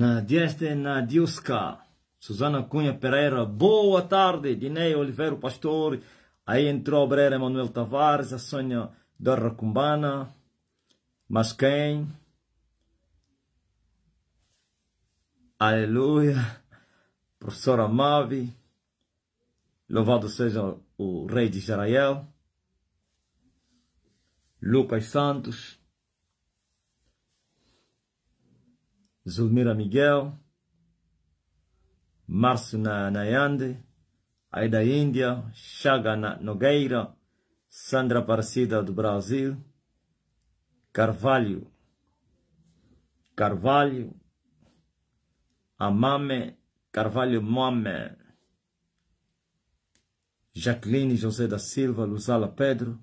Nadia Nadiuska, Susana Cunha Pereira, boa tarde, Dinei Oliveira, pastor, aí entrou a obreira Emanuel Tavares, a Sônia Dorra Cumbana, mas quem? Aleluia, professora Mavi, louvado seja o rei de Israel, Lucas Santos, Zulmira Miguel, Márcio Nayande, Aida Índia, Chaga Nogueira, Sandra Aparecida do Brasil, Carvalho, Carvalho, Amame, Carvalho Mame, Jacqueline José da Silva, Luzala Pedro,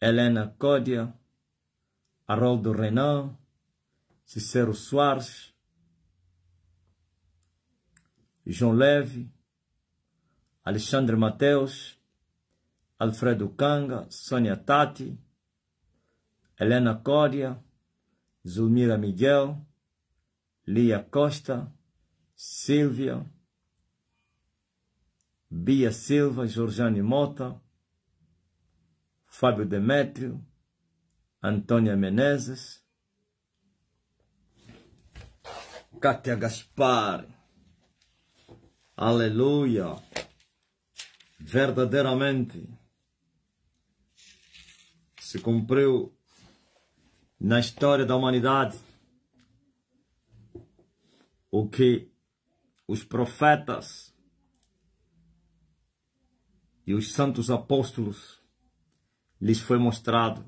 Helena Códia, Haroldo Renan, Cicero Soares, João Leve, Alexandre Mateus, Alfredo Canga, Sônia Tati, Helena Cória, Zulmira Miguel, Lia Costa, Silvia, Bia Silva, Jorjane Mota, Fábio Demétrio, Antônia Menezes, Kátia Gaspar. Aleluia. Verdadeiramente se cumpriu na história da humanidade o que os profetas e os santos apóstolos lhes foi mostrado.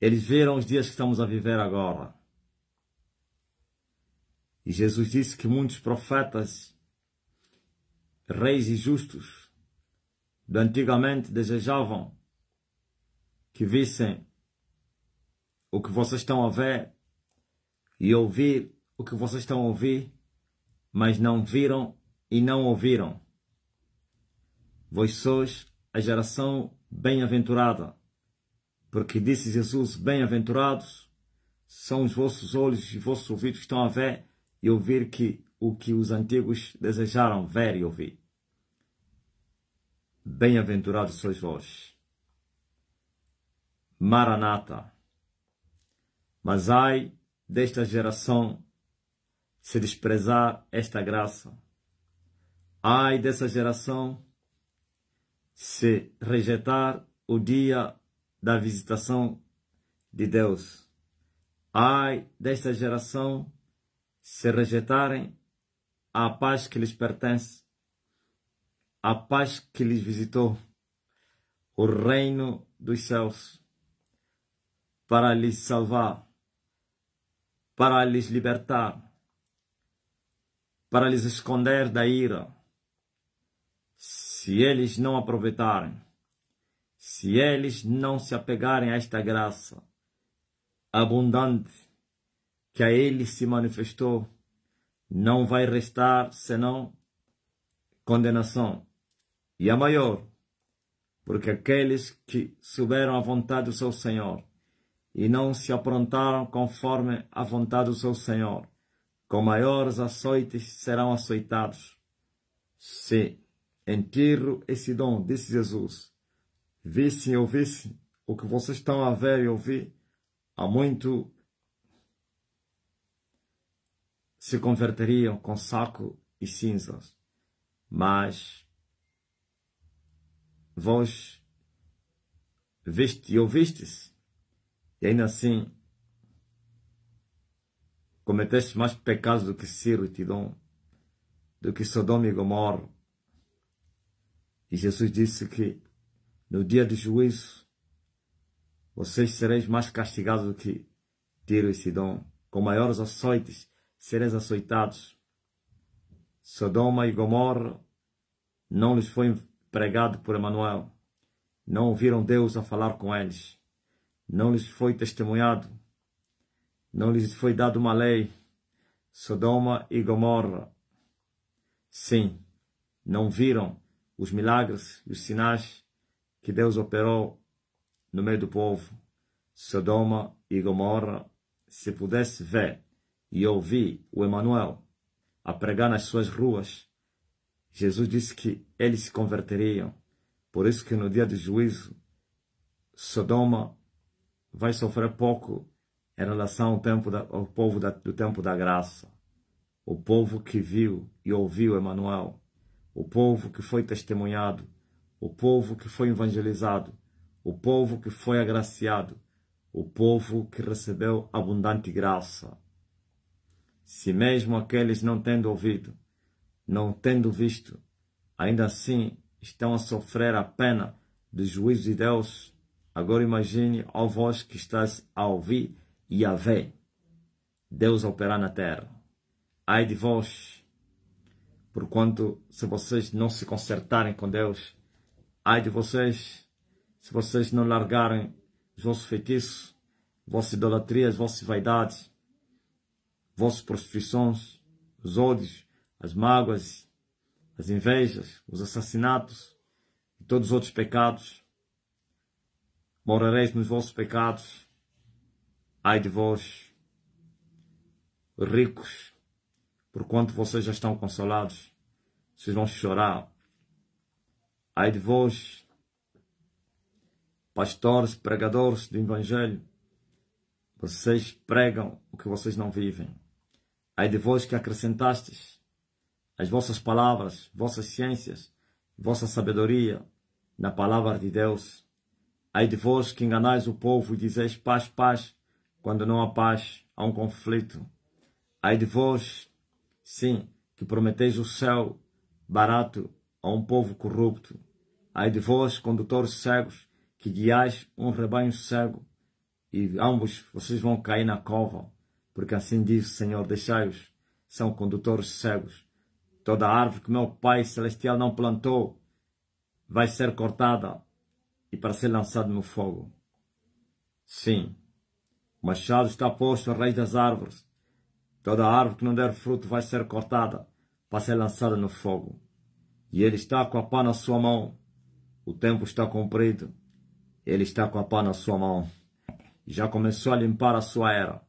Eles viram os dias que estamos a viver agora. E Jesus disse que muitos profetas, reis e justos, de antigamente desejavam que vissem o que vocês estão a ver e ouvir o que vocês estão a ouvir, mas não viram e não ouviram. Vós sois a geração bem-aventurada, porque disse Jesus: Bem-aventurados são os vossos olhos e vossos ouvidos que estão a ver, e ouvir que o que os antigos desejaram ver e ouvir. Bem-aventurados sois vós. Maranata. Mas ai desta geração se desprezar esta graça. Ai dessa geração se rejeitar o dia da visitação de Deus. Ai desta geração se rejeitarem a paz que lhes pertence, a paz que lhes visitou, o reino dos céus, para lhes salvar, para lhes libertar, para lhes esconder da ira. Se eles não aproveitarem, se eles não se apegarem a esta graça abundante que a ele se manifestou, não vai restar senão condenação. E a maior, porque aqueles que souberam a vontade do seu Senhor e não se aprontaram conforme a vontade do seu Senhor, com maiores açoites serão açoitados. Se em Tiro e Sidon, disse Jesus, vissem e ouvissem o que vocês estão a ver e ouvir, há muito se converteriam com saco e cinzas, mas vós viste e ouvistes, e ainda assim cometeste mais pecados do que Ciro e Tidom, do que Sodoma e Gomorra. E Jesus disse que no dia do juízo vocês sereis mais castigados do que Tiro e Sidom, com maiores açoites sereis açoitados. Sodoma e Gomorra não lhes foi pregado por Emanuel. Não ouviram Deus a falar com eles. Não lhes foi testemunhado. Não lhes foi dado uma lei. Sodoma e Gomorra. Sim, não viram os milagres e os sinais que Deus operou no meio do povo. Sodoma e Gomorra, se pudesse ver, e ouvi o Emanuel a pregar nas suas ruas, Jesus disse que eles se converteriam. Por isso que no dia do juízo, Sodoma vai sofrer pouco em relação ao, tempo da, ao povo da, do tempo da graça. O povo que viu e ouviu Emanuel, o povo que foi testemunhado, o povo que foi evangelizado, o povo que foi agraciado, o povo que recebeu abundante graça. Se mesmo aqueles não tendo ouvido, não tendo visto, ainda assim estão a sofrer a pena do juízo de Deus, agora imagine, ó vós que estás a ouvir e a ver, Deus operar na terra. Ai de vós, porquanto se vocês não se consertarem com Deus, ai de vocês, se vocês não largarem os vossos feitiços, vossas idolatrias, as vossas vaidades, vossas prostituições, os ódios, as mágoas, as invejas, os assassinatos e todos os outros pecados. Morareis nos vossos pecados. Ai de vós, ricos, porquanto vocês já estão consolados, vocês vão chorar. Ai de vós, pastores, pregadores do Evangelho, vocês pregam o que vocês não vivem. Ai de vós que acrescentastes as vossas palavras, vossas ciências, vossa sabedoria na palavra de Deus. Ai de vós que enganais o povo e dizeis paz, paz, quando não há paz, há um conflito. Ai de vós, sim, que prometeis o céu barato a um povo corrupto. Ai de vós, condutores cegos, que guiais um rebanho cego, e ambos vocês vão cair na cova porque assim diz o Senhor: deixai-os, são condutores cegos. Toda árvore que meu Pai Celestial não plantou vai ser cortada e para ser lançada no fogo. Sim, o machado está posto à rei das árvores. Toda árvore que não der fruto vai ser cortada para ser lançada no fogo. E ele está com a pá na sua mão. O tempo está cumprido. Ele está com a pá na sua mão. E já começou a limpar a sua era.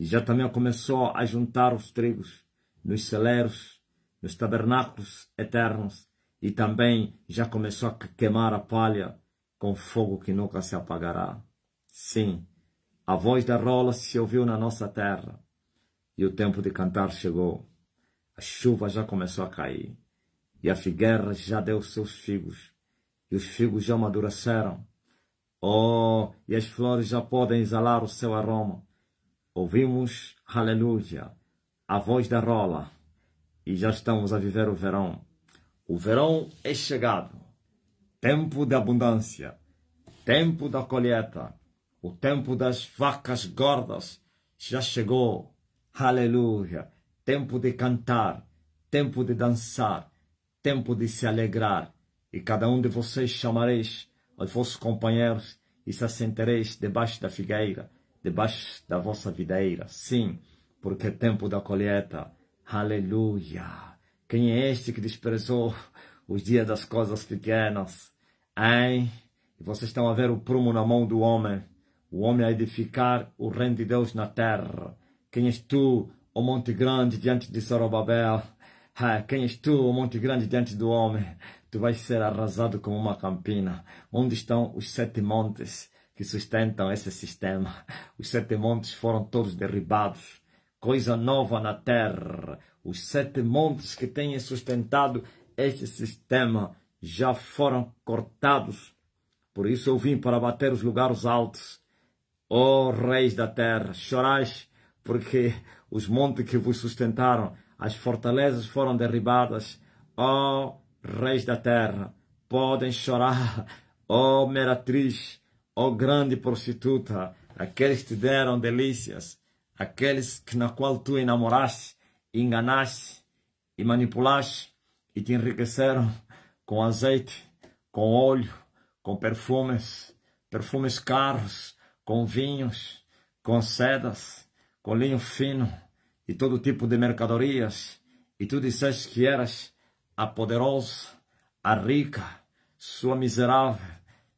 E já também começou a juntar os trigos nos celeiros, nos tabernáculos eternos. E também já começou a queimar a palha com fogo que nunca se apagará. Sim, a voz da rola se ouviu na nossa terra. E o tempo de cantar chegou. A chuva já começou a cair. E a figueira já deu seus figos. E os figos já amadureceram. Oh, e as flores já podem exalar o seu aroma. Ouvimos Aleluia, a voz da rola, e já estamos a viver o verão. O verão é chegado, tempo da abundância, tempo da colheita, o tempo das vacas gordas já chegou. Aleluia, tempo de cantar, tempo de dançar, tempo de se alegrar. E cada um de vocês chamareis aos vossos companheiros e se assentareis debaixo da figueira debaixo da vossa videira. Sim, porque é tempo da colheita. Aleluia! Quem é este que desprezou os dias das coisas pequenas? Hein? E vocês estão a ver o prumo na mão do homem. O homem a edificar o reino de Deus na terra. Quem és tu, o monte grande, diante de Sorobabel? quem és tu, o monte grande, diante do homem? Tu vais ser arrasado como uma campina. Onde estão os sete montes? que sustentam esse sistema. Os sete montes foram todos derribados. Coisa nova na terra. Os sete montes que têm sustentado este sistema já foram cortados. Por isso eu vim para bater os lugares altos. Ó oh, reis da terra, chorais, porque os montes que vos sustentaram, as fortalezas foram derribadas. Ó oh, reis da terra, podem chorar. Ó oh, meratriz, ó oh grande prostituta, aqueles te deram delícias, aqueles que na qual tu enamoraste, enganaste e manipulaste e te enriqueceram com azeite, com óleo, com perfumes, perfumes caros, com vinhos, com sedas, com linho fino e todo tipo de mercadorias, e tu disseste que eras a poderosa, a rica, sua miserável,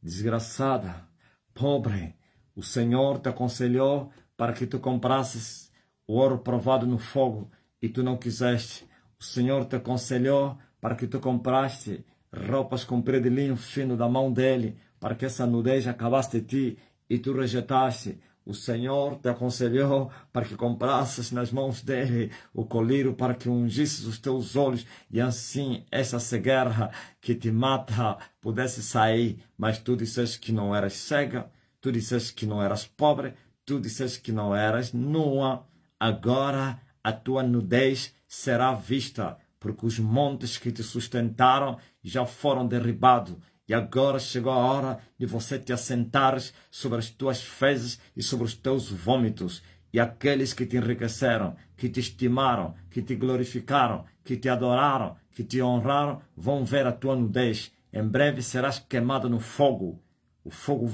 desgraçada, pobre, o Senhor te aconselhou para que tu comprasses o ouro provado no fogo e tu não quiseste. O Senhor te aconselhou para que tu compraste roupas compridas de linho fino da mão dele, para que essa nudez acabasse de ti e tu rejeitaste. O Senhor te aconselhou para que comprasses nas mãos dele o colírio para que ungisses os teus olhos e assim essa cegueira que te mata pudesse sair. Mas tu disseste que não eras cega, tu disseste que não eras pobre, tu disseste que não eras nua. Agora a tua nudez será vista, porque os montes que te sustentaram já foram derribados e agora chegou a hora de você te assentares sobre as tuas fezes e sobre os teus vômitos. E aqueles que te enriqueceram, que te estimaram, que te glorificaram, que te adoraram, que te honraram, vão ver a tua nudez. Em breve serás queimada no fogo. O fogo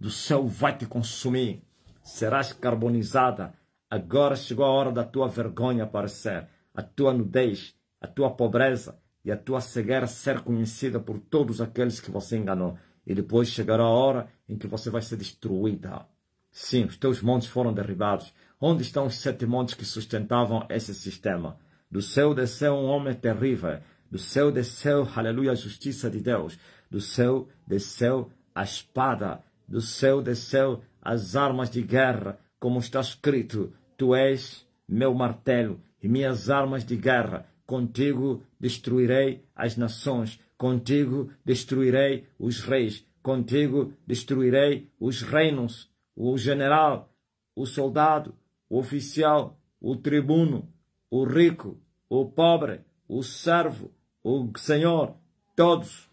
do céu vai te consumir. Serás carbonizada. Agora chegou a hora da tua vergonha aparecer, a tua nudez, a tua pobreza, e a tua cegueira ser conhecida por todos aqueles que você enganou. E depois chegará a hora em que você vai ser destruída. Sim, os teus montes foram derribados. Onde estão os sete montes que sustentavam esse sistema? Do céu desceu um homem terrível. Do céu desceu, aleluia, a justiça de Deus. Do céu desceu a espada. Do céu desceu as armas de guerra. Como está escrito, tu és meu martelo e minhas armas de guerra contigo destruirei as nações, contigo destruirei os reis, contigo destruirei os reinos, o general, o soldado, o oficial, o tribuno, o rico, o pobre, o servo, o senhor, todos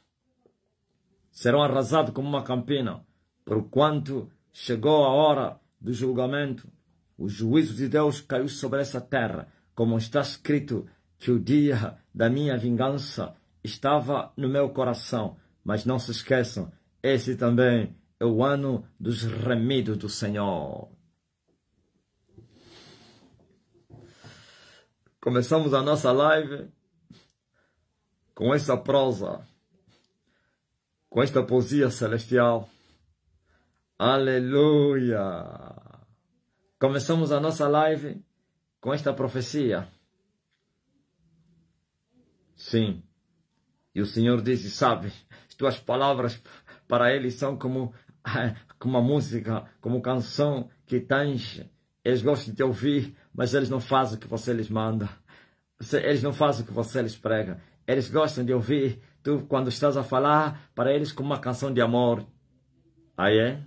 serão arrasados como uma campina, porquanto chegou a hora do julgamento. O juízo de Deus caiu sobre essa terra, como está escrito que o dia da minha vingança estava no meu coração, mas não se esqueçam, esse também é o ano dos remédios do Senhor. Começamos a nossa live com essa prosa, com esta poesia celestial. Aleluia! Começamos a nossa live com esta profecia. Sim. E o Senhor disse: Sabe, as tuas palavras para ele são como, como uma música, como canção que tens. Eles gostam de ouvir, mas eles não fazem o que você lhes manda. Eles não fazem o que você lhes prega. Eles gostam de ouvir tu quando estás a falar para eles como uma canção de amor. Aí é?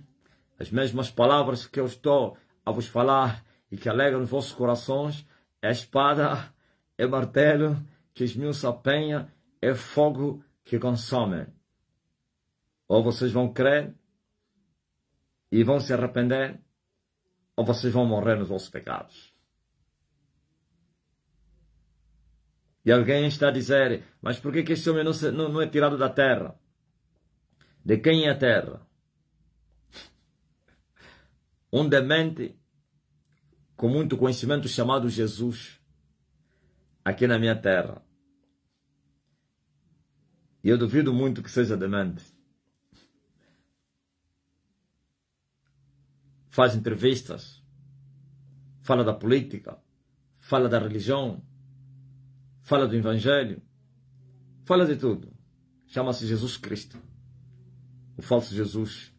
As mesmas palavras que eu estou a vos falar e que alegram os vossos corações é espada, é martelo que esmiuça a penha é fogo que consome. Ou vocês vão crer e vão se arrepender, ou vocês vão morrer nos vossos pecados. E alguém está a dizer, mas por que, que este homem não, se, não, não é tirado da terra? De quem é a terra? Um demente com muito conhecimento chamado Jesus aqui na minha terra. E eu duvido muito que seja demente. Faz entrevistas, fala da política, fala da religião, fala do evangelho, fala de tudo. Chama-se Jesus Cristo, o falso Jesus.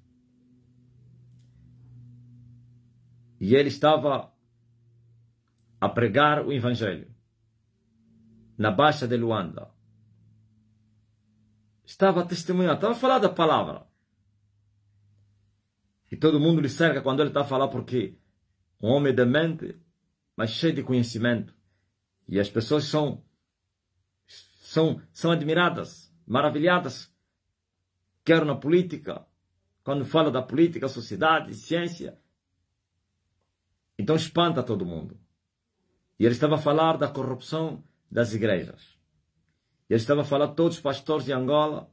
E ele estava a pregar o evangelho na Baixa de Luanda. Estava testemunhando, estava falando a palavra. E todo mundo lhe cerca quando ele está a falar, porque um homem de mente mas cheio de conhecimento. E as pessoas são, são, são admiradas, maravilhadas, quer na política, quando fala da política, sociedade, ciência. Então espanta todo mundo. E ele estava a falar da corrupção das igrejas. Ele estava a falar todos os pastores de Angola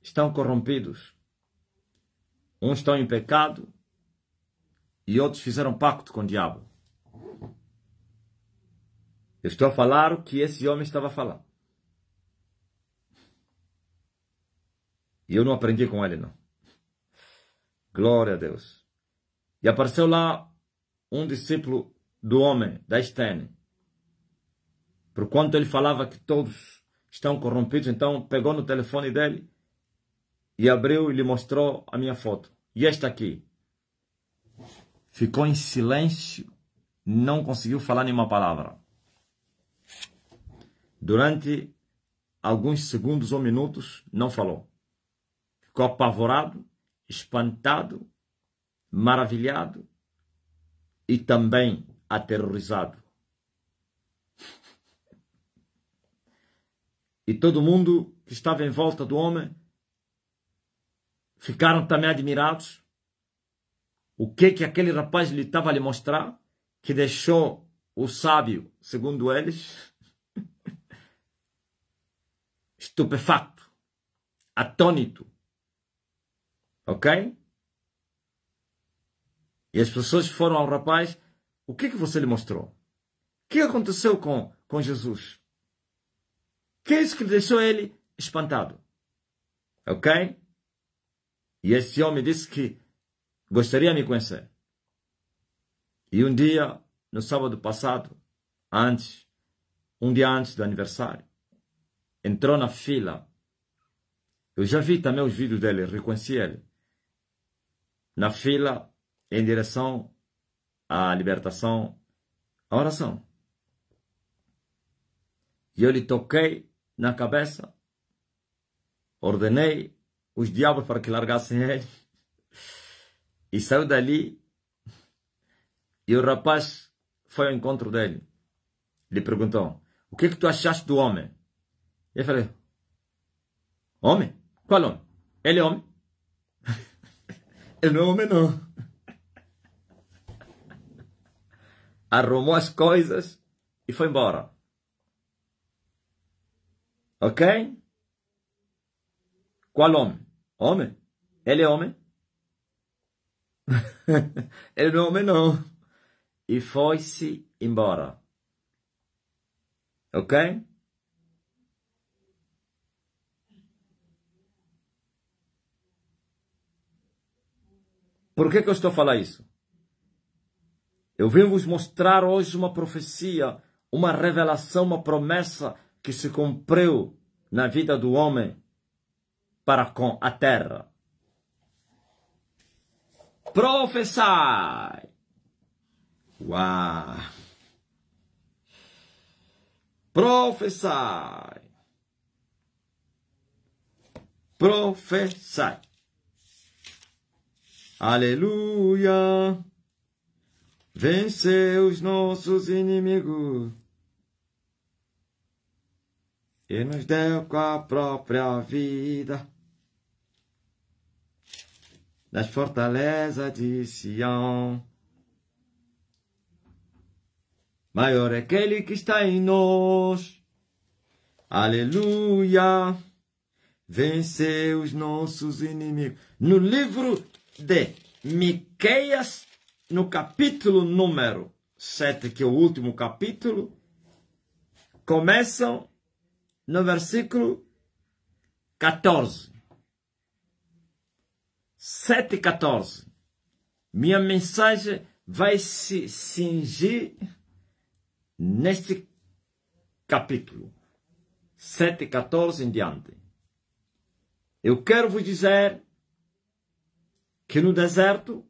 estão corrompidos. Uns estão em pecado e outros fizeram pacto com o diabo. Eu estou a falar o que esse homem estava a falar. E eu não aprendi com ele, não. Glória a Deus. E apareceu lá um discípulo do homem, da Stene. Por quanto ele falava que todos estão corrompidos, então pegou no telefone dele e abriu e lhe mostrou a minha foto. E esta aqui. Ficou em silêncio, não conseguiu falar nenhuma palavra. Durante alguns segundos ou minutos, não falou. Ficou apavorado, espantado, maravilhado e também aterrorizado. e todo mundo que estava em volta do homem ficaram também admirados. O que que aquele rapaz lhe estava a lhe mostrar que deixou o sábio, segundo eles, estupefato, atônito. OK? E as pessoas foram ao rapaz, o que que você lhe mostrou? O que aconteceu com com Jesus? Que é isso que deixou ele espantado. Ok? E esse homem disse que gostaria de me conhecer. E um dia, no sábado passado, antes, um dia antes do aniversário, entrou na fila. Eu já vi também os vídeos dele, reconheci ele. Na fila, em direção à libertação, à oração. E eu lhe toquei na cabeça. Ordenei os diabos para que largassem ele. E saiu dali. E o rapaz foi ao encontro dele. lhe perguntou: O que, é que tu achaste do homem? Eu falei: Homem? Qual homem? Ele é homem? ele não é homem, não. Arrumou as coisas e foi embora. Ok? Qual homem? Homem? Ele é homem? ele não é homem, não. E foi-se embora. Ok? Por que, que eu estou a falar isso? Eu vim vos mostrar hoje uma profecia, uma revelação, uma promessa que se cumpriu na vida do homem para com a terra. Professai! Uau! Professai! Professai! Aleluia! Venceu os nossos inimigos e nos deu com a própria vida das fortalezas de Sião. Maior é aquele que está em nós. Aleluia! Venceu os nossos inimigos. No livro de Miqueias, no capítulo número 7, que é o último capítulo, começam no versículo 14. 7,14. Minha mensagem vai se cingir neste capítulo. 7,14 em diante. Eu quero vos dizer que no deserto,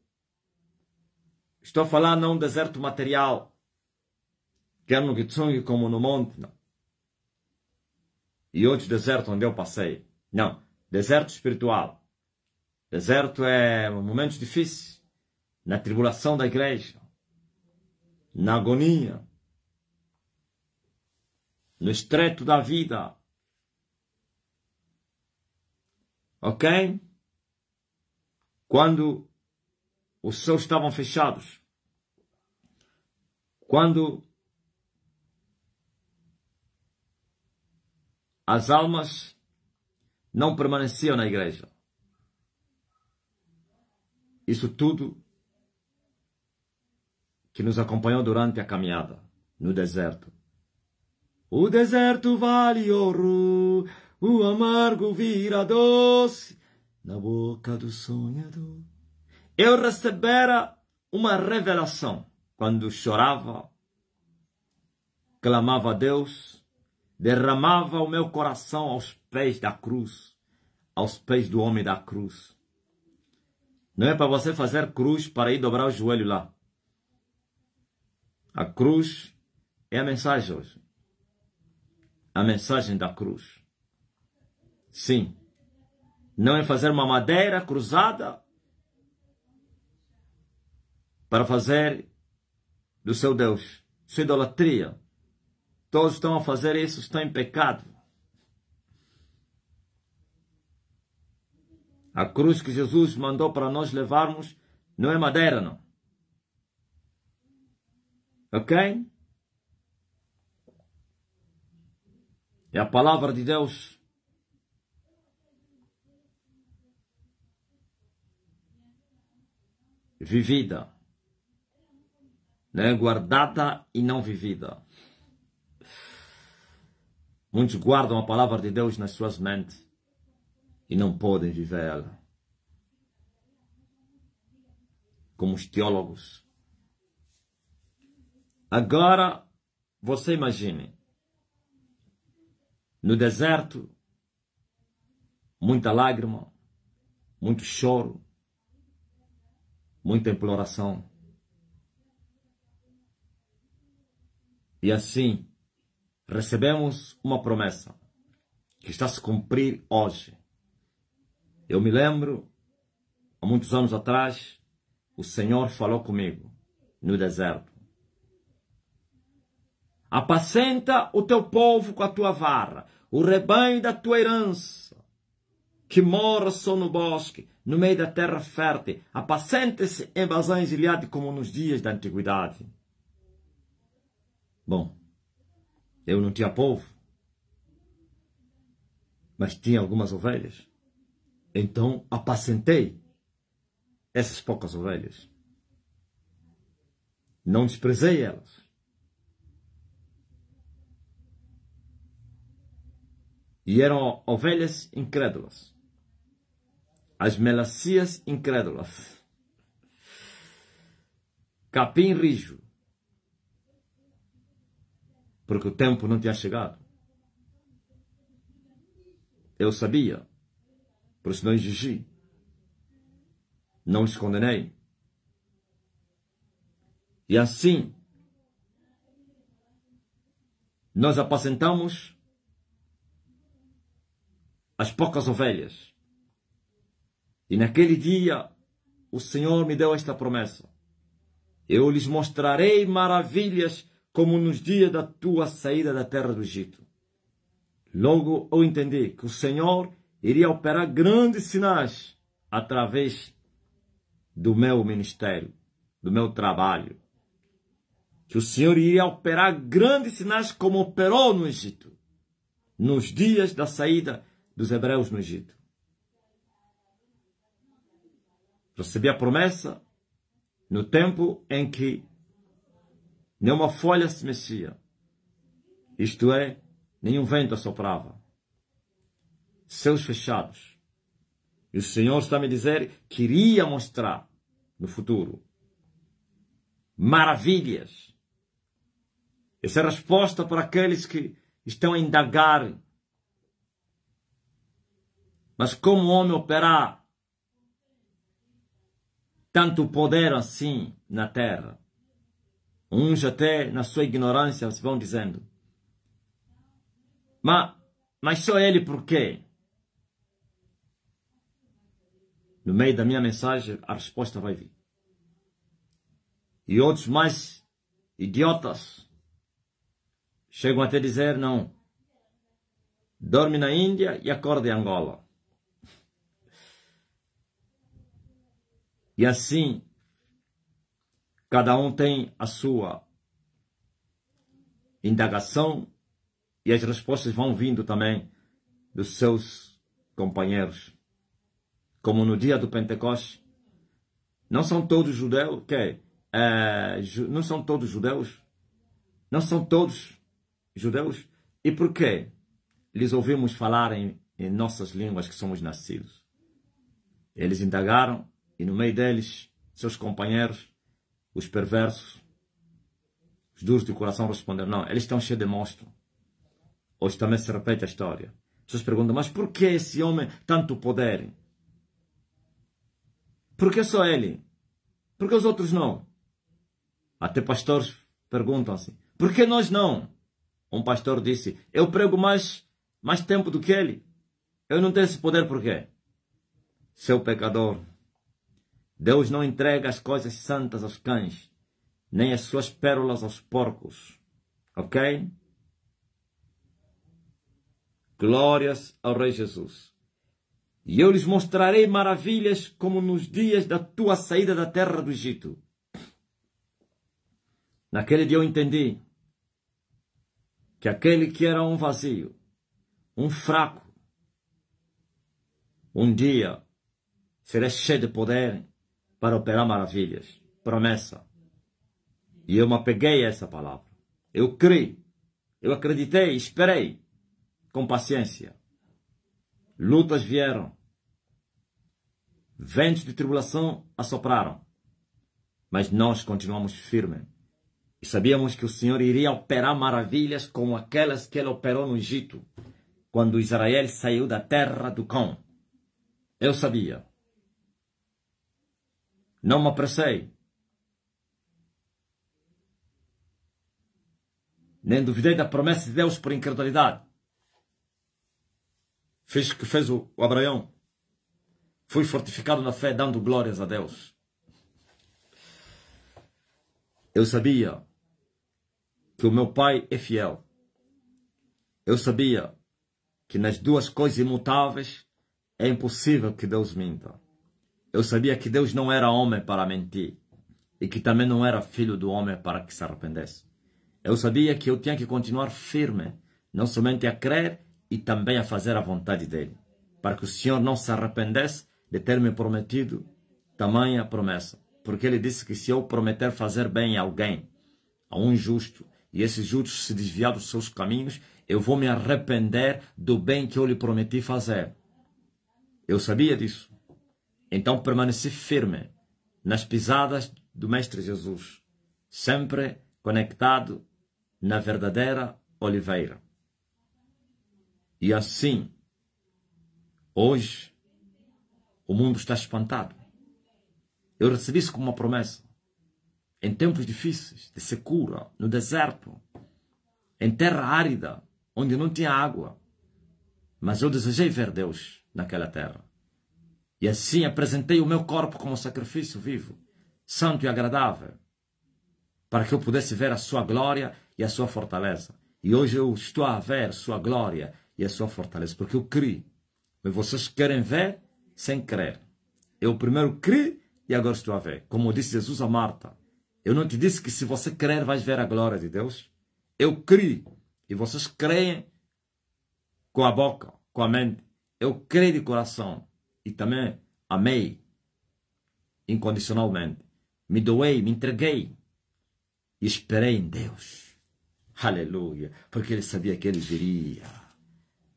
estou falando falar um deserto material, quer no Kitsung como no monte, não e outro deserto onde eu passei. Não, deserto espiritual. Deserto é momentos difíceis, na tribulação da igreja, na agonia, no estreito da vida. Ok? Quando os céus estavam fechados, quando as almas não permaneciam na igreja. Isso tudo que nos acompanhou durante a caminhada no deserto. O deserto vale ouro, o amargo vira doce na boca do sonhador. Eu recebera uma revelação quando chorava, clamava a Deus derramava o meu coração aos pés da cruz, aos pés do homem da cruz. Não é para você fazer cruz para ir dobrar o joelho lá. A cruz é a mensagem hoje. A mensagem da cruz. Sim. Não é fazer uma madeira cruzada para fazer do seu Deus sua é idolatria todos estão a fazer isso, estão em pecado. A cruz que Jesus mandou para nós levarmos não é madeira, não. Ok? É a palavra de Deus. Vivida. Né? Guardada e não vivida. Muitos guardam a palavra de Deus nas suas mentes e não podem viver ela. Como os teólogos. Agora, você imagine. No deserto, muita lágrima, muito choro, muita imploração. E assim, recebemos uma promessa que está a se cumprir hoje. Eu me lembro, há muitos anos atrás, o Senhor falou comigo no deserto. Apacenta o teu povo com a tua vara, o rebanho da tua herança, que mora só no bosque, no meio da terra fértil. Apacenta-se em Bazã e como nos dias da antiguidade. Bom, eu não tinha povo, mas tinha algumas ovelhas. Então apacentei essas poucas ovelhas. Não desprezei elas. E eram ovelhas incrédulas. As melancias incrédulas. Capim rijo porque o tempo não tinha chegado. Eu sabia, por isso não exigi, não lhes condenei. E assim, nós apacentamos as poucas ovelhas. E naquele dia, o Senhor me deu esta promessa: Eu lhes mostrarei maravilhas como nos dias da tua saída da terra do Egito. Logo eu entendi que o Senhor iria operar grandes sinais através do meu ministério, do meu trabalho. Que o Senhor iria operar grandes sinais como operou no Egito, nos dias da saída dos hebreus no Egito. Recebi a promessa no tempo em que nenhuma folha se mexia. Isto é, nenhum vento assoprava. Céus fechados. E o Senhor está a me dizer, queria mostrar no futuro maravilhas. Essa é a resposta para aqueles que estão a indagar. Mas como o homem operar tanto poder assim na terra? Uns até na sua ignorância vão dizendo. Mas, mas só ele por quê? No meio da minha mensagem a resposta vai vir. E outros mais idiotas chegam até dizer não. Dorme na Índia e acorda em Angola. E assim Cada um tem a sua indagação e as respostas vão vindo também dos seus companheiros. Como no dia do Pentecoste, não são todos judeus, que é, não são todos judeus, não são todos judeus. E por que lhes ouvimos falar em, em nossas línguas que somos nascidos? Eles indagaram e no meio deles seus companheiros os perversos, os duros de coração responderam: não, eles estão cheios de monstro. Hoje também se repete a história. As pessoas perguntam: mas por que esse homem tanto poder? Por que só ele? Por que os outros não? Até pastores perguntam assim: por que nós não? Um pastor disse: eu prego mais, mais tempo do que ele. Eu não tenho esse poder por quê? Seu pecador Deus não entrega as coisas santas aos cães, nem as suas pérolas aos porcos. Ok? Glórias ao Rei Jesus. E eu lhes mostrarei maravilhas como nos dias da tua saída da terra do Egito. Naquele dia eu entendi que aquele que era um vazio, um fraco, um dia será cheio de poder para operar maravilhas. Promessa. E eu me apeguei a essa palavra. Eu criei. Eu acreditei, esperei. Com paciência. Lutas vieram. Ventos de tribulação assopraram. Mas nós continuamos firmes. E sabíamos que o Senhor iria operar maravilhas como aquelas que ele operou no Egito, quando Israel saiu da terra do cão. Eu sabia. Não me apressei. Nem duvidei da promessa de Deus por incredulidade. Fiz o que fez o Abraão. Fui fortificado na fé, dando glórias a Deus. Eu sabia que o meu Pai é fiel. Eu sabia que nas duas coisas imutáveis é impossível que Deus minta. Eu sabia que Deus não era homem para mentir e que também não era filho do homem para que se arrependesse. Eu sabia que eu tinha que continuar firme, não somente a crer e também a fazer a vontade dele, para que o Senhor não se arrependesse de ter me prometido tamanha promessa. Porque ele disse que se eu prometer fazer bem a alguém, a um justo, e esse justo se desviar dos seus caminhos, eu vou me arrepender do bem que eu lhe prometi fazer. Eu sabia disso. Então permaneci firme nas pisadas do Mestre Jesus, sempre conectado na verdadeira oliveira. E assim, hoje, o mundo está espantado. Eu recebi isso como uma promessa. Em tempos difíceis, de secura, no deserto, em terra árida, onde não tinha água. Mas eu desejei ver Deus naquela terra. E assim apresentei o meu corpo como sacrifício vivo, santo e agradável, para que eu pudesse ver a sua glória e a sua fortaleza. E hoje eu estou a ver sua glória e a sua fortaleza, porque eu criei. Mas vocês querem ver sem crer. Eu primeiro criei e agora estou a ver. Como disse Jesus a Marta, eu não te disse que se você crer vais ver a glória de Deus? Eu criei e vocês creem com a boca, com a mente. Eu creio de coração e também amei incondicionalmente. Me doei, me entreguei e esperei em Deus. Aleluia, porque ele sabia que ele viria.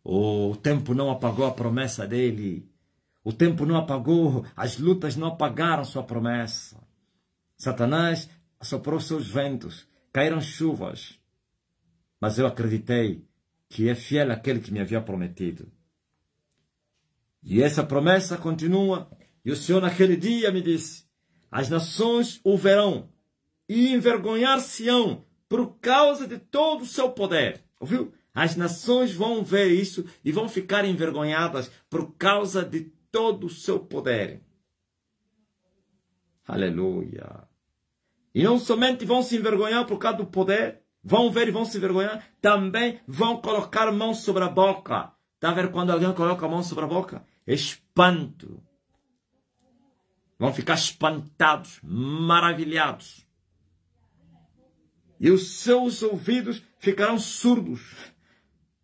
Oh, o tempo não apagou a promessa dele. O tempo não apagou, as lutas não apagaram sua promessa. Satanás soprou seus ventos, caíram chuvas. Mas eu acreditei que é fiel aquele que me havia prometido. E essa promessa continua. E o Senhor naquele dia me disse: As nações o verão e envergonhar-se-ão por causa de todo o seu poder. Ouviu? As nações vão ver isso e vão ficar envergonhadas por causa de todo o seu poder. Aleluia. E não somente vão se envergonhar por causa do poder, vão ver e vão se envergonhar, também vão colocar mão sobre a boca Está a ver quando alguém coloca a mão sobre a boca? Espanto. Vão ficar espantados, maravilhados. E os seus ouvidos ficarão surdos.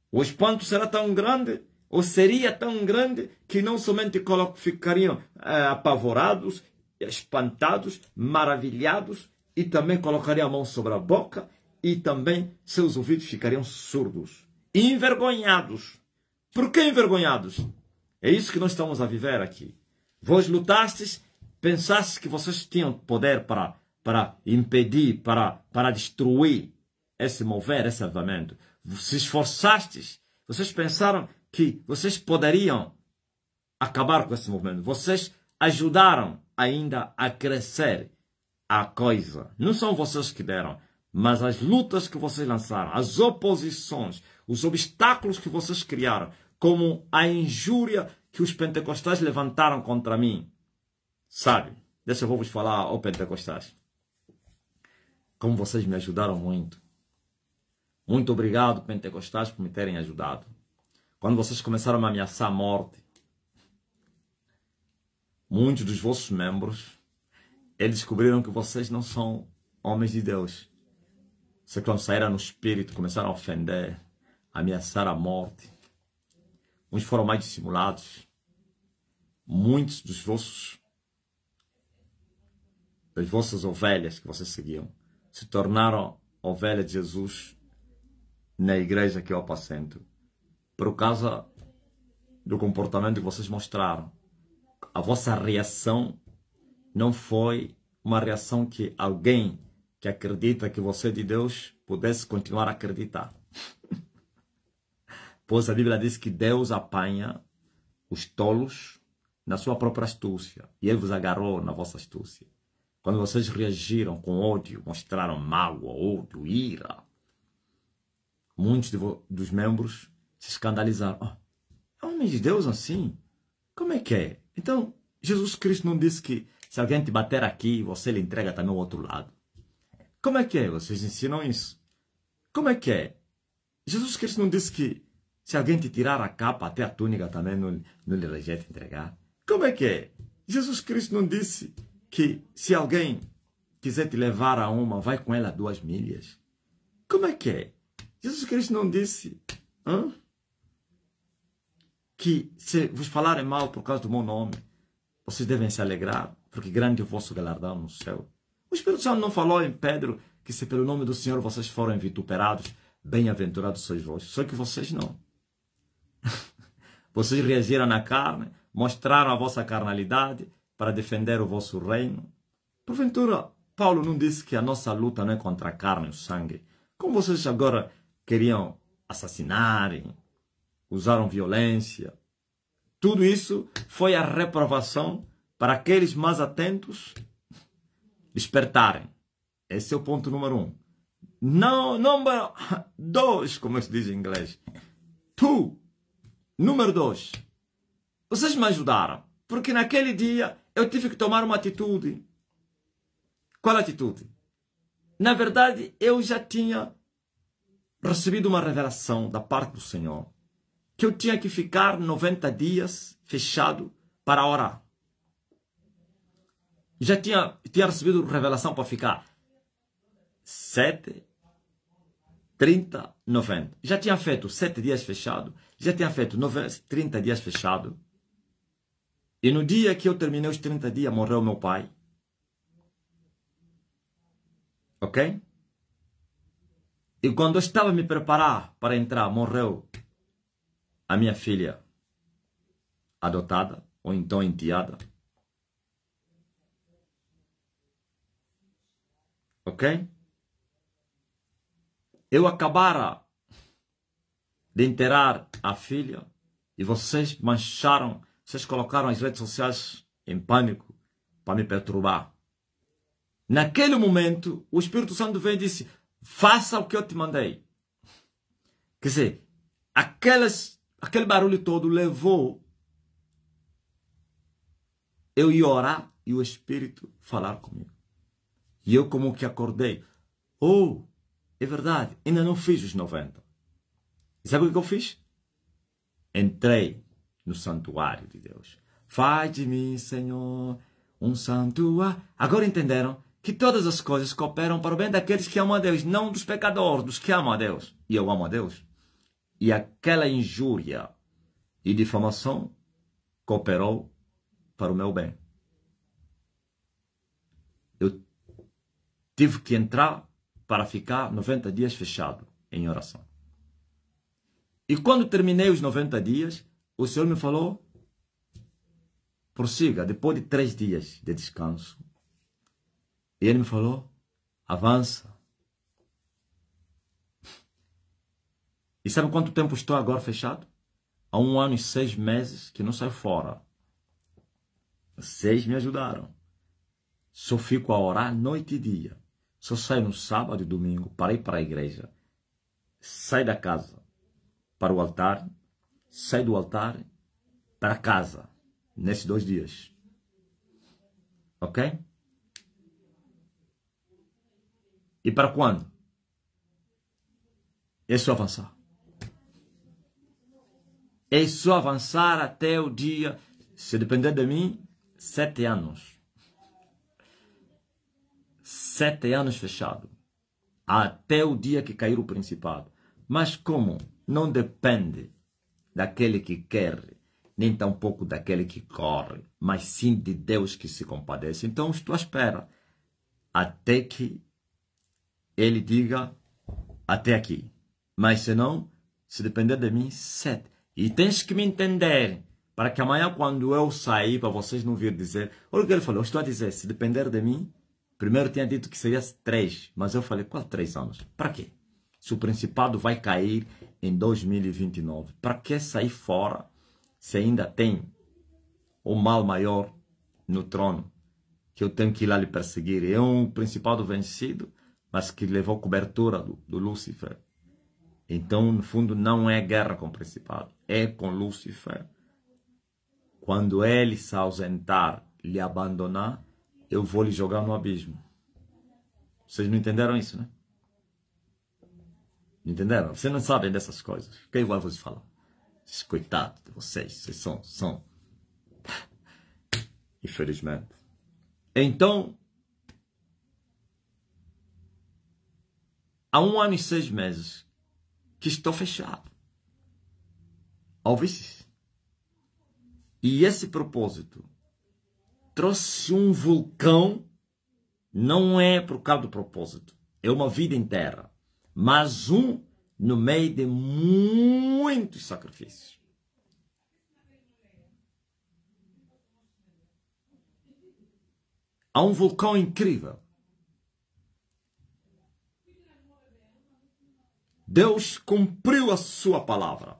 O espanto será tão grande, ou seria tão grande, que não somente ficariam eh, apavorados, espantados, maravilhados, e também colocariam a mão sobre a boca, e também seus ouvidos ficariam surdos, envergonhados. Por que envergonhados? É isso que nós estamos a viver aqui. Vós lutastes, pensastes que vocês tinham poder para, para impedir, para, para destruir esse mover, esse avivamento. Se esforçastes, vocês pensaram que vocês poderiam acabar com esse movimento. Vocês ajudaram ainda a crescer a coisa. Não são vocês que deram, mas as lutas que vocês lançaram, as oposições, os obstáculos que vocês criaram, como a injúria que os pentecostais levantaram contra mim. Sabe? Deixa eu vou vos falar, ô pentecostais. Como vocês me ajudaram muito. Muito obrigado, pentecostais, por me terem ajudado. Quando vocês começaram a me ameaçar a morte, muitos dos vossos membros, eles descobriram que vocês não são homens de Deus. Vocês, quando saíram no espírito, começaram a ofender, a ameaçar a morte. Uns foram mais dissimulados. Muitos dos vossos das vossas ovelhas que vocês seguiam se tornaram ovelhas de Jesus na igreja que eu apacento por causa do comportamento que vocês mostraram. A vossa reação não foi uma reação que alguém que acredita que você é de Deus pudesse continuar a acreditar. Pois a Bíblia diz que Deus apanha os tolos na sua própria astúcia. E ele vos agarrou na vossa astúcia. Quando vocês reagiram com ódio, mostraram mágoa, ódio, ira, muitos dos membros se escandalizaram. Oh, homem de Deus assim? Como é que é? Então, Jesus Cristo não disse que se alguém te bater aqui, você lhe entrega também o outro lado. Como é que é? Vocês ensinam isso. Como é que é? Jesus Cristo não disse que se alguém te tirar a capa, até a túnica também não, não lhe rejeita entregar. Como é que é? Jesus Cristo não disse que se alguém quiser te levar a uma, vai com ela duas milhas. Como é que é? Jesus Cristo não disse hã? que se vos falarem mal por causa do meu nome, vocês devem se alegrar, porque grande é o vosso galardão no céu. O Espírito Santo não falou em Pedro que se pelo nome do Senhor vocês forem vituperados, bem-aventurados sois vós. Só que vocês não. Vocês reagiram na carne, mostraram a vossa carnalidade para defender o vosso reino. Porventura, Paulo não disse que a nossa luta não é contra a carne e o sangue. Como vocês agora queriam assassinarem, usaram violência. Tudo isso foi a reprovação para aqueles mais atentos despertarem. Esse é o ponto número um. Não, número dois, como se diz em inglês. Two Número 2. Vocês me ajudaram. Porque naquele dia eu tive que tomar uma atitude. Qual atitude? Na verdade, eu já tinha recebido uma revelação da parte do Senhor que eu tinha que ficar 90 dias fechado para orar. Já tinha, tinha recebido revelação para ficar 7, 30, 90. Já tinha feito 7 dias fechado já tinha feito 30 dias fechado. E no dia que eu terminei os 30 dias, morreu meu pai. Ok? E quando eu estava a me preparar para entrar, morreu a minha filha adotada, ou então enteada. Ok? Eu acabara de enterrar a filha e vocês mancharam, vocês colocaram as redes sociais em pânico para me perturbar. Naquele momento, o Espírito Santo veio e disse: Faça o que eu te mandei. Quer dizer, aquelas, aquele barulho todo levou eu a orar e o Espírito falar comigo. E eu, como que acordei: Oh, é verdade, ainda não fiz os 90. E sabe o que eu fiz? Entrei no santuário de Deus. Faz de mim, Senhor, um santuário. Agora entenderam que todas as coisas cooperam para o bem daqueles que amam a Deus, não dos pecadores, dos que amam a Deus. E eu amo a Deus. E aquela injúria e difamação cooperou para o meu bem. Eu tive que entrar para ficar 90 dias fechado em oração. E quando terminei os 90 dias, o Senhor me falou: prossiga, depois de três dias de descanso. E ele me falou: avança. E sabe quanto tempo estou agora fechado? Há um ano e seis meses que não saio fora. Vocês me ajudaram. Só fico a orar noite e dia. Só saio no sábado e domingo. para ir para a igreja. Saio da casa para o altar, sai do altar para casa nesses dois dias. Ok? E para quando? É só avançar. É só avançar até o dia. Se depender de mim, sete anos. Sete anos fechado. Até o dia que cair o principado. Mas como? não depende daquele que quer, nem tampouco daquele que corre, mas sim de Deus que se compadece. Então estou à espera até que ele diga até aqui. Mas se não, se depender de mim, sete. E tens que me entender, para que amanhã quando eu sair, para vocês não virem dizer, olha o que ele falou, eu estou a dizer, se depender de mim, primeiro tinha dito que seria três, mas eu falei, quatro três anos? Para quê? Se o principado vai cair em 2029? Para que sair fora se ainda tem o mal maior no trono? Que eu tenho que ir lá lhe perseguir. É um principado vencido, mas que levou cobertura do, do Lúcifer. Então, no fundo, não é guerra com o principado, é com Lúcifer. Quando ele se ausentar, lhe abandonar, eu vou lhe jogar no abismo. Vocês não entenderam isso, né? Entenderam? Vocês não sabem dessas coisas. Quem vai vos falar? Coitado de vocês. Vocês são, são. Infelizmente. Então, há um ano e seis meses que estou fechado. Alvices. E esse propósito trouxe um vulcão, não é por causa do propósito, é uma vida inteira mas um no meio de muitos sacrifícios. Há um vulcão incrível. Deus cumpriu a sua palavra.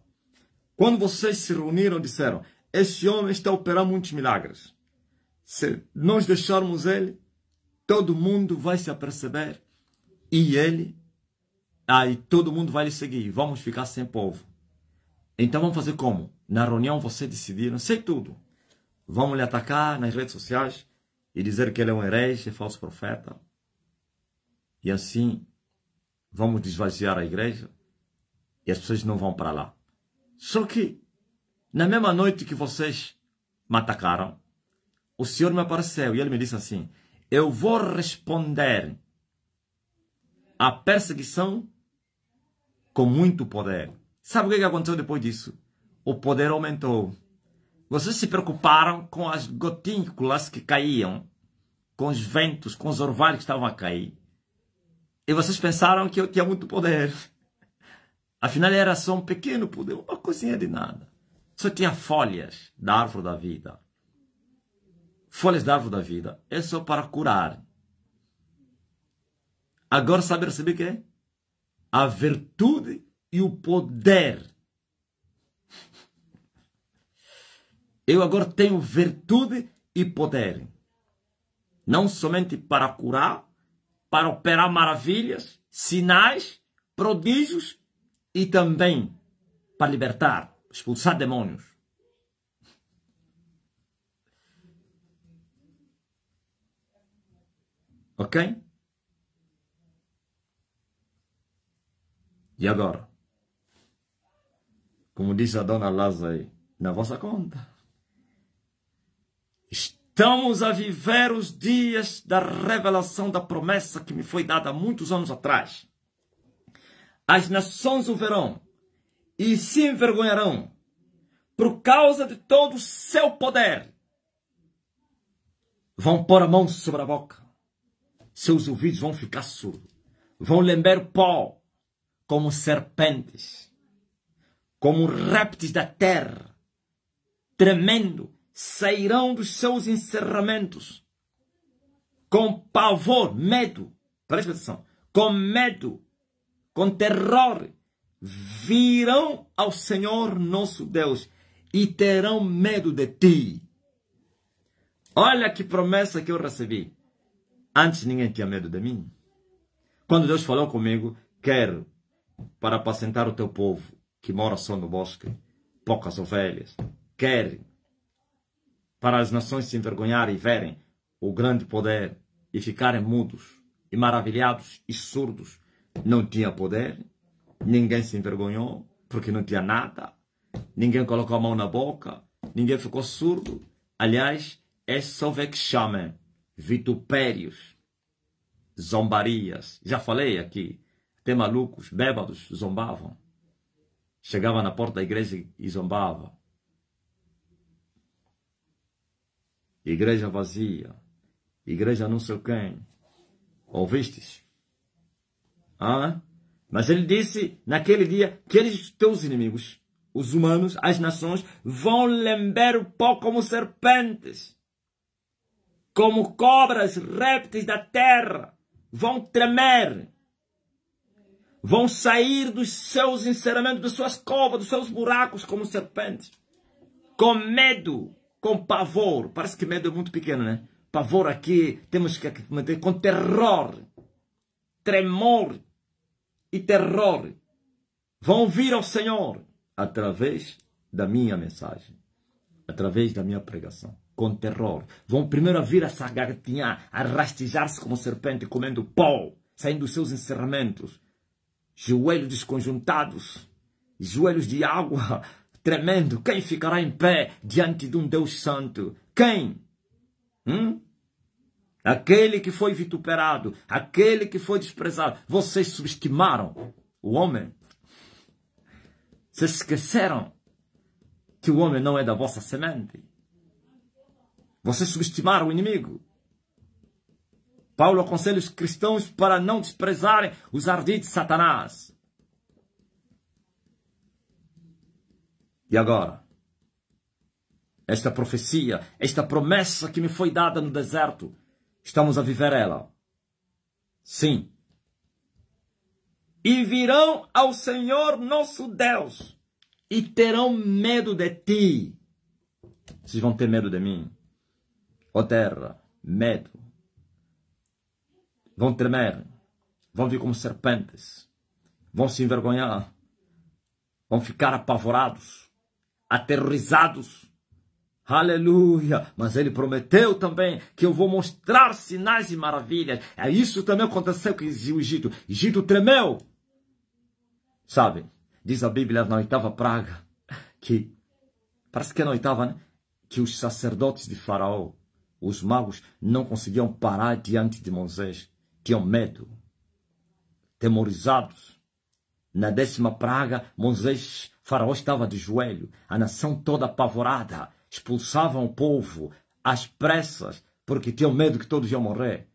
Quando vocês se reuniram, disseram: Este homem está operando muitos milagres. Se nós deixarmos ele, todo mundo vai se aperceber e ele Aí ah, todo mundo vai lhe seguir. Vamos ficar sem povo. Então vamos fazer como? Na reunião você decidiram, sei tudo. Vamos lhe atacar nas redes sociais e dizer que ele é um herege, falso profeta. E assim vamos desvaziar a igreja e as pessoas não vão para lá. Só que na mesma noite que vocês me atacaram, o Senhor me apareceu e ele me disse assim: Eu vou responder à perseguição com muito poder. Sabe o é que aconteceu depois disso? O poder aumentou. Vocês se preocuparam com as gotículas que caíam, com os ventos, com os orvalhos que estavam a cair. E vocês pensaram que eu tinha muito poder. Afinal, era só um pequeno poder, uma coisinha de nada. Só tinha folhas da árvore da vida. Folhas da árvore da vida é só para curar. Agora sabe receber o que é? a virtude e o poder. Eu agora tenho virtude e poder. Não somente para curar, para operar maravilhas, sinais, prodígios e também para libertar, expulsar demônios. Ok? E agora? Como diz a dona Laza aí, na vossa conta. Estamos a viver os dias da revelação da promessa que me foi dada há muitos anos atrás. As nações o verão e se envergonharão por causa de todo o seu poder. Vão pôr a mão sobre a boca. Seus ouvidos vão ficar surdos. Vão lembrar o pó como serpentes, como répteis da terra, tremendo, sairão dos seus encerramentos com pavor, medo, presta atenção, com medo, com terror, virão ao Senhor nosso Deus e terão medo de ti. Olha que promessa que eu recebi. Antes ninguém tinha medo de mim. Quando Deus falou comigo, quero para apacentar o teu povo que mora só no bosque, poucas ovelhas. Quer para as nações se envergonharem e verem o grande poder e ficarem mudos e maravilhados e surdos. Não tinha poder, ninguém se envergonhou porque não tinha nada, ninguém colocou a mão na boca, ninguém ficou surdo. Aliás, é só ver que chamam vitupérios, zombarias. Já falei aqui até malucos, bêbados, zombavam. Chegava na porta da igreja e zombava. Igreja vazia, igreja não sei quem. Ouvistes? Ah, é? mas ele disse naquele dia que eles, teus inimigos, os humanos, as nações, vão lembrar o pó como serpentes, como cobras, répteis da terra, vão tremer vão sair dos seus encerramentos, das suas covas, dos seus buracos como serpentes, com medo, com pavor. Parece que medo é muito pequeno, né? Pavor aqui, temos que manter com terror, tremor e terror. Vão vir ao Senhor através da minha mensagem, através da minha pregação com terror. Vão primeiro vir a sagartinhar, a rastejar-se como serpente, comendo pó, saindo dos seus encerramentos joelhos desconjuntados, joelhos de água, tremendo. Quem ficará em pé diante de um Deus Santo? Quem? Hum? Aquele que foi vituperado, aquele que foi desprezado. Vocês subestimaram o homem. Vocês esqueceram que o homem não é da vossa semente. Vocês subestimaram o inimigo. Paulo aconselha os cristãos para não desprezarem os ardides de Satanás. E agora? Esta profecia, esta promessa que me foi dada no deserto, estamos a viver ela. Sim. E virão ao Senhor nosso Deus e terão medo de ti. Vocês vão ter medo de mim. Ó oh terra, medo vão tremer, vão vir como serpentes, vão se envergonhar, vão ficar apavorados, aterrorizados. Aleluia! Mas ele prometeu também que eu vou mostrar sinais e maravilhas. É isso também aconteceu com o Egito. O Egito tremeu. Sabe? Diz a Bíblia na oitava praga que parece que é na oitava, né? Que os sacerdotes de Faraó, os magos, não conseguiam parar diante de Moisés tinham medo, temorizados. Na décima praga, Moisés, Faraó estava de joelho, a nação toda apavorada, expulsavam o povo às pressas, porque tinham medo que todos iam morrer.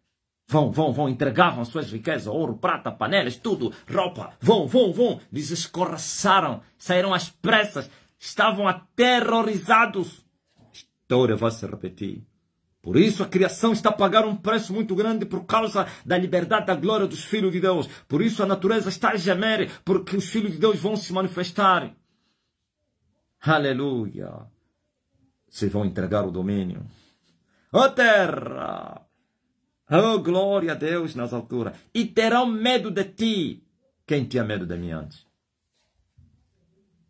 Vão, vão, vão, entregavam suas riquezas, ouro, prata, panelas, tudo, roupa, vão, vão, vão, desescorraçaram, saíram às pressas, estavam aterrorizados. A história vai se repetir. Por isso a criação está a pagar um preço muito grande por causa da liberdade da glória dos filhos de Deus. Por isso a natureza está a gemer, porque os filhos de Deus vão se manifestar. Aleluia! Se vão entregar o domínio. Ô oh, terra! Oh, glória a Deus nas alturas! E terão medo de ti. Quem tinha medo de mim antes?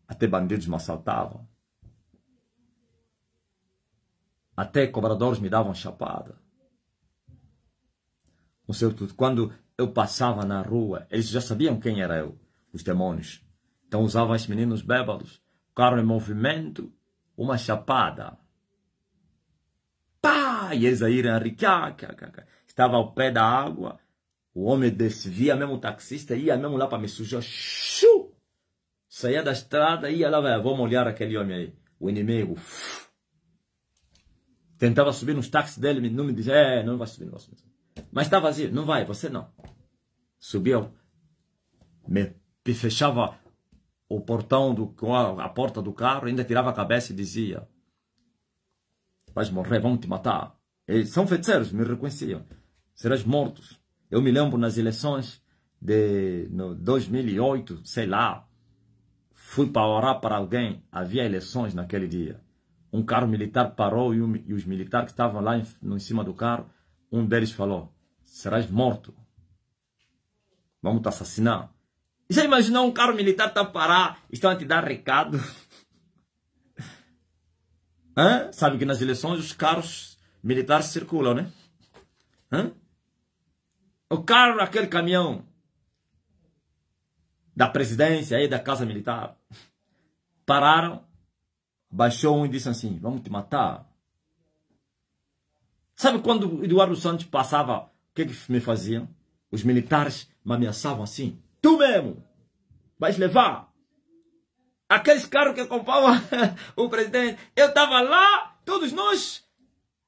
Até bandidos me assaltavam. Até cobradores me davam chapada. O seu tudo. Quando eu passava na rua, eles já sabiam quem era eu, os demônios. Então usavam esses meninos bêbados, carro em movimento, uma chapada. Pá! E eles aí iam né, ricar. Estava ao pé da água, o homem desvia, mesmo o taxista ia mesmo lá para me sujar. Shoo! Saía da estrada, ia lá, vou molhar aquele homem aí, o inimigo. Tentava subir nos táxis dele, não me dizia, é, não vai subir, não vai subir. Mas está vazio, não vai, você não. Subiu, me, fechava o portão, do, a, a porta do carro, ainda tirava a cabeça e dizia, vais morrer, vão te matar. Eles são feiticeiros, me reconheciam. Serás mortos. Eu me lembro nas eleições de no 2008, sei lá, fui para orar para alguém, havia eleições naquele dia um carro militar parou e, um, e os militares que estavam lá em, em cima do carro, um deles falou: serás morto. Vamos te assassinar. já você imaginou um carro militar tá parar, estão a te dar recado? Hã? Sabe que nas eleições os carros militares circulam, né? Hã? O carro, aquele caminhão da presidência aí da Casa Militar, pararam baixou um e disse assim: Vamos te matar. Sabe quando Eduardo Santos passava, o que, que me faziam? Os militares me ameaçavam assim: Tu mesmo vais levar aqueles carros que comprava o presidente. Eu estava lá, todos nós.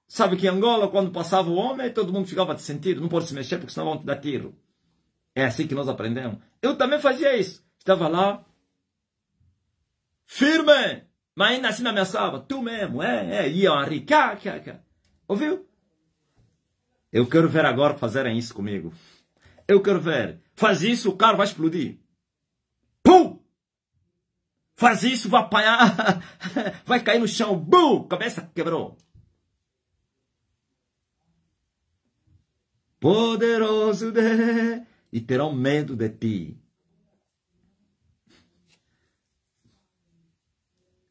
Sabe que em Angola, quando passava o homem, todo mundo ficava de sentido: Não pode se mexer porque senão vão te dar tiro. É assim que nós aprendemos. Eu também fazia isso. Estava lá, firme, mas ainda assim na minha salva, tu mesmo, é, é, e eu Ouviu? Eu quero ver agora fazerem isso comigo. Eu quero ver. Faz isso, o carro vai explodir. Pum! Faz isso, vai apanhar. vai cair no chão. Bum! Cabeça quebrou. Poderoso de... E terão medo de ti.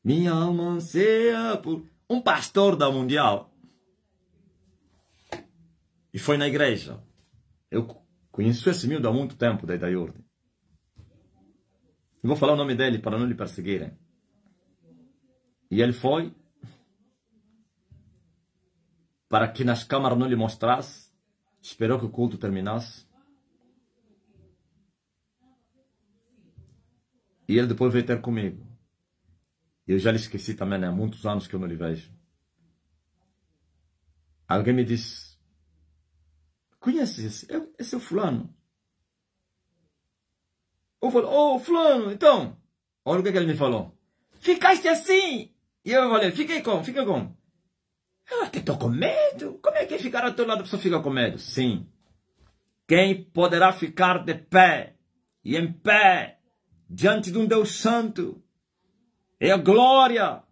Minha alma anseia por um pastor da Mundial. E foi na igreja. Eu conheço esse miúdo há muito tempo, da Idaiurde. vou falar o nome dele para não lhe perseguirem. E ele foi para que nas câmaras não lhe mostrasse, esperou que o culto terminasse. E ele depois veio ter comigo. Eu já lhe esqueci também, né? Há muitos anos que eu não lhe vejo. Alguém me disse: Conhece esse? Esse é o Fulano. Eu falei: Ô, oh, Fulano, então. Olha o que, é que, ele me falou. Ficaste assim. E eu falei: Fiquei com Fiquei com Eu até tô com medo. Como é que ficar ao teu lado a pessoa fica com medo? Sim. Quem poderá ficar de pé e em pé diante de um Deus Santo é a glória,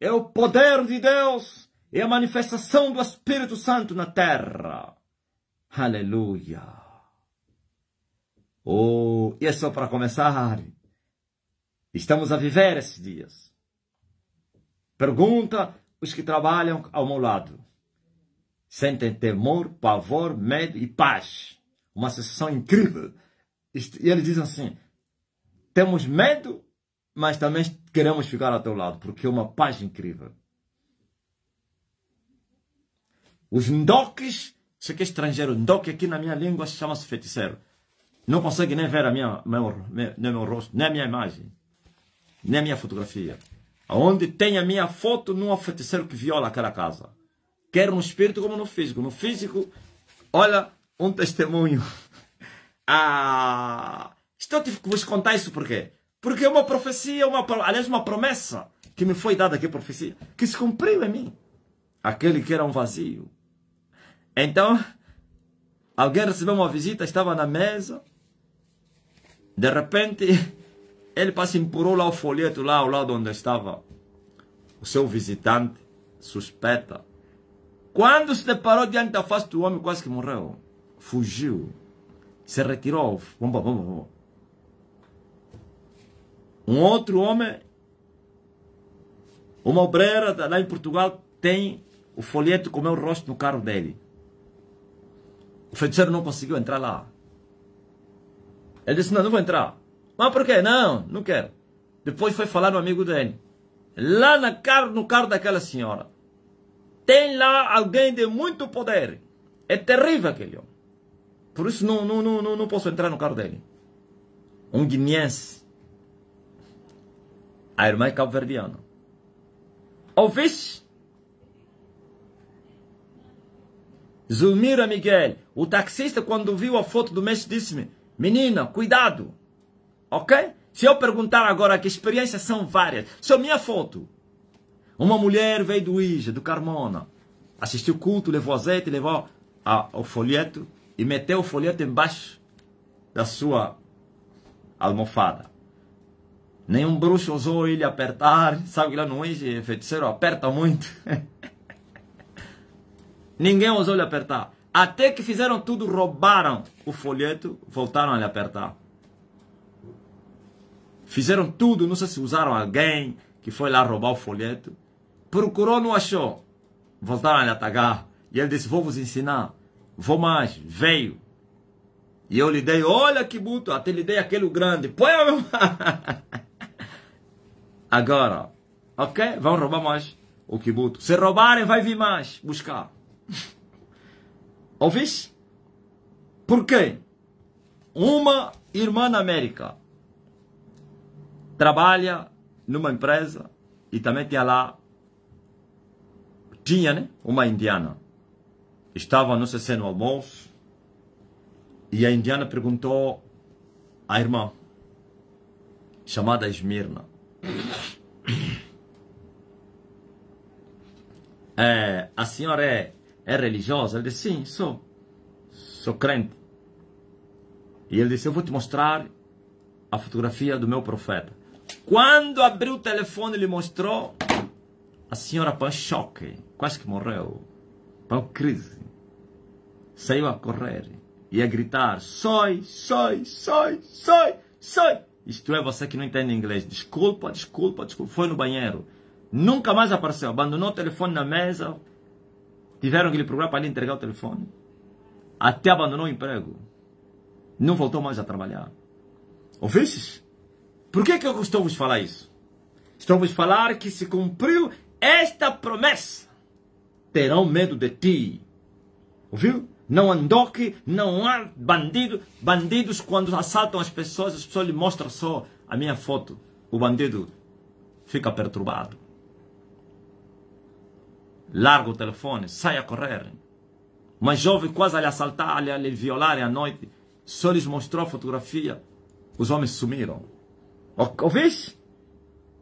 é o poder de Deus, é a manifestação do Espírito Santo na terra. Aleluia! Oh, e é só para começar. Estamos a viver esses dias. Pergunta os que trabalham ao meu lado. Sentem temor, pavor, medo e paz. Uma sensação incrível. E eles dizem assim: temos medo mas também queremos ficar ao teu lado, porque é uma paz incrível. Os ndoques, isso aqui é estrangeiro, ndoque aqui na minha língua chama-se feiticeiro. Não consegue nem ver a minha, meu, nem meu rosto, nem a minha imagem, nem a minha fotografia. Onde tem a minha foto, não há feiticeiro que viola aquela casa. Quer no espírito como no físico. No físico, olha, um testemunho. Ah, estou a te, vos contar isso porque porque é uma profecia, uma, aliás, uma promessa que me foi dada aqui, profecia, que se cumpriu em mim. Aquele que era um vazio. Então, alguém recebeu uma visita, estava na mesa. De repente, ele passa e empurrou lá o folheto, lá ao lado onde estava o seu visitante, suspeita. Quando se deparou diante da face do homem, quase que morreu. Fugiu. Se retirou. Vamos, vamos, vamos. Um outro homem, uma obreira lá em Portugal, tem o folheto com o meu rosto no carro dele. O feiticeiro não conseguiu entrar lá. Ele disse: Não, não vou entrar. Mas por quê? Não, não quero. Depois foi falar no amigo dele. Lá na carro, no carro daquela senhora. Tem lá alguém de muito poder. É terrível aquele homem. Por isso não, não, não, não, não posso entrar no carro dele. Um guineense a irmã é cabo-verdiana. Ouviste? Zulmira Miguel, o taxista, quando viu a foto do mestre, disse-me: Menina, cuidado. Ok? Se eu perguntar agora que experiências são várias, só minha foto. Uma mulher veio do Ija, do Carmona, assistiu o culto, levou azeite, levou a, o folheto e meteu o folheto embaixo da sua almofada. Nenhum bruxo ousou ele apertar. Sabe que lá no Enche, feiticeiro aperta muito. Ninguém ousou ele apertar. Até que fizeram tudo, roubaram o folheto, voltaram a lhe apertar. Fizeram tudo, não sei se usaram alguém que foi lá roubar o folheto. Procurou, não achou. Voltaram a lhe atacar. E ele disse: Vou vos ensinar. Vou mais. Veio. E eu lhe dei: Olha que buto. Até lhe dei aquele grande. Põe a minha. agora. Ok? Vão roubar mais o kibuto. Se roubarem, vai vir mais buscar. Ouviste? Porquê? Uma irmã na América trabalha numa empresa e também tinha lá, tinha, né? Uma indiana. Estava, não sei se é no almoço, e a indiana perguntou à irmã, chamada Esmirna, é, a senhora é, é religiosa? Ele disse, sim, sou. Sou crente. E ele disse, eu vou te mostrar a fotografia do meu profeta. Quando abriu o telefone, ele mostrou. A senhora para choque, quase que morreu. Para crise. Saiu a correr e a gritar: Soi, soi, soi, soi, soi. Isto é, você que não entende inglês. Desculpa, desculpa, desculpa. Foi no banheiro. Nunca mais apareceu. Abandonou o telefone na mesa. Tiveram que lhe procurar para lhe entregar o telefone. Até abandonou o emprego. Não voltou mais a trabalhar. Ouvistes? Por que, é que eu estou vos falar isso? Estou vos falar que se cumpriu esta promessa. Terão medo de ti. Ouviu? não andoque, não há bandido. Bandidos, quando assaltam as pessoas, as pessoas lhe mostram só a minha foto. O bandido fica perturbado. Larga o telefone, sai a correr. Uma jovem quase a lhe assaltar, a lhe violarem à noite. Só lhes mostrou a fotografia. Os homens sumiram. Ouviste?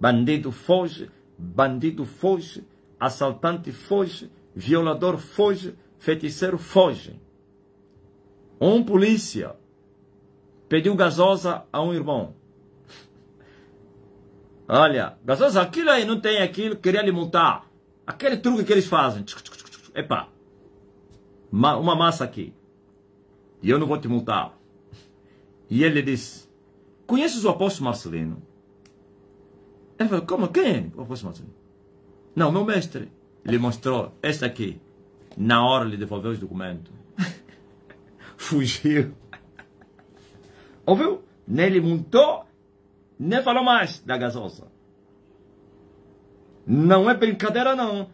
Bandido foge, bandido foge, assaltante foge, violador foge feiticeiro fogem. Um polícia pediu gasosa a um irmão. Olha, gasosa, aquilo aí não tem aquilo, queria lhe multar. Aquele truque que eles fazem. Epa, uma massa aqui. E eu não vou te multar. E ele disse, conheces o apóstolo Marcelino? Ele falou, como, quem? O apóstolo Marcelino. Não, meu mestre. Ele mostrou, esta aqui. Na hora ele devolveu os documentos. Fugiu. Ouviu? Nem ele montou, nem falou mais da gasosa. Não é brincadeira, não.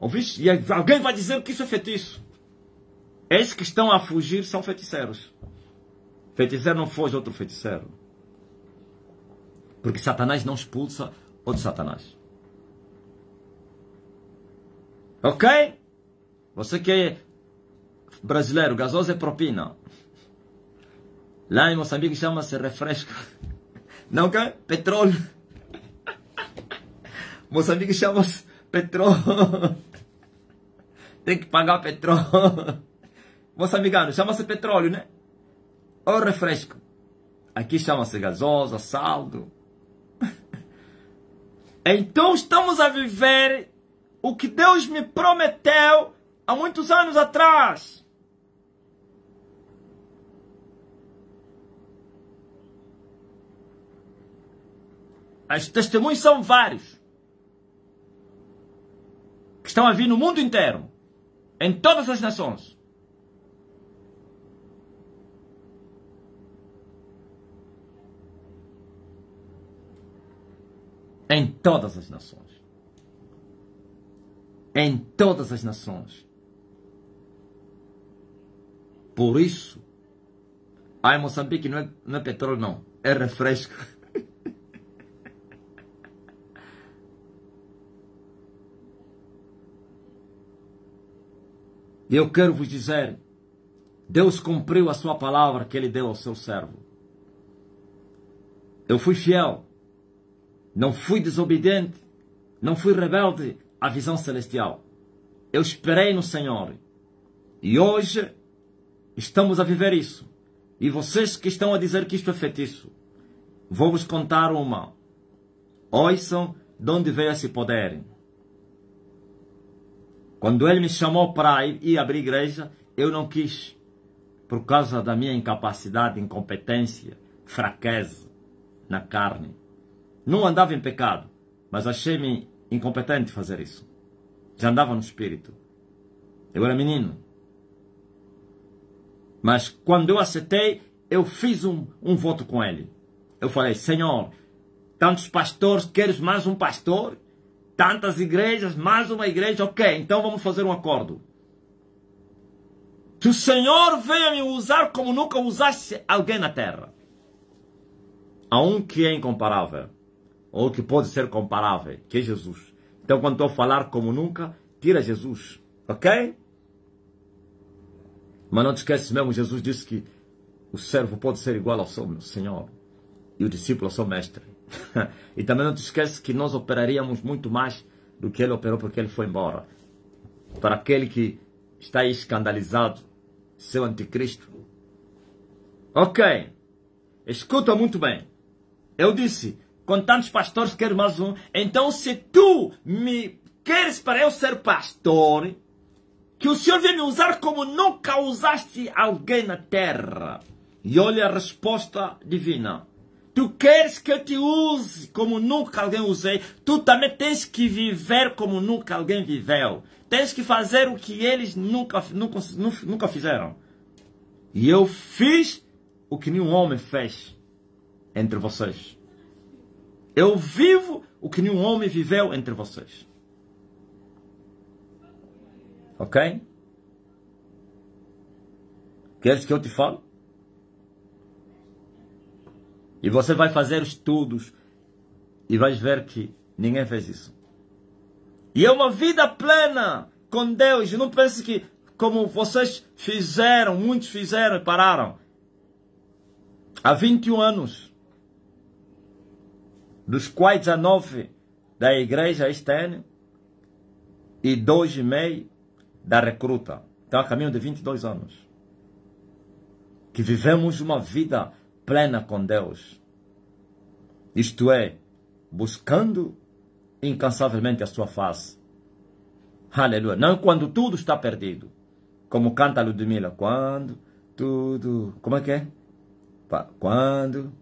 Ouviu? E alguém vai dizer que isso é feitiço. Esses que estão a fugir são feiticeiros. Feiticeiro não foge outro feiticeiro. Porque Satanás não expulsa outro Satanás. Ok? Você que é brasileiro, gasosa é propina. Lá em Moçambique chama-se refresco. Não que? Petróleo. Moçambique chama-se petróleo. Tem que pagar petróleo. Moçambicano, chama-se petróleo, né? Ou refresco. Aqui chama-se gasosa, saldo. Então estamos a viver o que Deus me prometeu há muitos anos atrás. As testemunhas são vários. Que estão a vir no mundo inteiro. Em todas as nações. Em todas as nações. Em todas as nações. Por isso, ai ah, Moçambique não é, não é petróleo, não. É refresco. E eu quero vos dizer, Deus cumpriu a sua palavra que ele deu ao seu servo. Eu fui fiel, não fui desobediente, não fui rebelde à visão celestial. Eu esperei no Senhor. E hoje Estamos a viver isso. E vocês que estão a dizer que isto é feitiço, vou-vos contar uma. Ouçam de onde veio esse poder. Quando ele me chamou para ir abrir igreja, eu não quis, por causa da minha incapacidade, incompetência, fraqueza na carne. Não andava em pecado, mas achei-me incompetente fazer isso. Já andava no espírito. Eu era menino. Mas quando eu aceitei, eu fiz um, um voto com ele. Eu falei, Senhor, tantos pastores, queres mais um pastor? Tantas igrejas, mais uma igreja? Ok, então vamos fazer um acordo. Que o Senhor venha me usar como nunca usasse alguém na terra. Há um que é incomparável, ou que pode ser comparável, que é Jesus. Então, quando eu falar como nunca, tira Jesus, ok? Mas não te esqueces mesmo, Jesus disse que o servo pode ser igual ao seu Senhor e o discípulo ao seu mestre. e também não te esqueces que nós operaríamos muito mais do que ele operou porque ele foi embora. Para aquele que está escandalizado, seu anticristo. Ok, escuta muito bem. Eu disse, com tantos pastores quero mais um. Então se tu me queres para eu ser pastor, que o Senhor vem me usar como nunca usaste alguém na terra. E olha a resposta divina. Tu queres que eu te use como nunca alguém usei. Tu também tens que viver como nunca alguém viveu. Tens que fazer o que eles nunca, nunca, nunca fizeram. E eu fiz o que nenhum homem fez entre vocês. Eu vivo o que nenhum homem viveu entre vocês. Ok? Queres que eu te fale? E você vai fazer estudos e vai ver que ninguém fez isso. E é uma vida plena com Deus. Não pense que como vocês fizeram, muitos fizeram e pararam. Há 21 anos, dos quais 19 da igreja este ano, e dois e meio da recruta. Está a caminho de 22 anos. Que vivemos uma vida plena com Deus. Isto é, buscando incansavelmente a sua face. Aleluia. Não quando tudo está perdido. Como canta Ludmilla. Quando tudo... Como é que é? Quando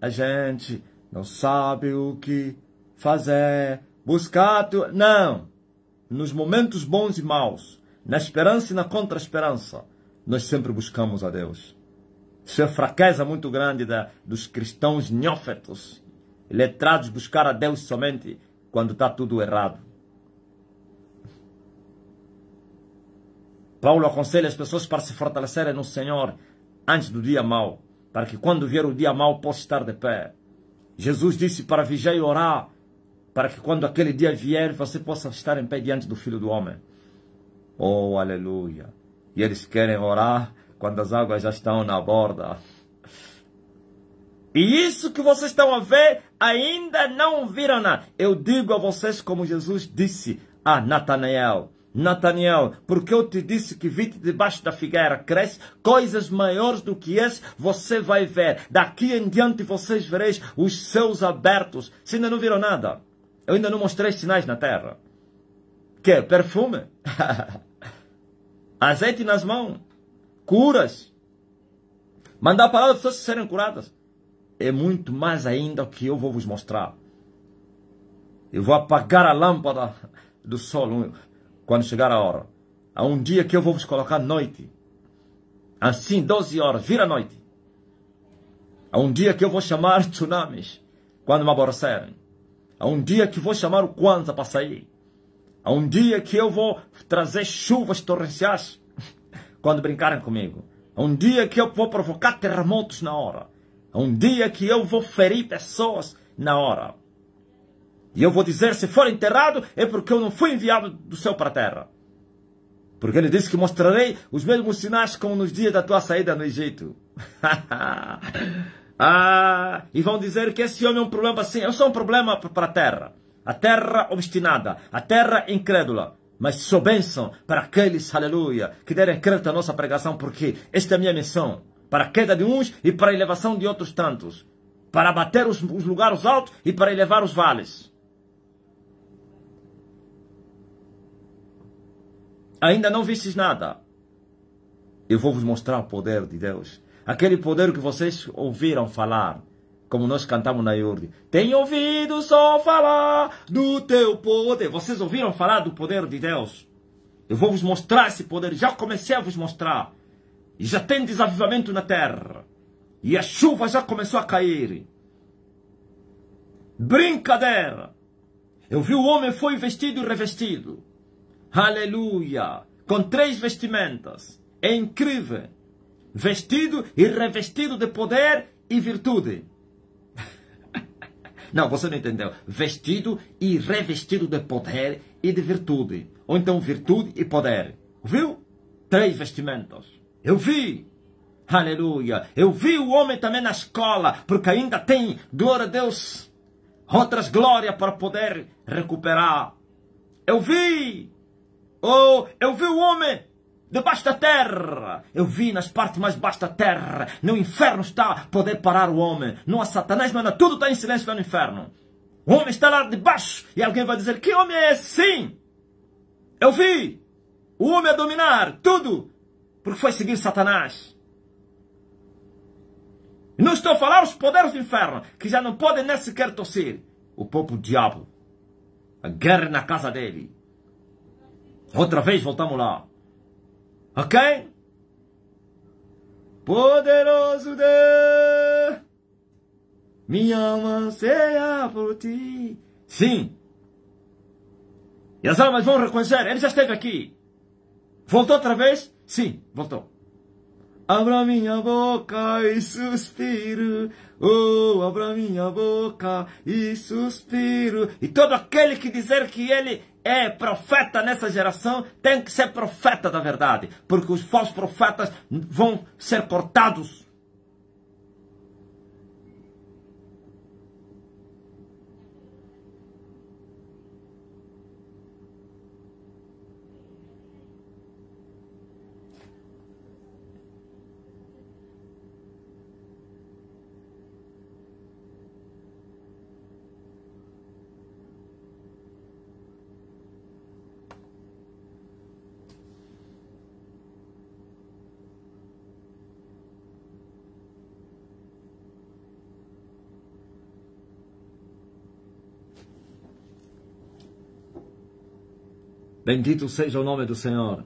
a gente não sabe o que fazer. Buscar... Tu... Não. Nos momentos bons e maus na esperança e na contra-esperança, nós sempre buscamos a Deus. Isso é fraqueza muito grande da, dos cristãos neófetos, letrados, buscar a Deus somente quando está tudo errado. Paulo aconselha as pessoas para se fortalecerem no Senhor antes do dia mau, para que quando vier o dia mau possa estar de pé. Jesus disse para vigiar e orar, para que quando aquele dia vier você possa estar em pé diante do Filho do Homem. Oh, aleluia! E eles querem orar quando as águas já estão na borda. E isso que vocês estão a ver ainda não viram. Não. Eu digo a vocês como Jesus disse a Natanael. Nataniel, porque eu te disse que vi-te debaixo da figueira, cresce, coisas maiores do que esse você vai ver. Daqui em diante vocês vereis os céus abertos. Se ainda não viram nada, eu ainda não mostrei sinais na terra. Que? Perfume? azeite nas mãos, curas, mandar a palavra pessoas serem curadas. É muito mais ainda que eu vou vos mostrar. Eu vou apagar a lâmpada do sol quando chegar a hora. Há um dia que eu vou vos colocar noite. Assim, 12 horas, vira noite. Há um dia que eu vou chamar tsunamis quando me aborrecerem. Há um dia que vou chamar o Kwanzaa para sair. Há um dia que eu vou trazer chuvas torrenciais quando brincarem comigo. Há um dia que eu vou provocar terremotos na hora. Há um dia que eu vou ferir pessoas na hora. E eu vou dizer, se for enterrado, é porque eu não fui enviado do céu para a terra. Porque ele disse que mostrarei os mesmos sinais como nos dias da tua saída no Egito. ah, e vão dizer que esse homem é um problema assim. Eu é sou um problema para a terra a terra obstinada, a terra incrédula. Mas sou bênção para aqueles, aleluia, que derem crédito à nossa pregação, porque esta é a minha missão. Para a queda de uns e para a elevação de outros tantos. Para abater os, os lugares altos e para elevar os vales. Ainda não vistes nada. Eu vou vos mostrar o poder de Deus. Aquele poder que vocês ouviram falar, como nós cantamos na Iordi, Tenho ouvido só falar do teu poder. Vocês ouviram falar do poder de Deus? Eu vou vos mostrar esse poder. Já comecei a vos mostrar. E já tem desavivamento na terra. E a chuva já começou a cair. Brincadeira! Eu vi o homem foi vestido e revestido. Aleluia! Com três vestimentas. É incrível. Vestido e revestido de poder e virtude. Não, você não entendeu. Vestido e revestido de poder e de virtude. Ou então virtude e poder. Viu? Três vestimentos. Eu vi. Aleluia. Eu vi o homem também na escola, porque ainda tem, glória a Deus, outras glórias para poder recuperar. Eu vi. Oh, eu vi o homem debaixo da terra. Eu vi nas partes mais baixas da terra. No inferno está poder parar o homem. Não há Satanás, mas tudo está em silêncio lá no inferno. O homem está lá debaixo. E alguém vai dizer: Que homem é esse? Sim, eu vi. O homem a dominar tudo. Porque foi seguir Satanás. Não estou a falar os poderes do inferno, que já não podem nem sequer tossir. O povo diabo. A guerra na casa dele. Outra vez voltamos lá. Ok? Poderoso Deus, minha alma seja por ti. Sim. E as almas vão reconhecer. Ele já esteve aqui. Voltou outra vez? Sim, voltou. Abra minha boca e suspiro. Oh, abra minha boca e suspiro. E todo aquele que dizer que ele é profeta nessa geração tem que ser profeta da verdade, porque os falsos profetas vão ser cortados Bendito seja o nome do Senhor.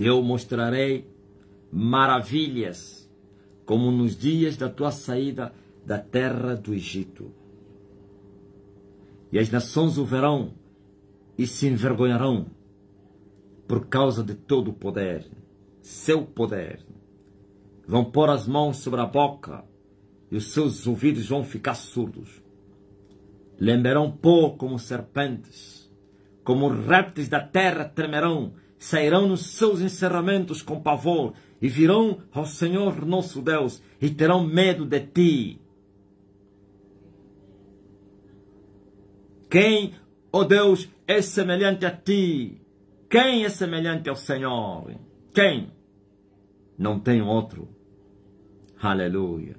Eu mostrarei maravilhas, como nos dias da tua saída da terra do Egito. E as nações o verão e se envergonharão por causa de todo o poder, seu poder vão pôr as mãos sobre a boca e os seus ouvidos vão ficar surdos. Lembrarão pouco como serpentes, como répteis da terra tremerão, sairão nos seus encerramentos com pavor e virão ao Senhor nosso Deus e terão medo de ti. Quem, ó oh Deus, é semelhante a ti? Quem é semelhante ao Senhor? Quem? Não tem outro. Aleluia.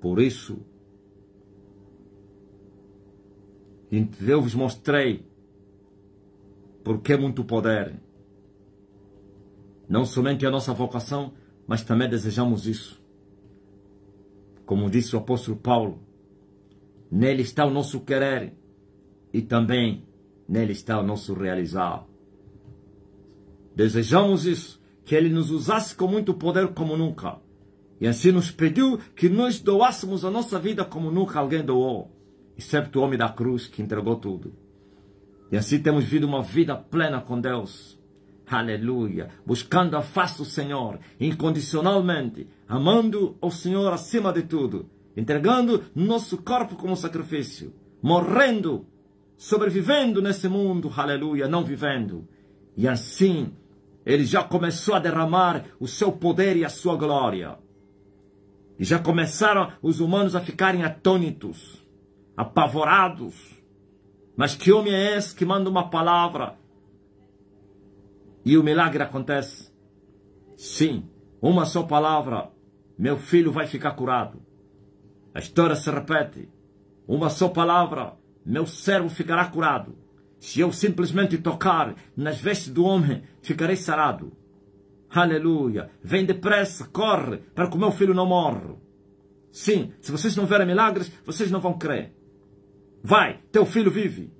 Por isso, eu vos mostrei porque é muito poder. Não somente a nossa vocação, mas também desejamos isso. Como disse o apóstolo Paulo, nele está o nosso querer e também nele está o nosso realizar. Desejamos isso, que ele nos usasse com muito poder como nunca e assim nos pediu que nós doássemos a nossa vida como nunca alguém doou, excepto o homem da cruz que entregou tudo. E assim temos vivido uma vida plena com Deus. Aleluia! Buscando a face do Senhor, incondicionalmente, amando o Senhor acima de tudo, entregando nosso corpo como sacrifício, morrendo, sobrevivendo nesse mundo, aleluia, não vivendo. E assim, Ele já começou a derramar o seu poder e a sua glória. E já começaram os humanos a ficarem atônitos, apavorados. Mas que homem é esse que manda uma palavra e o milagre acontece? Sim, uma só palavra, meu filho vai ficar curado. A história se repete. Uma só palavra, meu servo ficará curado. Se eu simplesmente tocar nas vestes do homem, ficarei sarado. Aleluia. Vem depressa, corre, para que o meu filho não morra. Sim, se vocês não verem milagres, vocês não vão crer. Vai, teu filho vive.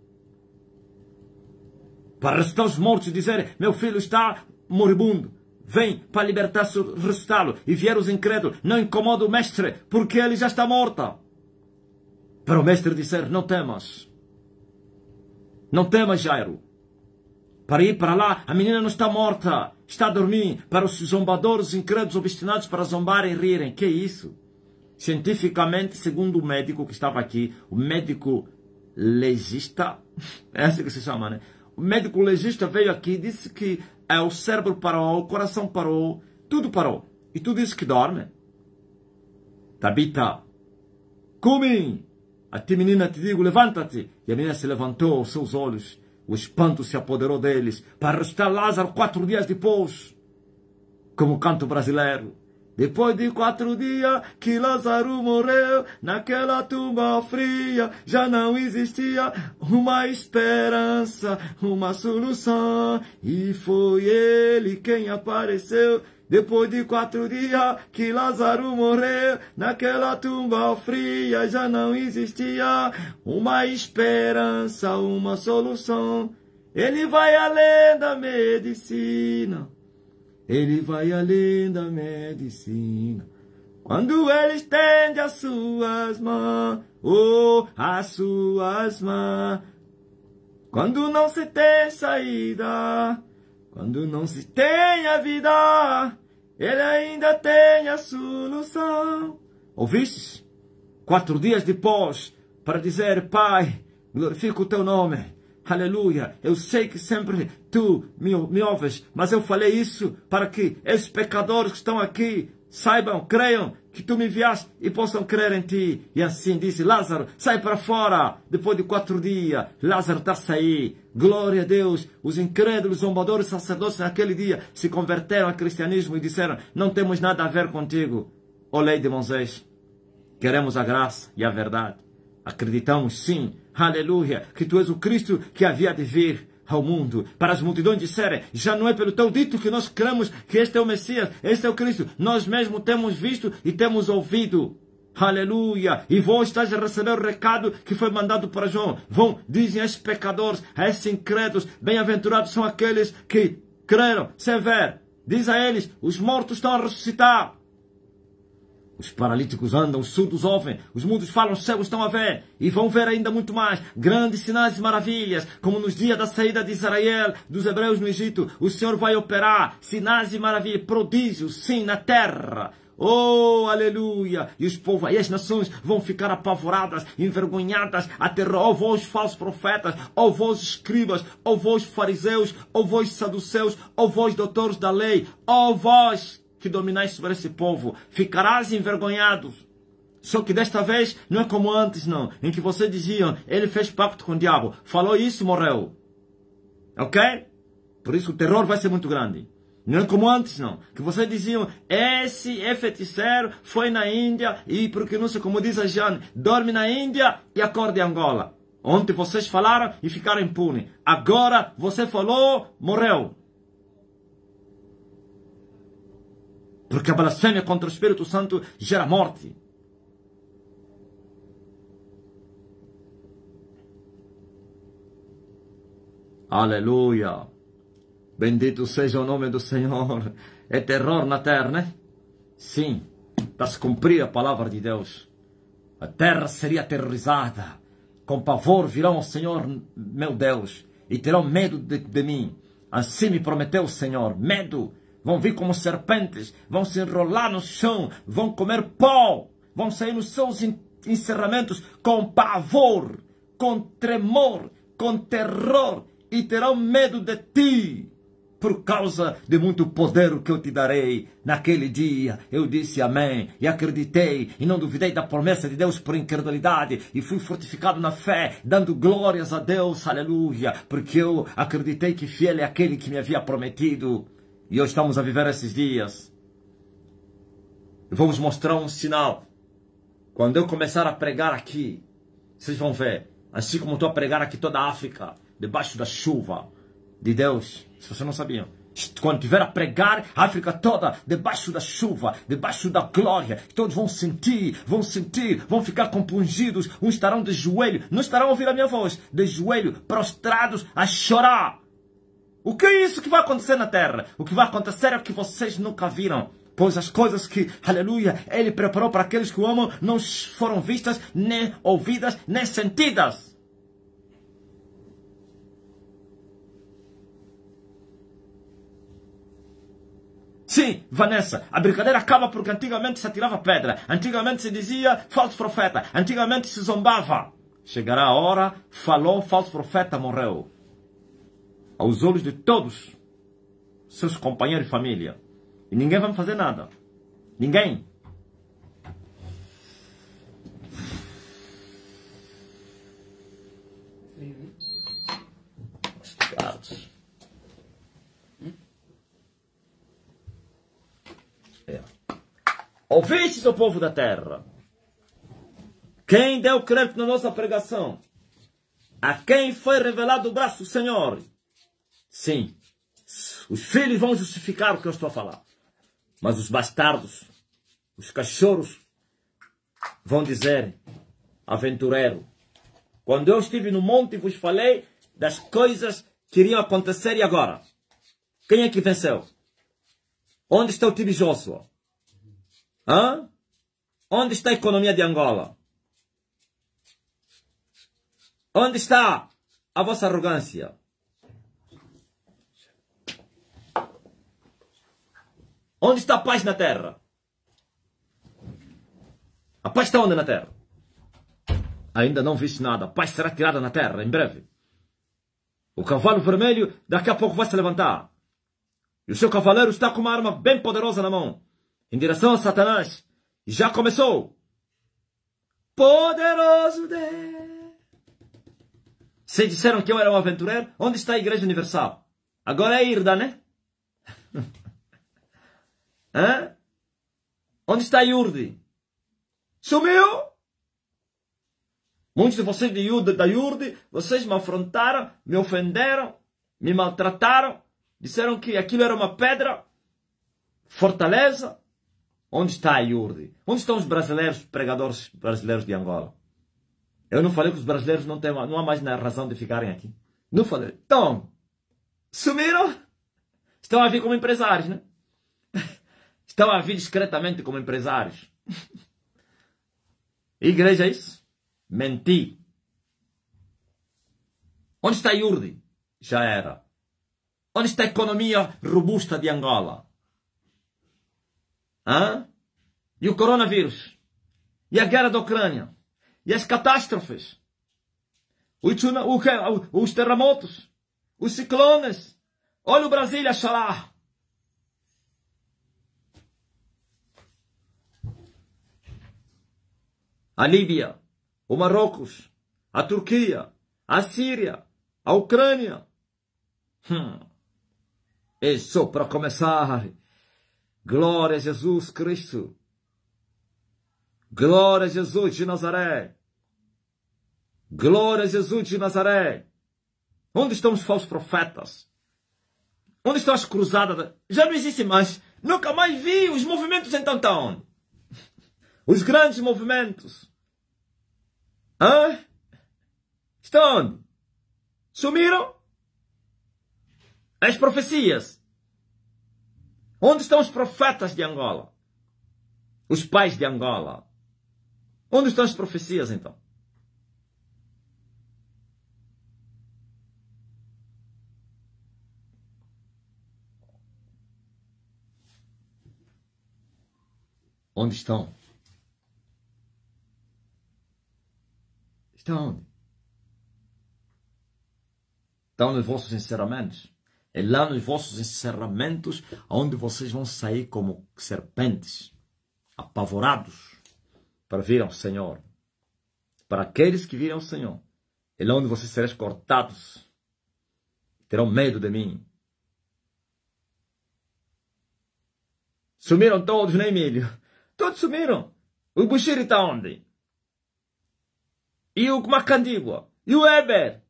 Para ressuscitar os mortos e meu filho está moribundo. Vem para libertar, restá lo E vier os incrédulos. Não incomoda o mestre, porque ele já está morto. Para o mestre dizer, não temas. Não temas, Jairo. Para ir para lá, a menina não está morta está a dormir para os zombadores, incrédulos, obstinados para zombar e rirem. Que isso? Cientificamente, segundo o médico que estava aqui, o médico legista, é assim que se chama, né? O médico legista veio aqui e disse que é, o cérebro parou, o coração parou, tudo parou. E tu disse que dorme? Tabita, come! A ti menina te digo, levanta-te! E a menina se levantou, seus olhos o espanto se apoderou deles para ressuscitar Lázaro quatro dias depois, como canto brasileiro. Depois de quatro dias que Lázaro morreu, naquela tumba fria já não existia uma esperança, uma solução. E foi ele quem apareceu depois de quatro dias que Lázaro morreu, naquela tumba fria já não existia uma esperança, uma solução. Ele vai além da medicina. Ele vai além da medicina. Quando ele estende as suas mãos, oh, as suas mãos, quando não se tem saída, quando não se tem a vida, ele ainda tem a solução. Ouvistes? Quatro dias depois, para dizer, Pai, glorifico o teu nome. Aleluia. Eu sei que sempre tu me, me ouves, mas eu falei isso para que esses pecadores que estão aqui saibam, creiam que tu me enviaste e possam crer em ti. E assim disse: Lázaro, sai para fora. Depois de quatro dias, Lázaro está a sair. Glória a Deus. Os incrédulos, zombadores, sacerdotes naquele dia se converteram ao cristianismo e disseram: Não temos nada a ver contigo, ó lei de Moisés. Queremos a graça e a verdade. Acreditamos sim, aleluia, que tu és o Cristo que havia de vir ao mundo, para as multidões disserem, já não é pelo tão dito que nós cremos que este é o Messias, este é o Cristo. Nós mesmo temos visto e temos ouvido. Aleluia! E vão estar a receber o recado que foi mandado para João. Vão, dizem a esses pecadores, a esses incrédulos, bem-aventurados são aqueles que creram sem ver. Diz a eles, os mortos estão a ressuscitar. Os paralíticos andam, os surdos ouvem, os mundos falam, os cegos estão a ver, e vão ver ainda muito mais, grandes sinais e maravilhas, como nos dias da saída de Israel, dos hebreus no Egito, o Senhor vai operar sinais e maravilhas, prodígios, sim, na terra. Oh, aleluia! E os povos, e as nações vão ficar apavoradas, envergonhadas, aterrorizadas. oh, vós falsos profetas, ou oh, vós escribas, ou oh, vós fariseus, ou oh, vós saduceus, ou oh, vós doutores da lei, ou oh, vós que dominais sobre esse povo, ficarás envergonhados. Só que desta vez não é como antes, não, em que vocês diziam, ele fez pacto com o diabo, falou isso morreu. Ok? Por isso o terror vai ser muito grande. Não é como antes, não. Que vocês diziam, esse é feiticeiro, foi na Índia, e porque não sei como diz a Jane, dorme na Índia e acorda em Angola. Ontem vocês falaram e ficaram impunes. Agora você falou, morreu. Porque a blasfêmia contra o Espírito Santo gera morte. Aleluia. Bendito seja o nome do Senhor. É terror na terra, né? Sim, está se cumprir a palavra de Deus. A terra seria aterrorizada. Com pavor virão ao Senhor, meu Deus, e terão medo de, de mim. Assim me prometeu o Senhor. Medo vão vir como serpentes, vão se enrolar no chão, vão comer pó, vão sair nos seus encerramentos com pavor, com tremor, com terror e terão medo de ti. Por causa de muito poder que eu te darei, naquele dia eu disse amém e acreditei e não duvidei da promessa de Deus por incredulidade e fui fortificado na fé, dando glórias a Deus, aleluia, porque eu acreditei que fiel é aquele que me havia prometido. E hoje estamos a viver esses dias. Eu vou vos mostrar um sinal. Quando eu começar a pregar aqui, vocês vão ver. Assim como estou a pregar aqui toda a África, debaixo da chuva de Deus. Se vocês não sabiam. Quando tiver a pregar a África toda, debaixo da chuva, debaixo da glória, todos vão sentir, vão sentir, vão ficar compungidos, uns estarão de joelho, não estarão a ouvir a minha voz, de joelho, prostrados, a chorar o que é isso que vai acontecer na terra? O que vai acontecer é o que vocês nunca viram. Pois as coisas que, aleluia, Ele preparou para aqueles que o amam não foram vistas, nem ouvidas, nem sentidas. Sim, Vanessa, a brincadeira acaba porque antigamente se atirava pedra, antigamente se dizia falso profeta, antigamente se zombava. Chegará a hora, falou falso profeta, morreu aos olhos de todos seus companheiros e família. E ninguém vai me fazer nada. Ninguém. Carlos. É. Ouvistes o povo da terra. Quem deu crédito na nossa pregação? A quem foi revelado o braço do Senhor? Sim, os filhos vão justificar o que eu estou a falar. Mas os bastardos, os cachorros, vão dizer, aventureiro, quando eu estive no monte e vos falei das coisas que iriam acontecer e agora? Quem é que venceu? Onde está o time Joshua? Hã? Onde está a economia de Angola? Onde está a vossa arrogância? Onde está a paz na terra? A paz está onde na terra? Ainda não viste nada. A paz será tirada na terra em breve. O cavalo vermelho daqui a pouco vai se levantar. E o seu cavaleiro está com uma arma bem poderosa na mão, em direção a Satanás. E já começou. Poderoso Deus. Se disseram que eu era um aventureiro, onde está a Igreja Universal? Agora é ir, né? Hã? Onde está Yurde? Sumiu! Muitos de vocês de Yurde, da Yurde, vocês me afrontaram, me ofenderam, me maltrataram, disseram que aquilo era uma pedra, fortaleza. Onde está a Yurde? Onde estão os brasileiros, pregadores brasileiros de Angola? Eu não falei que os brasileiros não, têm, não há mais razão de ficarem aqui. Não falei. Então, sumiram? Estão a vir como empresários, né? estão a vir discretamente como empresários. Igreja é isso? Menti. Onde está a Iurde? Já era. Onde está a economia robusta de Angola? Hã? E o coronavírus? E a guerra da Ucrânia? E as catástrofes? Tsunami, os terremotos? Os ciclones? Olha o a xalá! a Líbia, o Marrocos, a Turquia, a Síria, a Ucrânia. Hum. Isso para começar. Glória a Jesus Cristo. Glória a Jesus de Nazaré. Glória a Jesus de Nazaré. Onde estão os falsos profetas? Onde estão as cruzadas? Já não existe mais. Nunca mais vi os movimentos em Tantão. Os grandes movimentos. Hã? Estão onde? Sumiram? As profecias. Onde estão os profetas de Angola? Os pais de Angola? Onde estão as profecias então? Onde estão? Stone. Estão nos vossos encerramentos. É lá nos vossos encerramentos onde vocês vão sair como serpentes, apavorados, para vir ao Senhor. Para aqueles que virem ao Senhor, é lá onde vocês serão cortados. Terão medo de mim. Sumiram todos, né, milho? Todos sumiram. O Bushiri está onde? E o Macandigua? E o Weber?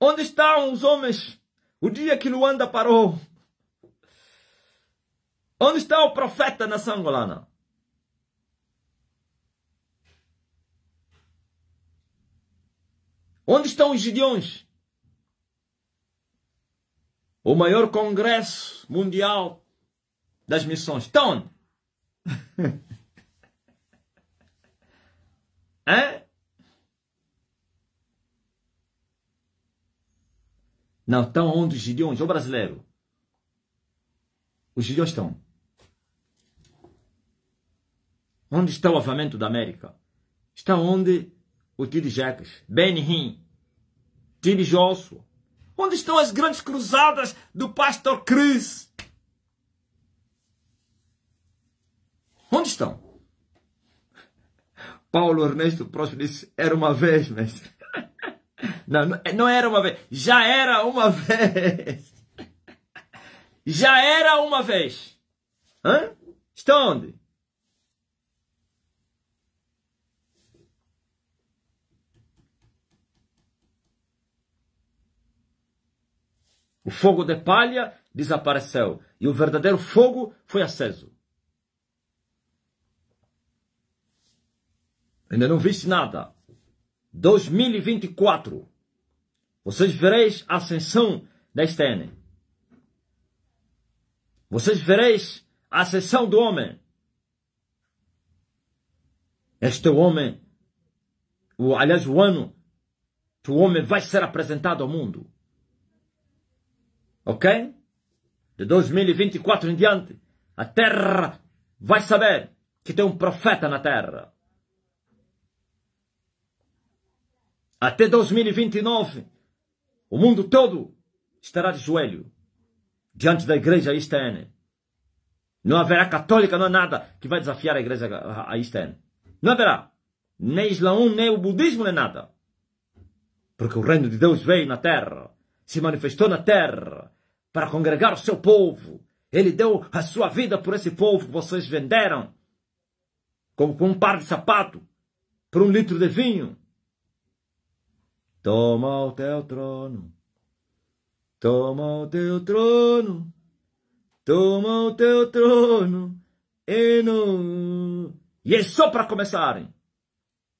Onde estão os homens? O dia que Luanda parou. Onde está o profeta na Sangolana? Onde estão os gideões? O maior congresso mundial das missões. Estão onde? É? Não, estão onde os Gideões? Ô brasileiro. Os Gideões estão. Onde está o avamento da América? Está onde o Tiri Jacques, Ben Hinn, Tiri Josso. Onde estão as grandes cruzadas do pastor Cris? Onde estão? Paulo Ernesto próximo disse, era uma vez, mestre. Não, não era uma vez. Já era uma vez. Já era uma vez. Hã? Está onde? O fogo de palha desapareceu e o verdadeiro fogo foi aceso. Ainda não viste nada. 2024. Vocês vereis a ascensão da STN. Vocês vereis a ascensão do homem. Este homem, o, aliás, o ano que o homem vai ser apresentado ao mundo. Ok? De 2024 em diante, a terra vai saber que tem um profeta na terra. Até 2029, o mundo todo estará de joelho diante da igreja externa. Não haverá católica, não há nada que vai desafiar a igreja externa. Não haverá. Nem Islão, nem o budismo, nem nada. Porque o reino de Deus veio na terra, se manifestou na terra, para congregar o seu povo. Ele deu a sua vida por esse povo que vocês venderam, como com um par de sapato, por um litro de vinho. Toma o teu trono, toma o teu trono, toma o teu trono, e não. E é só para começarem.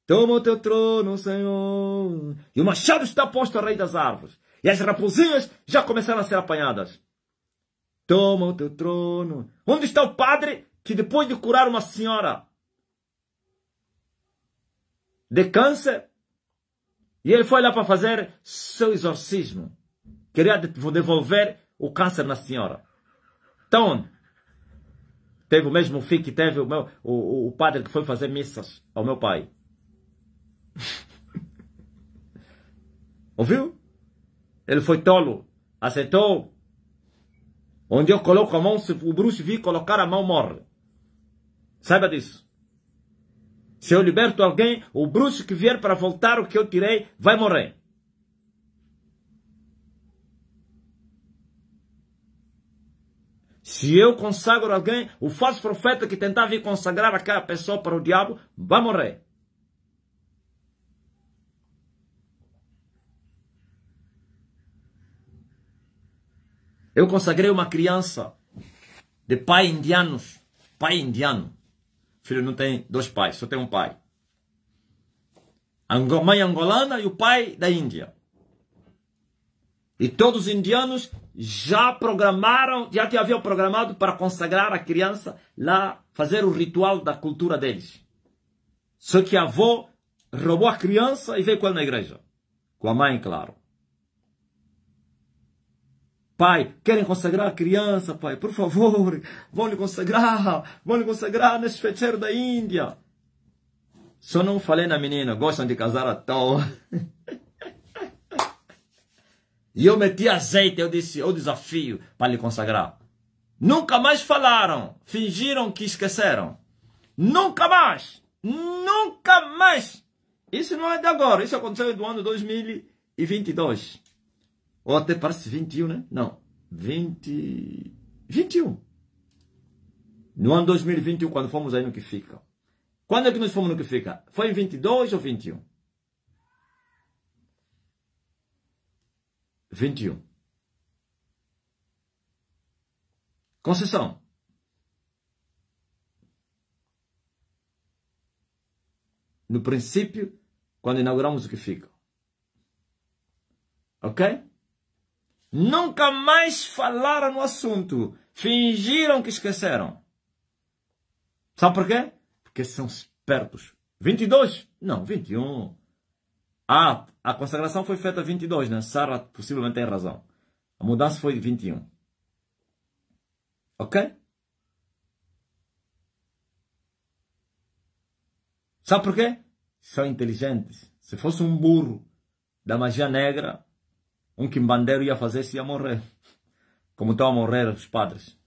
Toma o teu trono, Senhor. E o machado está posto ao rei das árvores. E as raposinhas já começaram a ser apanhadas. Toma o teu trono. Onde está o padre que depois de curar uma senhora de câncer, e ele foi lá para fazer seu exorcismo. Queria devolver o câncer na senhora. Então, teve o mesmo fim que teve o, meu, o, o padre que foi fazer missas ao meu pai. Ouviu? Ele foi tolo. Aceitou. Onde eu coloco a mão, se o bruxo vir colocar a mão, morre. Saiba disso. Se eu liberto alguém, o bruxo que vier para voltar o que eu tirei vai morrer. Se eu consagro alguém, o falso profeta que tentava vir consagrar aquela pessoa para o diabo vai morrer. Eu consagrei uma criança de pai indiano, pai indiano filho não tem dois pais, só tem um pai. A mãe angolana e o pai da Índia. E todos os indianos já programaram, já te haviam programado para consagrar a criança lá, fazer o ritual da cultura deles. Só que a avó roubou a criança e veio com ela na igreja. Com a mãe, claro. Pai, querem consagrar a criança, Pai, por favor, vão lhe consagrar, vão lhe consagrar nesse fecheiro da Índia. Só não falei na menina, gostam de casar à toa. e eu meti azeite, eu disse, eu desafio para lhe consagrar. Nunca mais falaram, fingiram que esqueceram. Nunca mais, nunca mais. Isso não é de agora, isso aconteceu do ano 2022. Ou até parece 21, né? Não, 20, 21. No ano 2021, quando fomos aí no que fica. Quando é que nós fomos no que fica? Foi em 22 ou 21? 21. Concessão. No princípio, quando inauguramos o que fica. Ok? Nunca mais falaram no assunto. Fingiram que esqueceram. Sabe por quê? Porque são espertos. 22? Não, 21. Ah, a consagração foi feita 22, né? Sara possivelmente tem razão. A mudança foi 21. Ok? Sabe por quê? São inteligentes. Se fosse um burro da magia negra, um quimbandeiro ia fazer se ia morrer. Como estão a morrer os padres.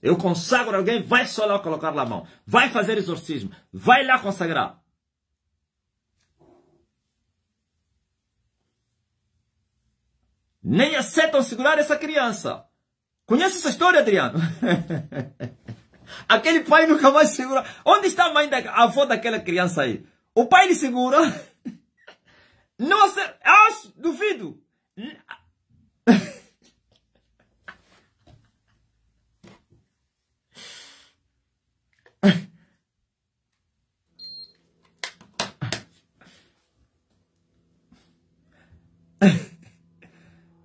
Eu consagro alguém, vai só lá colocar lá a mão. Vai fazer exorcismo. Vai lá consagrar. Nem aceitam segurar essa criança. Conhece essa história, Adriano? Aquele pai nunca mais segura. Onde está a mãe, da, a avó daquela criança aí? O pai lhe segura. Nossa, acho, ah, duvido.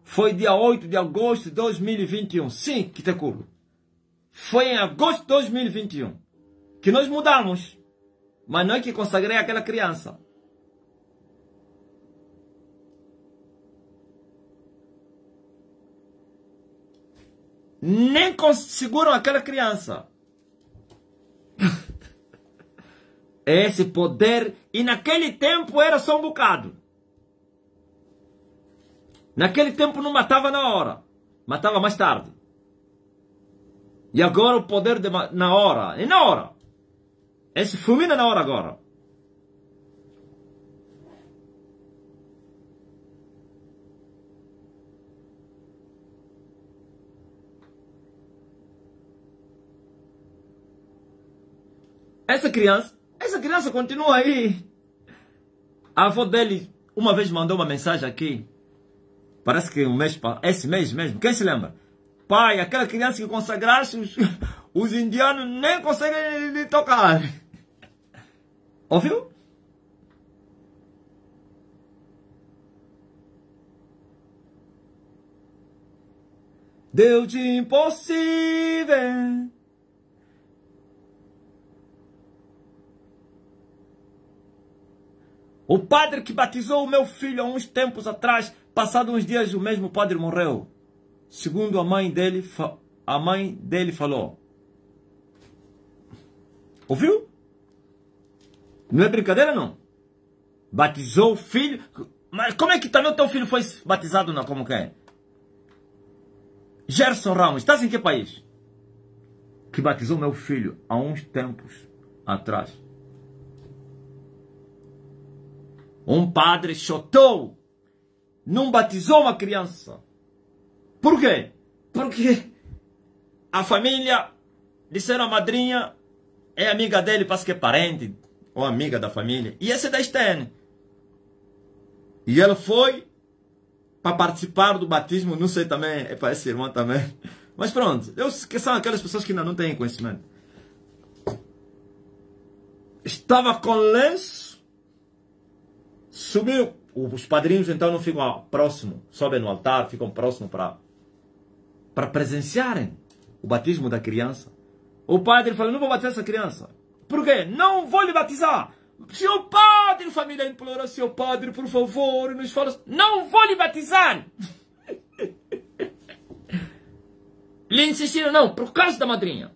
Foi dia 8 de agosto de 2021. Sim, Kitakulo. Foi em agosto de 2021 que nós mudamos. Mas não é que consagrei aquela criança. nem seguram aquela criança. Esse poder, e naquele tempo era só um bocado. Naquele tempo não matava na hora, matava mais tarde. E agora o poder de, na hora, e na hora. Esse fulmina na hora agora. Essa criança, essa criança continua aí. A avó dele uma vez mandou uma mensagem aqui. Parece que um mês, esse mês mesmo, quem se lembra? Pai, aquela criança que consagraste, os, os indianos nem conseguem tocar. Ouviu? Deus de impossível. O padre que batizou o meu filho há uns tempos atrás, passado uns dias, o mesmo padre morreu. Segundo a mãe dele, a mãe dele falou. Ouviu? Não é brincadeira, não. Batizou o filho. Mas como é que também o teu filho foi batizado, não? Como que é? Gerson Ramos, estás em que país? Que batizou meu filho há uns tempos atrás. Um padre chotou, não batizou uma criança. Por quê? Porque a família disseram a madrinha é amiga dele, parece que é parente ou amiga da família. E esse é da esterna. E ela foi para participar do batismo, não sei também, é para esse irmão também. Mas pronto, eu, que são aquelas pessoas que ainda não têm conhecimento. Estava com lenço Subiu. Os padrinhos então não ficam ah, próximo, sobem no altar, ficam próximo para para presenciarem o batismo da criança. O padre fala: "Não vou batizar essa criança". Por quê? Não vou lhe batizar. Seu padre, família implora, seu padre, por favor, nos fala, não vou lhe batizar. lhe insistiram, não, por causa da madrinha.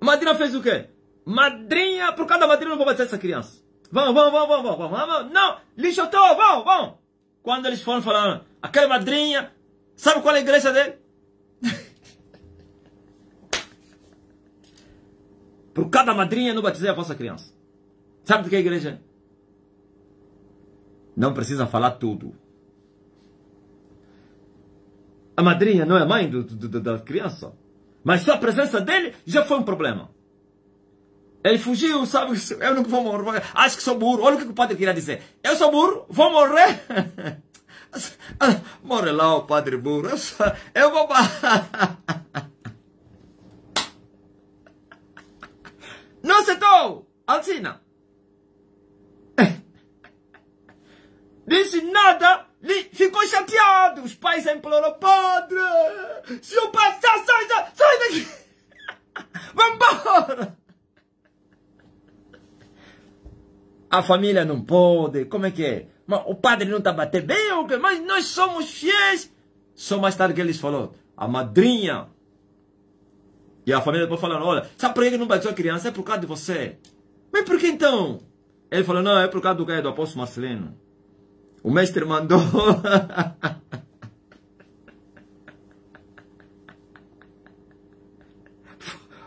A madrinha fez o quê? Madrinha, por causa da madrinha, não vou batizar essa criança. Vão, vão, vão, vão, vão, vão, vão. Não, todo, vão, vão. Quando eles foram falando, aquela madrinha, sabe qual é a igreja dele? Por cada madrinha não batizei a vossa criança. Sabe de que é a igreja? Não precisa falar tudo. A madrinha não é mãe do, do, do, da criança. Mas só a presença dele já foi um problema. Ele fugiu, sabe? Eu não vou morrer. Acho que sou burro. Olha o que o padre queria dizer. Eu sou burro, vou morrer. Morre lá o padre burro. Eu, sou... eu vou. Não aceitou! Alcina! Disse nada, ficou chateado. Os pais imploram: Padre, se o pai sai, sai daqui! Vambora! a família não pode, como é que é? Mas o padre não está batendo bem, ou que? mas nós somos fiéis. Só mais tarde que eles falaram, a madrinha e a família depois falando olha, sabe por que não batizou a criança? É por causa de você. Mas por que então? Ele falou, não, é por causa do gaio é do apóstolo Marcelino. O mestre mandou.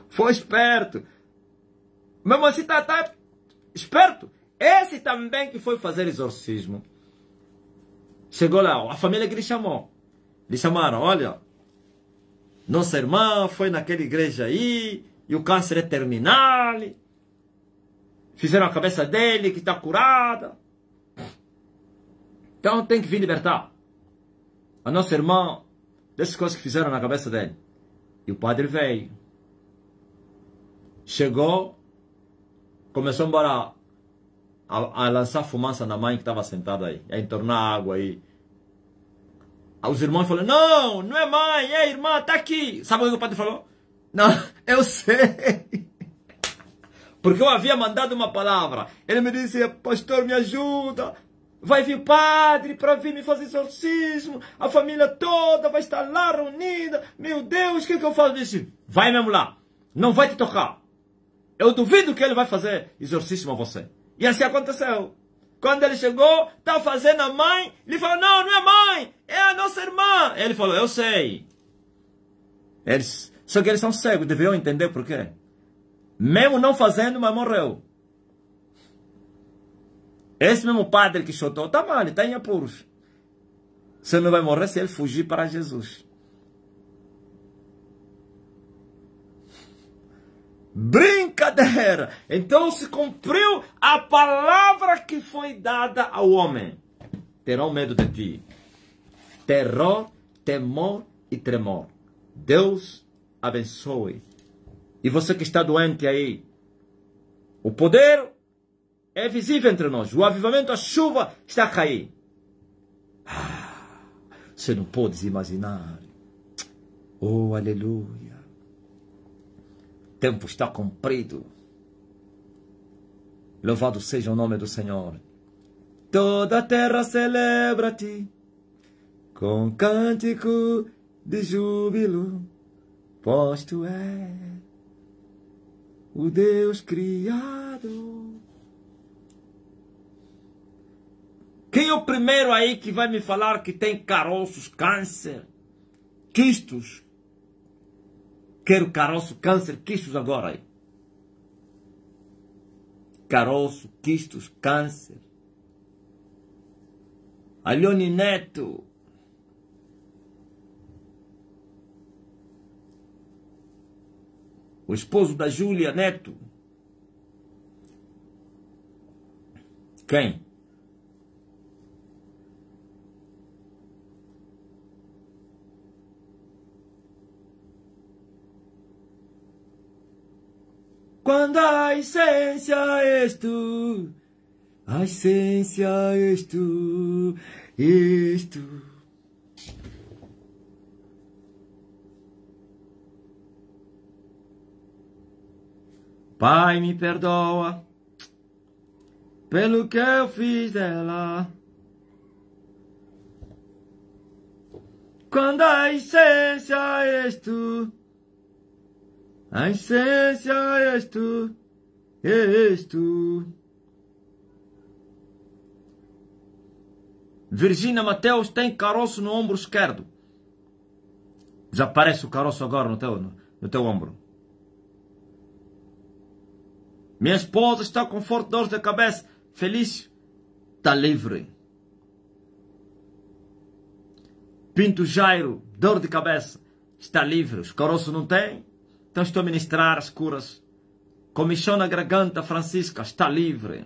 Foi esperto. Mesmo assim, tá, tá esperto. Esse também que foi fazer exorcismo. Chegou lá, a família que lhe chamou. Lhe chamaram, olha, nossa irmã foi naquela igreja aí, e o câncer é terminal. Fizeram a cabeça dele, que está curada. Então tem que vir libertar. A nossa irmã, dessas coisas que fizeram na cabeça dele. E o padre veio. Chegou, começou a embora a, a lançar fumaça na mãe que estava sentada aí, a entornar água aí. Os irmãos falaram: Não, não é mãe, é irmã, tá aqui. Sabe o que o padre falou? Não, eu sei. Porque eu havia mandado uma palavra. Ele me disse: Pastor, me ajuda. Vai vir o padre para vir me fazer exorcismo. A família toda vai estar lá reunida. Meu Deus, o que, é que eu faço? Eu disse: Vai mesmo lá. Não vai te tocar. Eu duvido que ele vai fazer exorcismo a você. E assim aconteceu. Quando ele chegou, estava tá fazendo a mãe, ele falou, não, não é mãe, é a nossa irmã. Ele falou, eu sei. Eles, só que eles são cegos, deveriam entender por quê. Mesmo não fazendo, mas morreu. Esse mesmo padre que chutou, está mal, está em apuros. Você não vai morrer se ele fugir para Jesus. Brincadeira! Então se cumpriu a palavra que foi dada ao homem. Terão medo de ti. Terror, temor e tremor. Deus abençoe. E você que está doente aí, o poder é visível entre nós. O avivamento, a chuva está a cair. Ah, você não pode imaginar. Oh, aleluia tempo está cumprido. Louvado seja o nome do Senhor. Toda a terra celebra-te com cântico de júbilo, pois tu és o Deus criado. Quem é o primeiro aí que vai me falar que tem caroços, câncer, quistos, Quero caroço, câncer, quistos agora. Aí. Caroço, quistos, câncer. Alione Neto. O esposo da Júlia Neto. Quem? Quando a essência és tu, a essência és tu, és tu. Pai, me perdoa pelo que eu fiz dela. Quando a essência és tu, a essência és tu, és tu. Virgínia Mateus tem caroço no ombro esquerdo. Desaparece o caroço agora no teu, no, no teu ombro. Minha esposa está com forte dor de cabeça. Feliz está livre. Pinto Jairo, dor de cabeça, está livre. Os caroços não têm. Então estou a ministrar as curas. Comissiona a garganta, Francisca, está livre.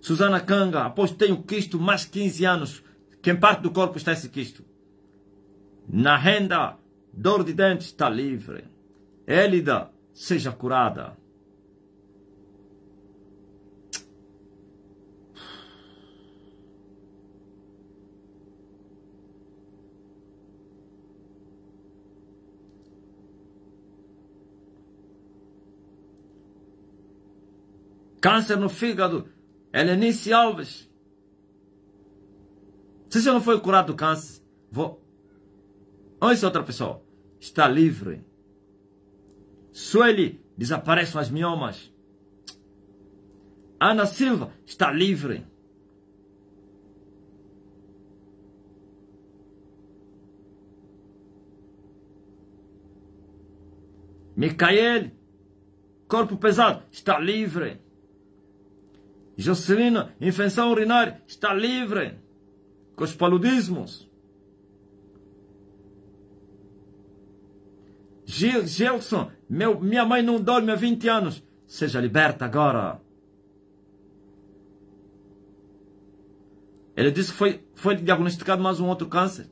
Susana Canga, após tenho quisto mais 15 anos. Que em parte do corpo está esse quisto? Na renda, dor de dente, está livre. Élida, seja curada. câncer no fígado, Helenice Alves. Se você não foi curado do câncer, vou... Ouça outra pessoa. Está livre. Sueli, desaparecem as miomas. Ana Silva está livre. Micael, corpo pesado, está livre. Jocelino, infecção urinária, está livre com os paludismos. Gil, Gilson, meu, minha mãe não dorme há 20 anos. Seja liberta agora. Ele disse que foi, foi diagnosticado mais um outro câncer.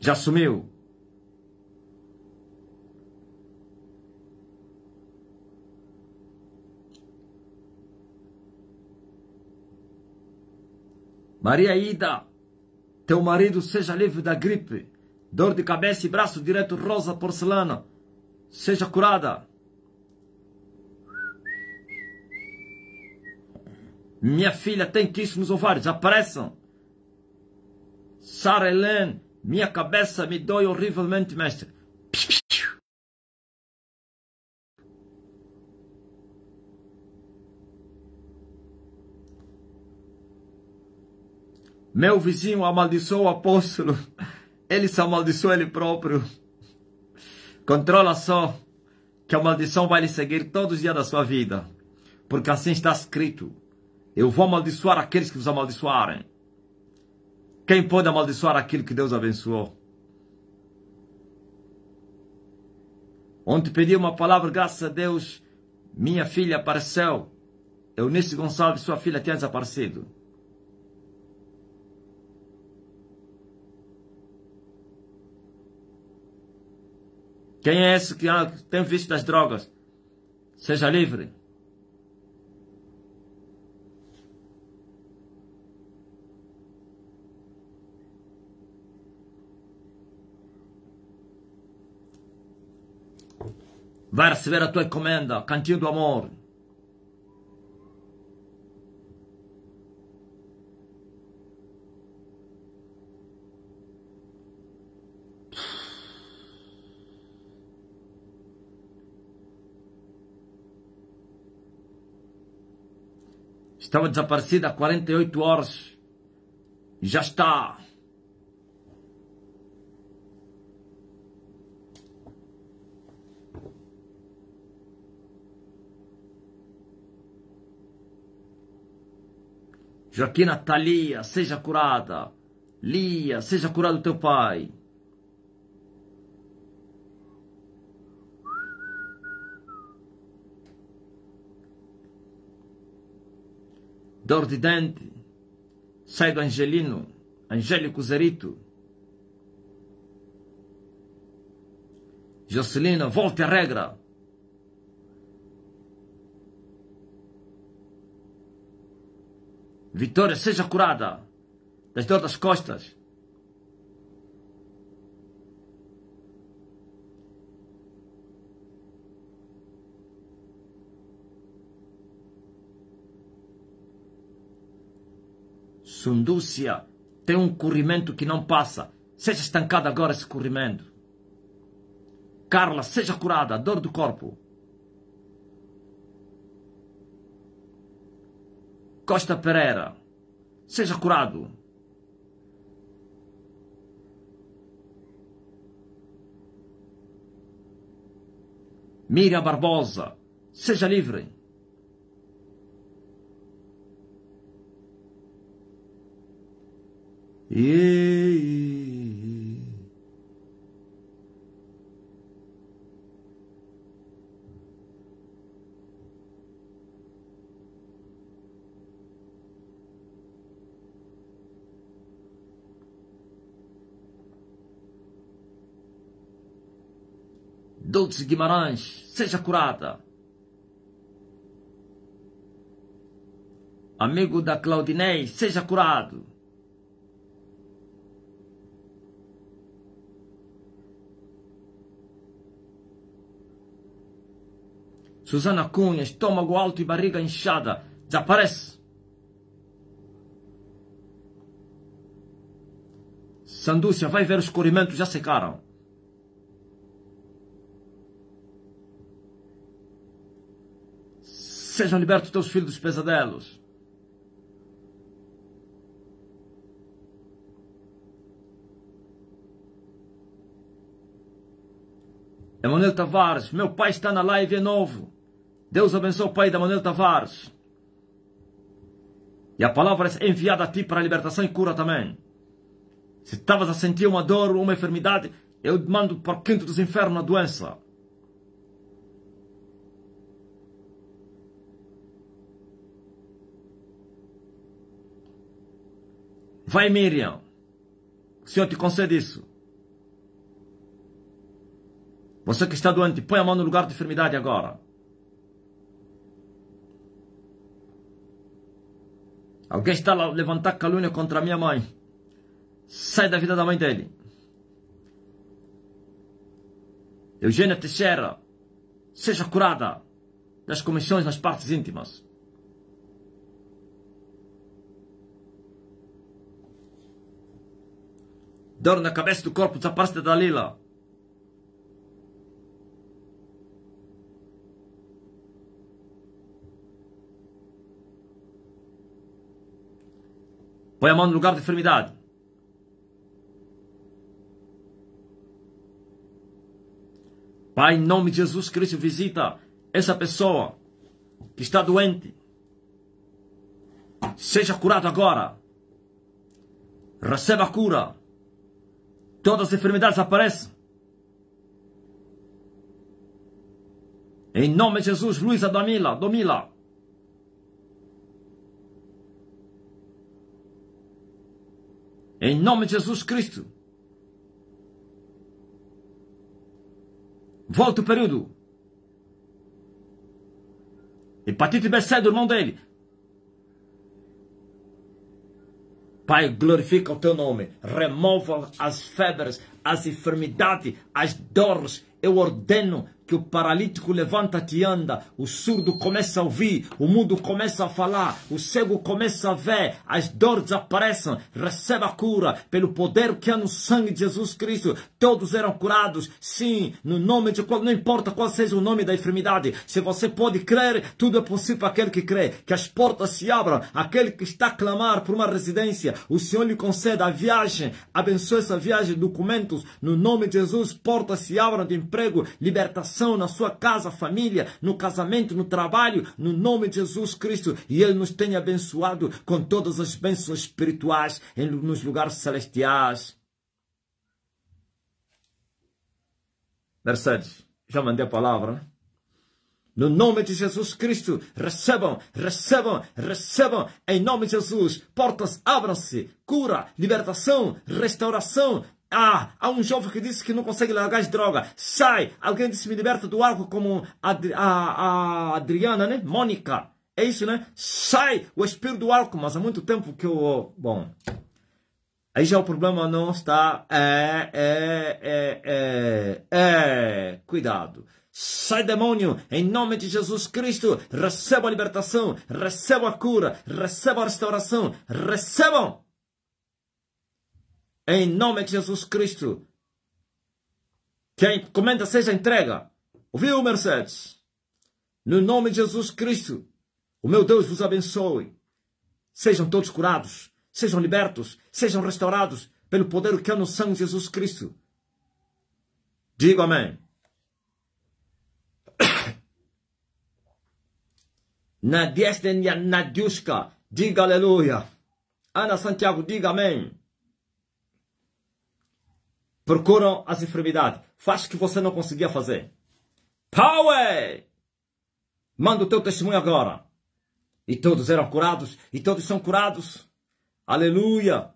Já sumiu. Maria Ida, teu marido seja livre da gripe, dor de cabeça e braço direto rosa porcelana, seja curada. Minha filha tem quisto nos ovários, apareçam. Sara Helene, minha cabeça me dói horrivelmente, mestre. Meu vizinho amaldiçoou o apóstolo, ele se amaldiçoou ele próprio. Controla só, que a maldição vai lhe seguir todos os dias da sua vida, porque assim está escrito: Eu vou amaldiçoar aqueles que vos amaldiçoarem. Quem pode amaldiçoar aquilo que Deus abençoou? Ontem pedi uma palavra, graças a Deus, minha filha apareceu. Eunice Gonçalves, sua filha, tinha desaparecido. Quem é esse ah, que tem vício das drogas? Seja livre. Vai receber a tua encomenda, cantinho do amor. Estava desaparecida há 48 horas. Já está. Joaquina Thalia, seja curada. Lia, seja curado teu pai. Dor de dente. sai do Angelino, Angélico Zerito. Jocelina, volte à regra. Vitória, seja curada das dor das costas. Sundúcia tem um corrimento que não passa. Seja estancado agora esse corrimento. Carla, seja curada, a dor do corpo. Costa Pereira, seja curado. Miriam Barbosa, seja livre. E Dulce Guimarães, seja curada. Amigo da Claudinei, seja curado. Susana Cunha, estômago alto e barriga inchada, desaparece. Sandúcia, vai ver os corimentos, já secaram. Sejam libertos teus filhos dos pesadelos. Emanuel Tavares, meu pai está na live, é novo. Deus abençoe o pai da Manuel Tavares. E a palavra é enviada a ti para a libertação e cura também. Se estavas a sentir uma dor ou uma enfermidade, eu mando para o quinto dos infernos a doença. Vai, Miriam. O Senhor te concede isso. Você que está doente, põe a mão no lugar de enfermidade agora. Alguém está lá levantar calúnia contra a minha mãe. Sai da vida da mãe dele. Eugênia Teixeira, seja curada das comissões nas partes íntimas. Dor na cabeça do corpo desaparece da Dalila. Põe a mão no lugar da enfermidade. Pai, em nome de Jesus Cristo, visita essa pessoa que está doente. Seja curado agora. Receba a cura. Todas as enfermidades aparecem. Em nome de Jesus, Luísa Domila, Domila. Em nome de Jesus Cristo. Volta o período. Hepatite BC do irmão dele. Pai, glorifica o teu nome. Remova as febres, as enfermidades, as dores. Eu ordeno que o paralítico levanta-te e anda, o surdo começa a ouvir, o mundo começa a falar, o cego começa a ver, as dores aparecem, Receba a cura pelo poder que há no sangue de Jesus Cristo. Todos eram curados, sim, no nome de qual, não importa qual seja o nome da enfermidade, se você pode crer, tudo é possível para aquele que crê, que as portas se abram, aquele que está a clamar por uma residência, o Senhor lhe conceda a viagem, abençoe essa viagem, documentos, no nome de Jesus, portas se abram de emprego, libertação na sua casa, família, no casamento, no trabalho, no nome de Jesus Cristo. E Ele nos tenha abençoado com todas as bênçãos espirituais nos lugares celestiais. Mercedes, já mandei a palavra, né? No nome de Jesus Cristo, recebam, recebam, recebam. Em nome de Jesus, portas abram-se, cura, libertação, restauração, ah, há um jovem que disse que não consegue largar as drogas. Sai! Alguém disse me liberta do álcool, como a, a, a Adriana, né? Mônica. É isso, né? Sai o espírito do álcool. Mas há muito tempo que eu. Bom. Aí já o problema não está. É, é, é, é, é. Cuidado. Sai demônio, em nome de Jesus Cristo. Receba a libertação, receba a cura, receba a restauração, recebam em nome de Jesus Cristo. Que a encomenda seja entrega. Ouviu, Mercedes? No nome de Jesus Cristo. O meu Deus vos abençoe. Sejam todos curados. Sejam libertos. Sejam restaurados pelo poder que é no sangue de Jesus Cristo. Digo amém. Nadiesden Nadiushka, diga aleluia. Ana Santiago, diga amém procuram as enfermidades. Faz o que você não conseguia fazer. Power! Manda o teu testemunho agora. E todos eram curados, e todos são curados. Aleluia!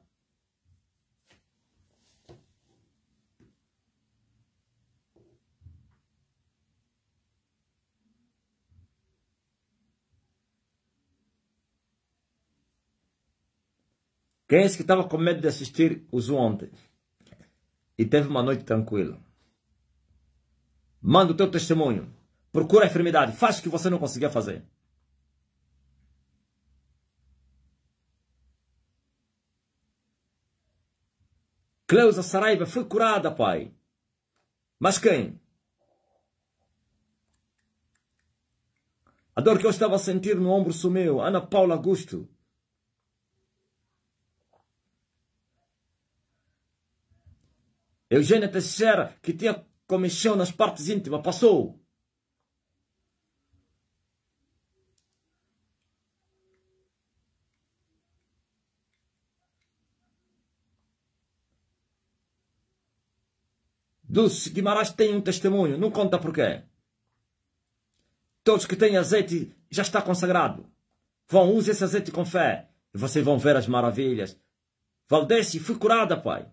Quem é esse que estava com medo de assistir o Zoom ontem? e teve uma noite tranquila. Manda o teu testemunho. Procura a enfermidade. Faz o que você não conseguia fazer. Cleusa Saraiva foi curada, pai. Mas quem? A dor que eu estava a sentir no ombro sumiu. Ana Paula Augusto. Eugênia Teixeira, que tinha comichão nas partes íntimas, passou. Dulce Guimarães tem um testemunho, não conta porquê. Todos que têm azeite já está consagrado. Vão, use esse azeite com fé. E vocês vão ver as maravilhas. Valdeci, fui curada, pai.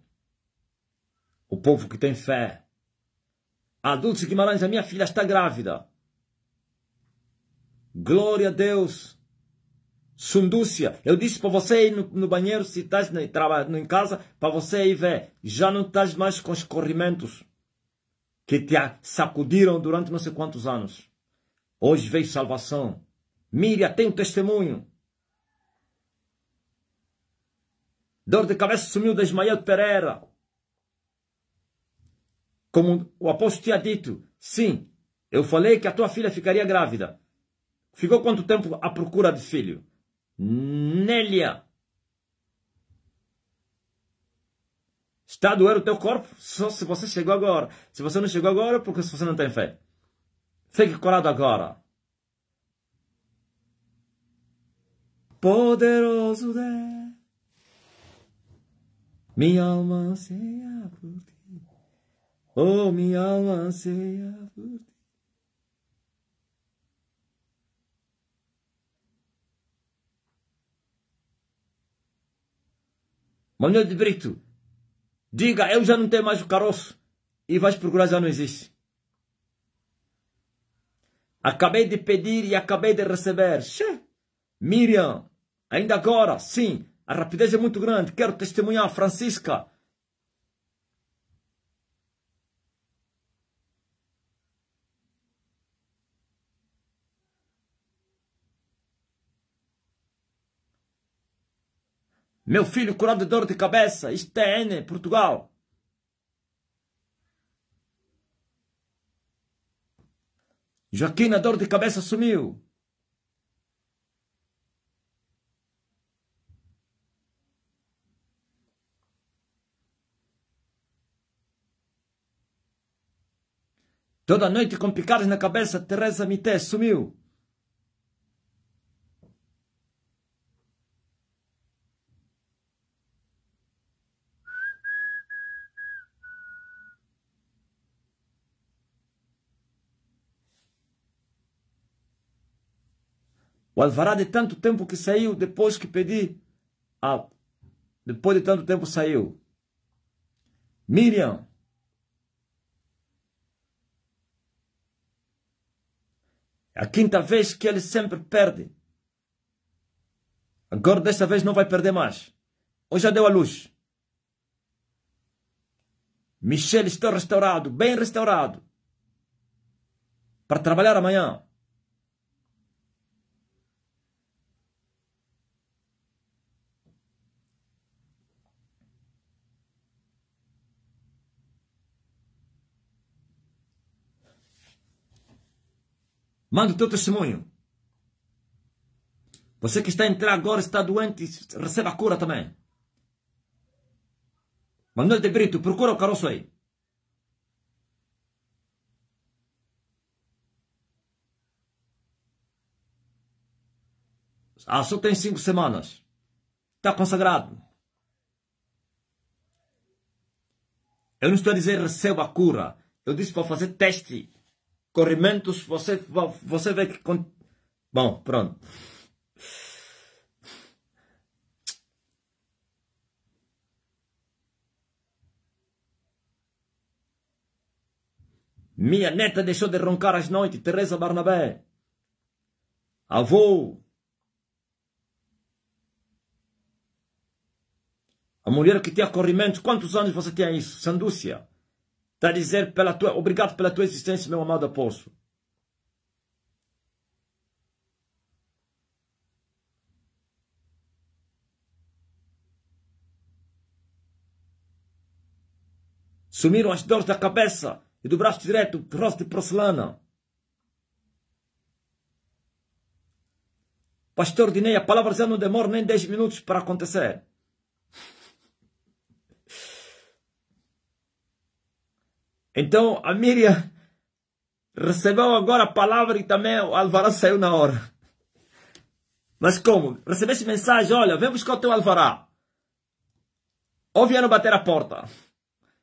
O povo que tem fé. A Dulce Guimarães, a minha filha, está grávida. Glória a Deus. Sundúcia, eu disse para você ir no, no banheiro, se estás trabalho, em casa, para você ir ver. Já não estás mais com os corrimentos que te sacudiram durante não sei quantos anos. Hoje veio salvação. Miriam tem um testemunho. Dor de cabeça sumiu, desmaiou de Pereira. Como o apóstolo tinha dito, sim, eu falei que a tua filha ficaria grávida. Ficou quanto tempo à procura de filho? Nélia. Está a doer o teu corpo? Só se você chegou agora. Se você não chegou agora, é porque você não tem fé. Fique curado agora. Poderoso Deus, minha alma se por Oh, minha alma anseia por ti. Manuel de Brito, diga, eu já não tenho mais o caroço. E vais procurar, já não existe. Acabei de pedir e acabei de receber. Xê. Miriam, ainda agora, sim, a rapidez é muito grande. Quero testemunhar, Francisca, Meu filho curado de dor de cabeça, STN, é Portugal. Joaquim, a dor de cabeça sumiu. Toda noite com picares na cabeça, Teresa Mité sumiu. O alvará de tanto tempo que saiu depois que pedi. Ah, depois de tanto tempo saiu. Miriam. É a quinta vez que ele sempre perde. Agora desta vez não vai perder mais. Hoje já deu a luz. Michel está restaurado, bem restaurado. Para trabalhar amanhã. Manda o teu testemunho. Você que está a entrar agora, está doente, receba a cura também. Manuel de Brito, procura o caroço aí. Ah, só tem cinco semanas. Está consagrado. Eu não estou a dizer receba a cura. Eu disse para fazer teste corrimentos, você, você vê que. Bom, pronto. Minha neta deixou de roncar às noites, Teresa Barnabé. Avô. A mulher que tinha corrimentos, quantos anos você tinha isso? Sandúcia para tá dizer pela tua, obrigado pela tua existência, meu amado apóstolo. Sumiram as dores da cabeça e do braço direito, rosto de porcelana. Pastor Dinei, a palavra já não demora nem 10 minutos para acontecer. Então a Miriam recebeu agora a palavra e também o alvará saiu na hora. Mas como? Recebeste mensagem, olha, vem buscar o teu alvará. Ou vieram bater a porta.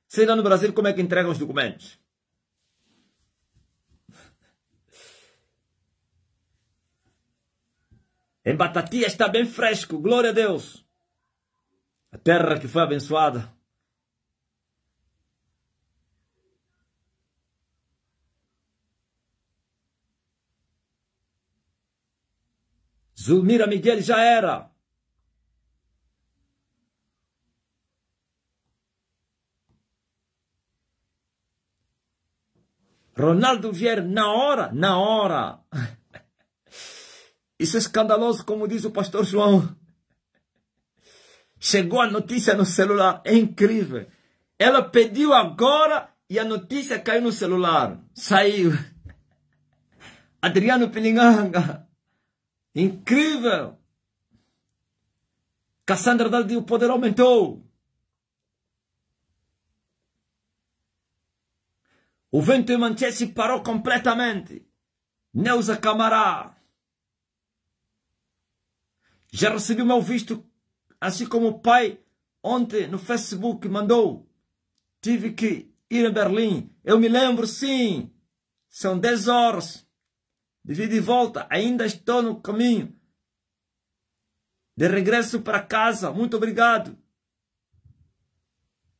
Sei lá no Brasil como é que entregam os documentos. Em Batatia está bem fresco, glória a Deus. A terra que foi abençoada. Zulmira Miguel já era. Ronaldo Vieira, na hora, na hora. Isso é escandaloso, como diz o pastor João. Chegou a notícia no celular, é incrível. Ela pediu agora e a notícia caiu no celular. Saiu. Adriano Pilinganga. Incrível! Cassandra Daldi, o poder aumentou. O vento em Manchester parou completamente. Neuza Camará. Já recebi meu visto, assim como o pai ontem no Facebook mandou. Tive que ir a Berlim. Eu me lembro, sim. São 10 horas de vida e volta, ainda estou no caminho. De regresso para casa, muito obrigado.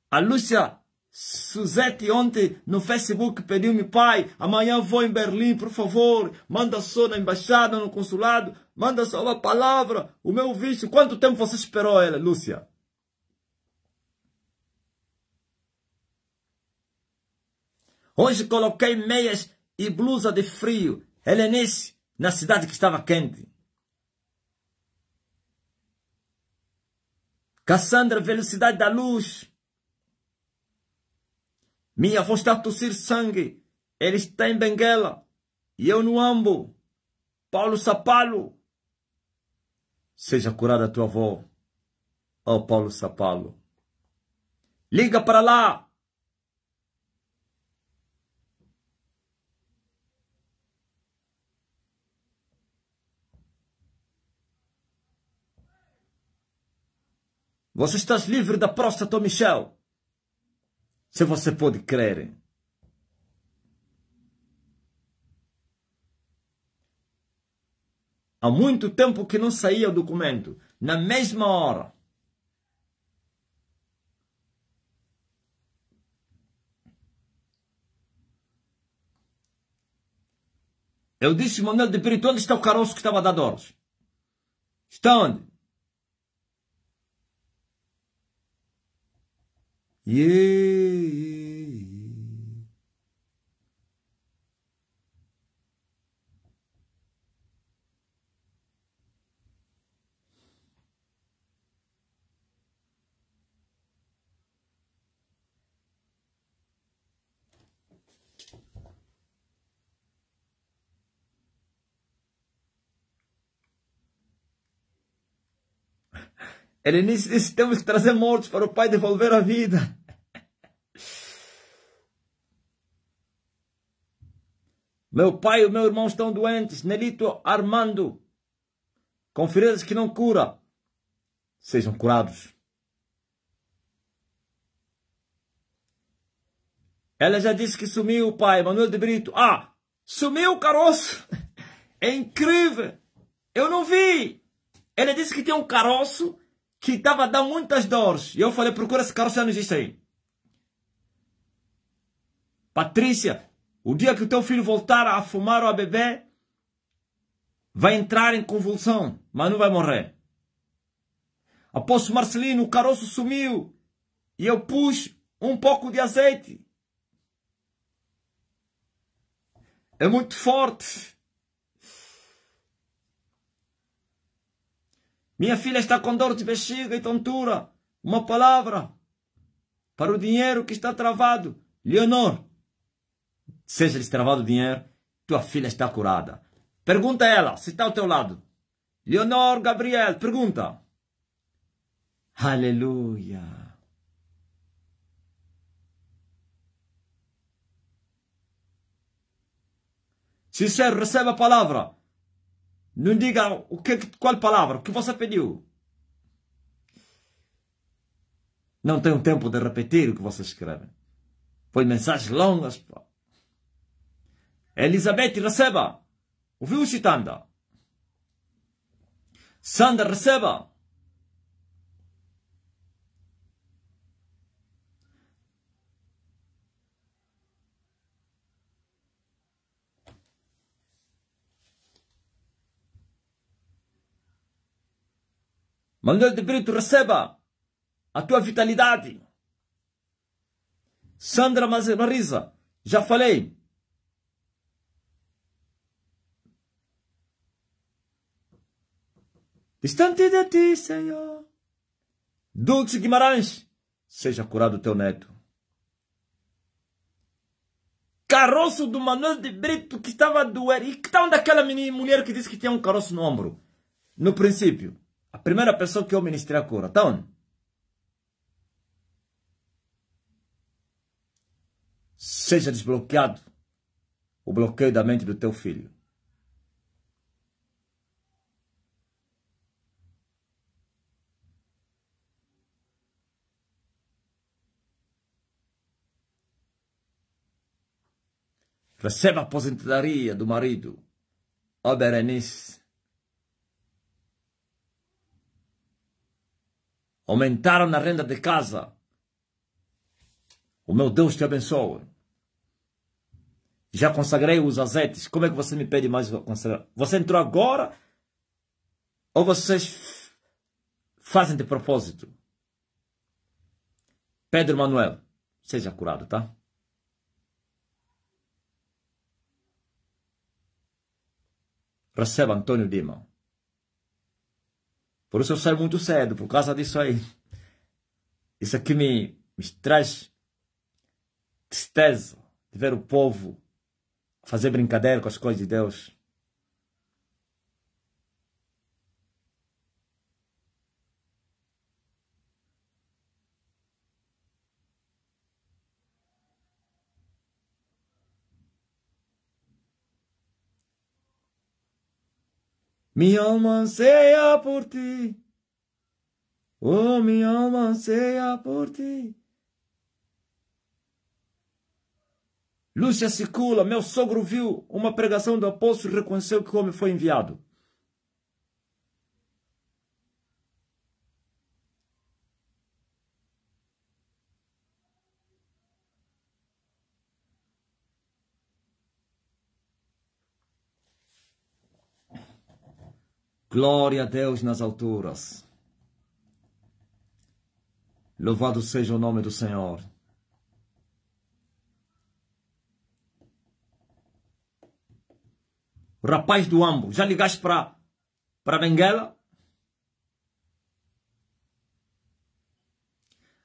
A Lúcia Suzette ontem no Facebook pediu-me, pai, amanhã vou em Berlim, por favor, manda só na embaixada, no consulado, manda só uma palavra, o meu visto. Quanto tempo você esperou ela, Lúcia? Hoje coloquei meias e blusa de frio helenense é na cidade que estava quente. Cassandra, velocidade da luz. Minha avó está a tossir sangue. Ele está em Benguela. E eu no ambo. Paulo Sapalo. Seja curada a tua avó. Ó oh, Paulo Sapalo. Liga para lá. Você está livre da próstata, Michel. Se você pode crer. Há muito tempo que não saía o documento. Na mesma hora. Eu disse, Manuel de Brito, onde está o caroço que estava a dar dores? Está onde? Yeah. Ele disse: temos que trazer mortos para o Pai devolver a vida. Meu pai e meu irmão estão doentes. Nelito Armando. Com feridas que não cura. Sejam curados. Ela já disse que sumiu o pai, Manuel de Brito. Ah, sumiu o caroço. É incrível. Eu não vi. Ela disse que tem um caroço que estava a dar muitas dores. E eu falei, procura esse carro, se não existe aí. Patrícia, o dia que o teu filho voltar a fumar ou a beber, vai entrar em convulsão, mas não vai morrer. Apóstolo Marcelino, o caroço sumiu. E eu pus um pouco de azeite. É muito forte. Minha filha está com dor de bexiga e tontura. Uma palavra para o dinheiro que está travado. Leonor, seja destravado o dinheiro, tua filha está curada. Pergunta a ela se está ao teu lado. Leonor, Gabriel, pergunta. Aleluia. Sincero, recebe a palavra. Não diga o que, qual palavra, o que você pediu. Não tenho tempo de repetir o que você escreve. Foi mensagens longas. Elizabeth, receba. Ouviu, Chitanda? Sandra, receba. Manuel de Brito, receba a tua vitalidade. Sandra Marisa, já falei. Distante de ti, Senhor. Dulce Guimarães, seja curado teu neto. Caroço do Manuel de Brito que estava doer. E que tal tá daquela menina, mulher que disse que tinha um caroço no ombro? No princípio. A primeira pessoa que eu ministrei a cura. Está onde? Seja desbloqueado o bloqueio da mente do teu filho. Receba a aposentadoria do marido. Ó oh, Berenice. aumentaram na renda de casa. O meu Deus te abençoe. Já consagrei os azetes. Como é que você me pede mais consagrar? Você entrou agora? Ou vocês fazem de propósito? Pedro Manuel, seja curado, tá? Receba Antônio Dima. Por isso eu saio muito cedo, por causa disso aí. Isso aqui me, me traz tristeza de ver o povo fazer brincadeira com as coisas de Deus. Minha alma anseia por ti. Oh, minha alma anseia por ti. Lúcia Sicula, meu sogro viu uma pregação do apóstolo e reconheceu que o homem foi enviado. Glória a Deus nas alturas. Louvado seja o nome do Senhor. Rapaz do Ambo, já ligaste para para Benguela?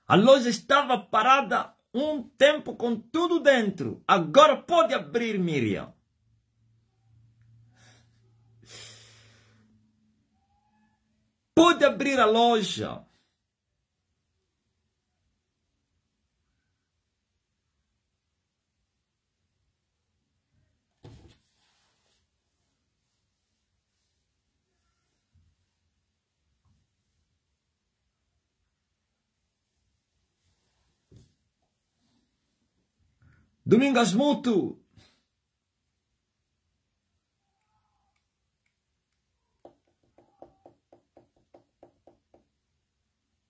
A loja estava parada um tempo com tudo dentro. Agora pode abrir, Miriam. pôde abrir a loja. Domingas Muto,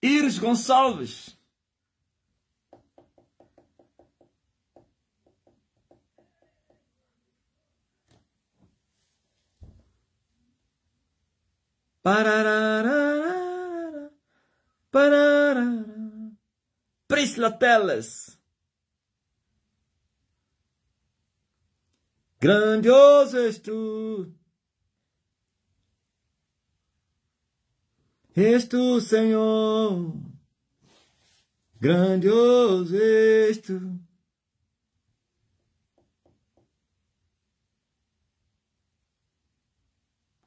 Iris Gonçalves. Pararara, Priscila Teles. Grandioso és tu. És tu, Senhor, grandioso és tu.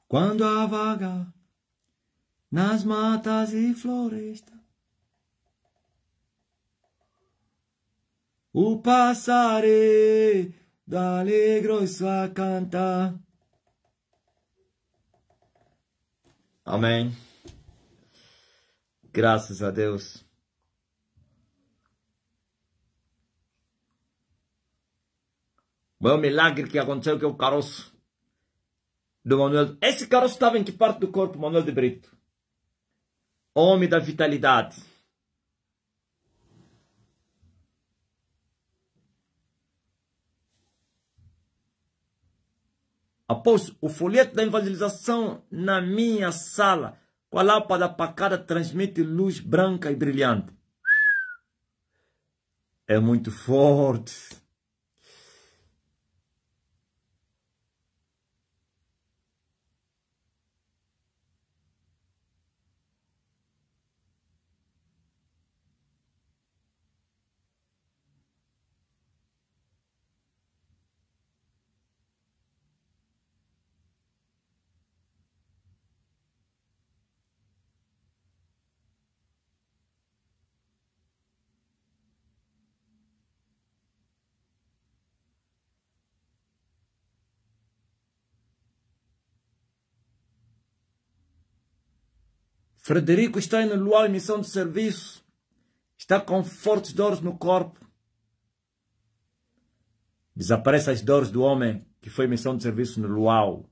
Quando a vaga nas matas e floresta, o passare da alegria a cantar. Amém. Graças a Deus. Foi um milagre que aconteceu é que o caroço do Manuel. Esse caroço estava em que parte do corpo, Manuel de Brito? Homem da vitalidade. Após o folheto da evangelização na minha sala com a lâmpada apacada transmite luz branca e brilhante. É muito forte. Frederico está em Luau em missão de serviço, está com fortes dores no corpo. Desaparece as dores do homem que foi missão de serviço no Luau.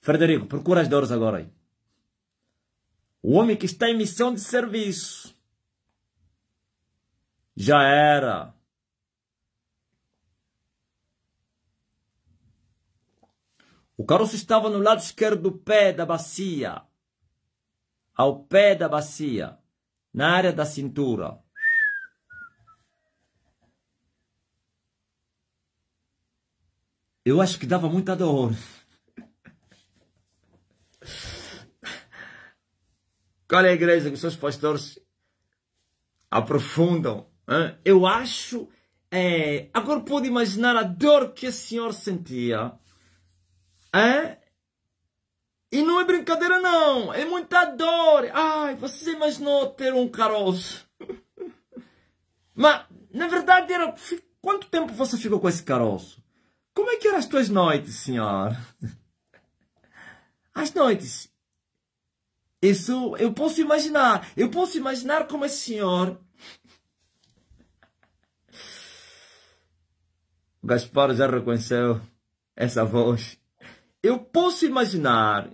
Frederico, procura as dores agora aí. O homem que está em missão de serviço já era. O caroço estava no lado esquerdo do pé da bacia ao pé da bacia, na área da cintura. Eu acho que dava muita dor. Qual é a igreja que os seus pastores aprofundam? Hein? Eu acho. É... agora pode imaginar a dor que o senhor sentia. Hein? E não é brincadeira, não. É muita dor. Ai, você imaginou ter um caroço. Mas, na verdade, era... quanto tempo você ficou com esse caroço? Como é que eram as tuas noites, senhor? As noites. Isso eu posso imaginar. Eu posso imaginar como esse senhor. O Gaspar já reconheceu essa voz. Eu posso imaginar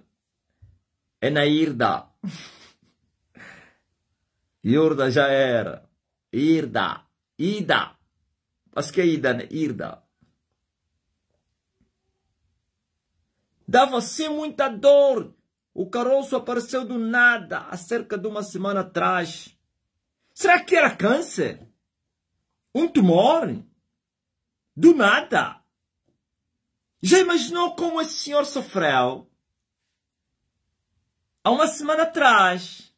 É na Irda. Irda já era. Irda. Ida. Acho que é Ida, né? Irda. Dava assim muita dor. O caroço apareceu do nada há cerca de uma semana atrás. Será que era câncer? Um tumor? Do nada? Já imaginou como esse senhor sofreu? Há uma semana atrás.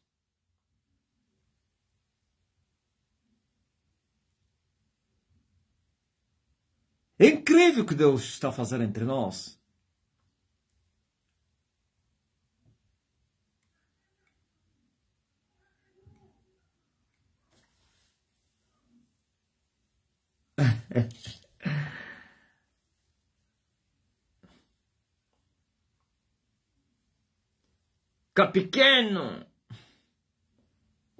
É incrível o que Deus está a fazer entre nós. Fica pequeno.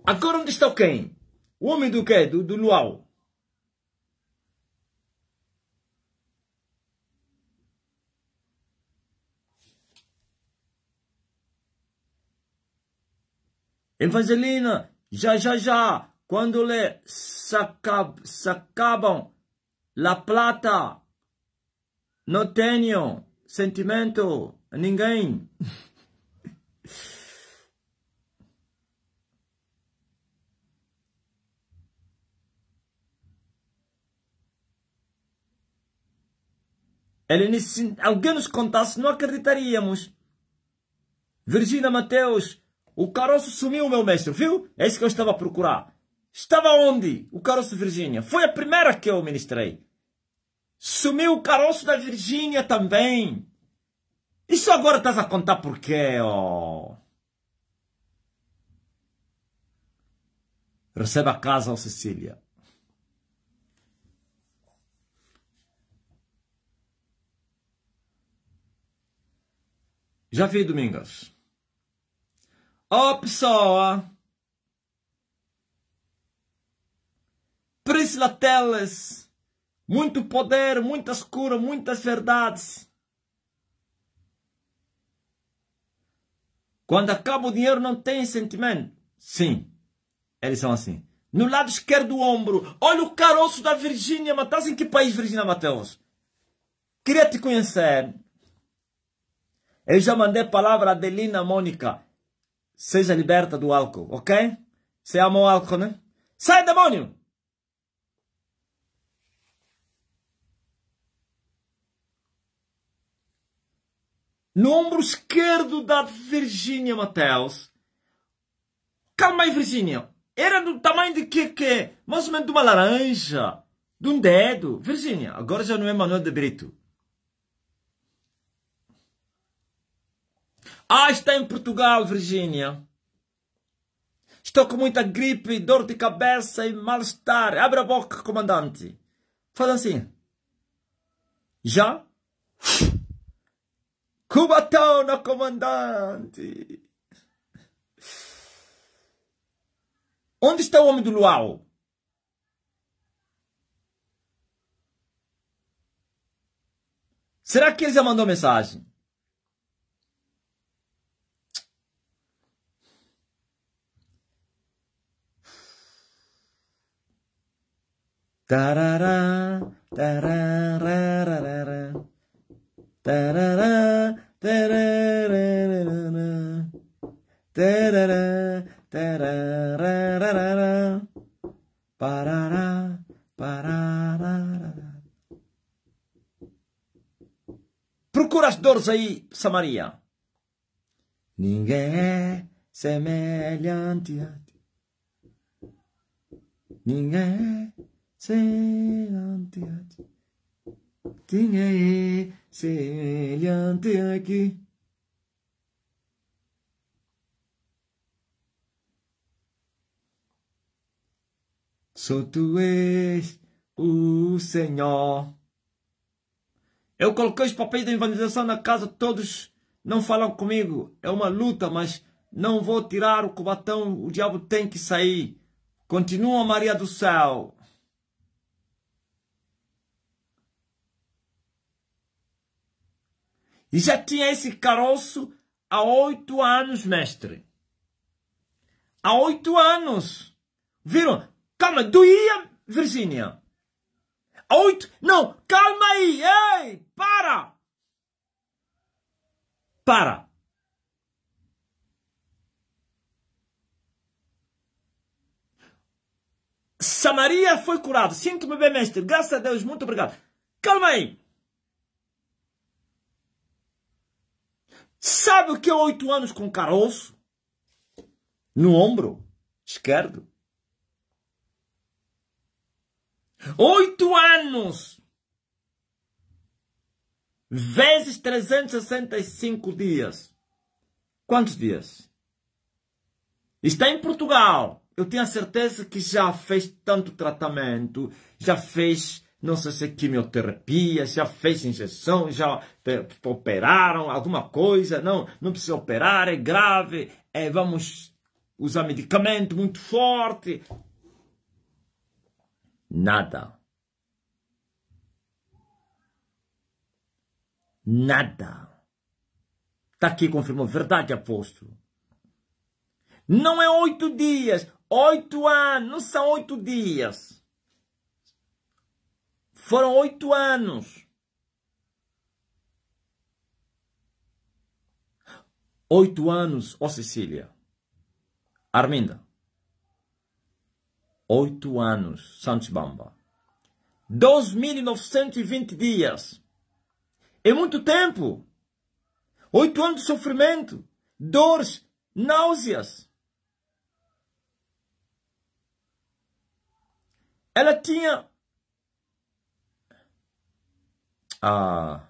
Agora onde está o quem? O homem do quê? Do, do luau. Evangelina, já, já, já, quando lhe sacab, sacabam la plata, não tenho sentimento, ninguém. Ele, se alguém nos contasse, não acreditaríamos. Virgínia Mateus, o caroço sumiu, meu mestre, viu? É isso que eu estava a procurar. Estava onde? O caroço de Virgínia. Foi a primeira que eu ministrei. Sumiu o caroço da Virgínia também. Isso agora estás a contar porquê? ó? Oh? Receba a casa, oh Cecília. Já vi, Domingas. A pessoa Priscila Teles, muito poder, muitas curas, muitas verdades. Quando acaba o dinheiro não tem sentimento. Sim, eles são assim. No lado esquerdo do ombro, olha o caroço da Virgínia Matheus. Em que país Virgínia Matheus? Queria te conhecer. Eu já mandei palavra a Adelina Mônica. Seja liberta do álcool, ok? Você ama o álcool, né? Sai, demônio! No ombro esquerdo da Virgínia Mateus. Calma aí, Virgínia. Era do tamanho de que que? Mais ou menos de uma laranja. De um dedo. Virgínia, agora já não é Manuel de Brito. Ah, está em Portugal, Virgínia. Estou com muita gripe, dor de cabeça e mal-estar. Abra a boca, comandante. Faz assim. Já? Cubatão na comandante. Onde está o homem do luau? Será que ele já mandou mensagem? Tarará, tarará, tarará, tarará, tarará, tarará, parará, parará. Procura as dores aí, Samaria. Ninguém é semelhante a ti. Ninguém é Senhor. Eu coloquei os papéis da evangelização na casa, todos não falam comigo. É uma luta, mas não vou tirar o cubatão, o diabo tem que sair. Continua Maria do Céu. E já tinha esse caroço há oito anos, mestre. Há oito anos. Viram? Calma, doía, Virgínia oito. Não, calma aí. Ei, para. Para. Samaria foi curado. Sinto-me bem, mestre. Graças a Deus, muito obrigado. Calma aí. Sabe o que é oito anos com caroço? No ombro esquerdo? Oito anos! Vezes 365 dias. Quantos dias? Está é em Portugal. Eu tenho a certeza que já fez tanto tratamento, já fez, não sei se é quimioterapia, já fez injeção, já operaram alguma coisa. Não, não precisa operar, é grave, é, vamos usar medicamento muito forte. Nada. Nada. Está aqui, confirmou. Verdade, apóstolo. Não é oito dias, oito anos, não são oito dias. Foram oito anos. Oito anos, ó Cecília. Arminda oito anos, Santos Bamba. 2.920 dias. É muito tempo. Oito anos de sofrimento, dores, náuseas. Ela tinha. Ah.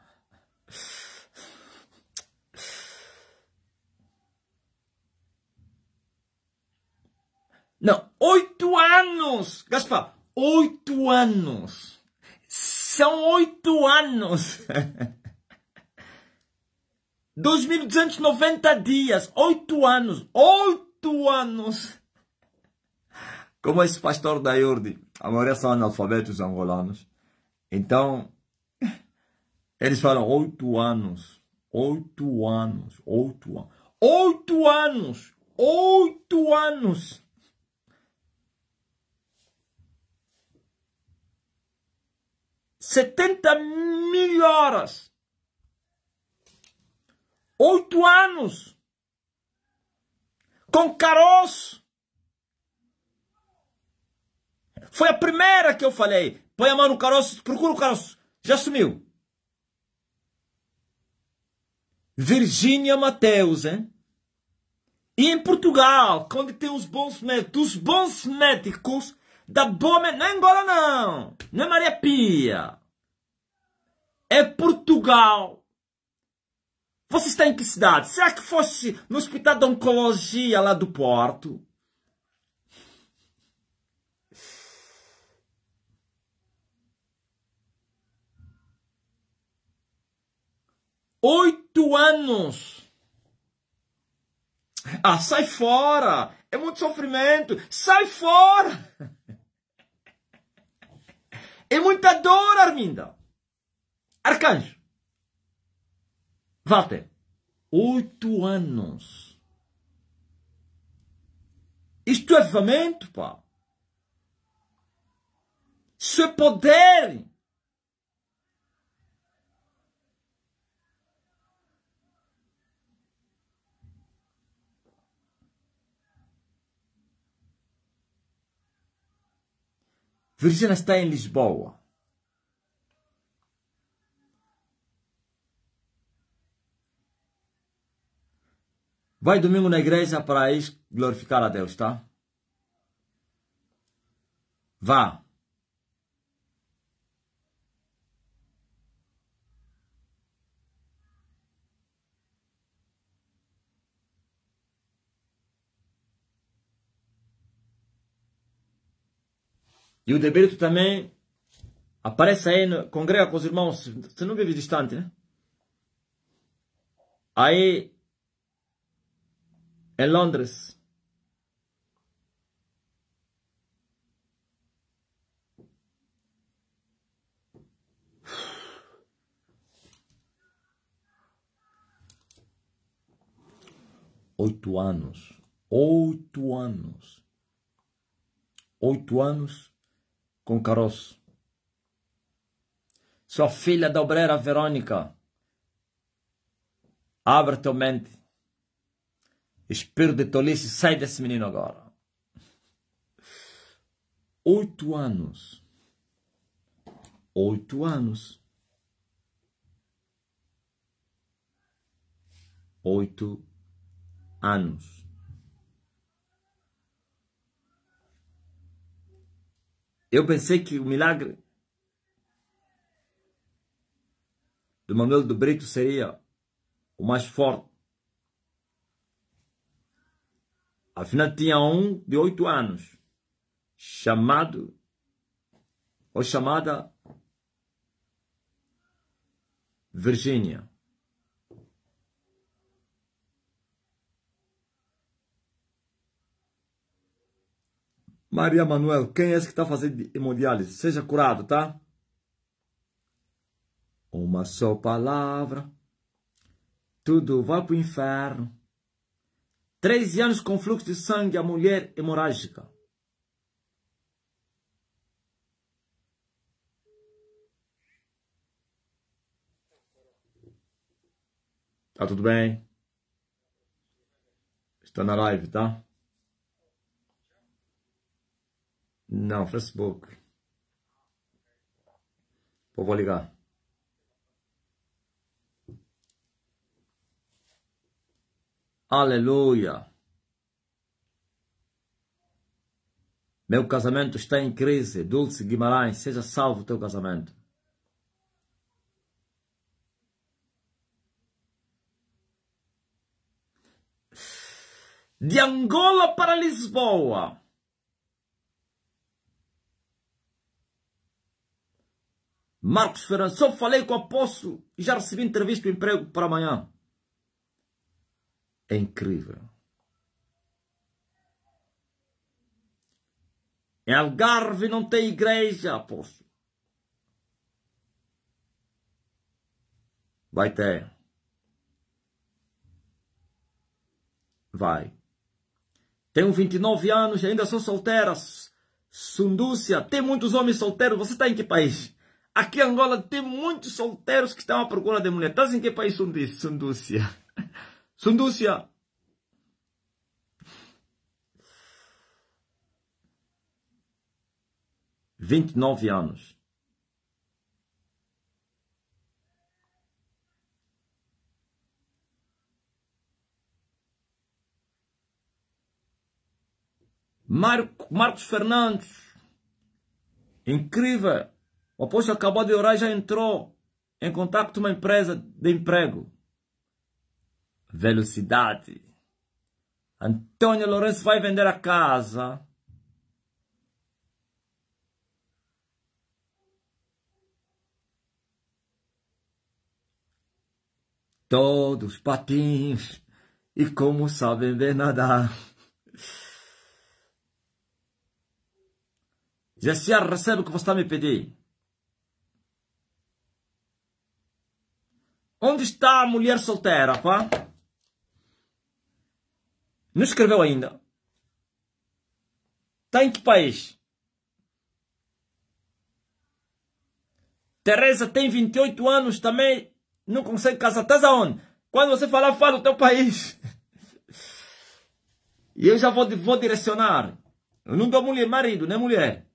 Não, oito anos! Gaspar, oito anos! São oito anos! 2.290 dias, oito anos, oito anos! Como esse pastor da Iurde, a maioria são analfabetos angolanos. Então, eles falam oito anos, oito anos, oito anos, oito anos, oito anos. 70 mil horas. Oito anos. Com caroço. Foi a primeira que eu falei. Põe a mão no caroço, procura o caroço. Já sumiu. Virgínia Mateus, hein? E em Portugal, quando tem os bons médicos, os bons médicos da boa... Não é Angola, não. Não é Maria Pia. É Portugal. Você está em que cidade? Será é que fosse no hospital de oncologia lá do Porto? Oito anos. Ah, sai fora. É muito sofrimento. Sai fora. É muita dor, Arminda. Arcanjo. Walter, oito anos. Isto é faminto, pá. Se puder, poder. Virgínia está em Lisboa. Vai domingo na igreja para glorificar a Deus, tá? Vá. E o tu também aparece aí, congrega com os irmãos. Você não vive distante, né? Aí é Londres. Oito anos. Oito anos. Oito anos com caroço. Sua filha da obreira Verônica. Abre teu mente. Espero de tolice, sai desse menino agora. Oito anos. Oito anos. Oito anos. Eu pensei que o milagre do Manuel do Brito seria o mais forte Afinal, tinha um de oito anos, chamado, ou chamada Virgínia. Maria Manuel, quem é esse que está fazendo hemodiálise? Seja curado, tá? Uma só palavra, tudo vai para o inferno. Três anos com fluxo de sangue a mulher hemorrágica. Tá tudo bem? Está na live, tá? Não, Facebook. vou ligar. Aleluia. Meu casamento está em crise. Dulce Guimarães, seja salvo o teu casamento. De Angola para Lisboa. Marcos Ferran, só falei com o apóstolo e já recebi entrevista do emprego para amanhã é incrível. Em é Algarve não tem igreja, apóstolo. Vai ter. Vai. Tenho 29 anos, ainda sou solteira. Sundúcia, tem muitos homens solteiros. Você está em que país? Aqui em Angola tem muitos solteiros que estão à procura de mulher. Estás em que país, Sundúcia? Sundúcia. Vinte e nove anos. Marco, Marcos Fernandes. Incrível. O apóstolo acabou de orar e já entrou em contato com uma empresa de emprego velocidade. Antônio Lourenço vai vender a casa. Todos patins e como sabem bem nadar. GCR, recebe o que você está me pedindo. Onde está a mulher solteira, pá? Não escreveu ainda. Está em que país? Teresa tem 28 anos também, não consegue casar. Estás aonde? Quando você falar, fala o teu país. E eu já vou, vou direcionar. Eu não dou mulher, marido, nem né, mulher.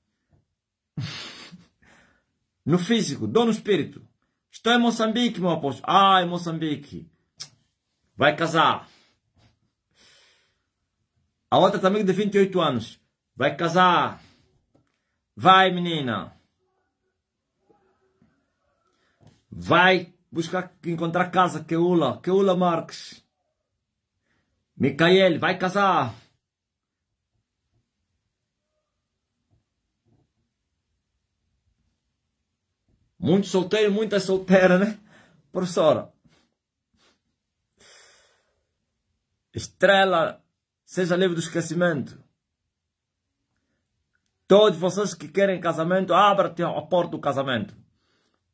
No físico, dou no espírito. Estou em Moçambique, meu aposto. Ah, em Moçambique. Vai casar. A outra também de 28 anos. Vai casar. Vai, menina. Vai buscar encontrar casa, Queula. Queula Marques. Micael, vai casar. Muito solteiro, muita solteira, né? Professora. Estrela Seja livre do esquecimento. Todos vocês que querem casamento, abra a porta do casamento.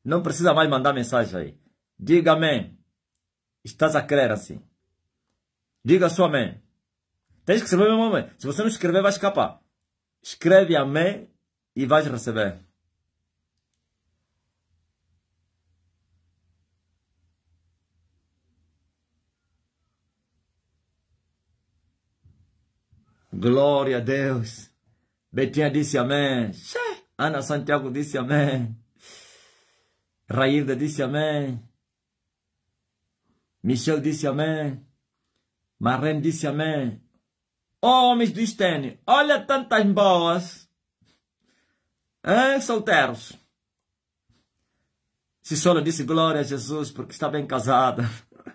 Não precisa mais mandar mensagem aí. Diga amém. Estás a crer assim. Diga sua amém. Tens que escrever meu nome. Se você não escrever, vai escapar. Escreve amém e vais receber. Glória a Deus. Betinha disse amém. Ana Santiago disse amém. Raída disse amém. Michel disse amém. Marren disse amém. Homens do Stênio, olha tantas boas. Hein, solteiros? Cissola disse glória a Jesus porque está bem casada.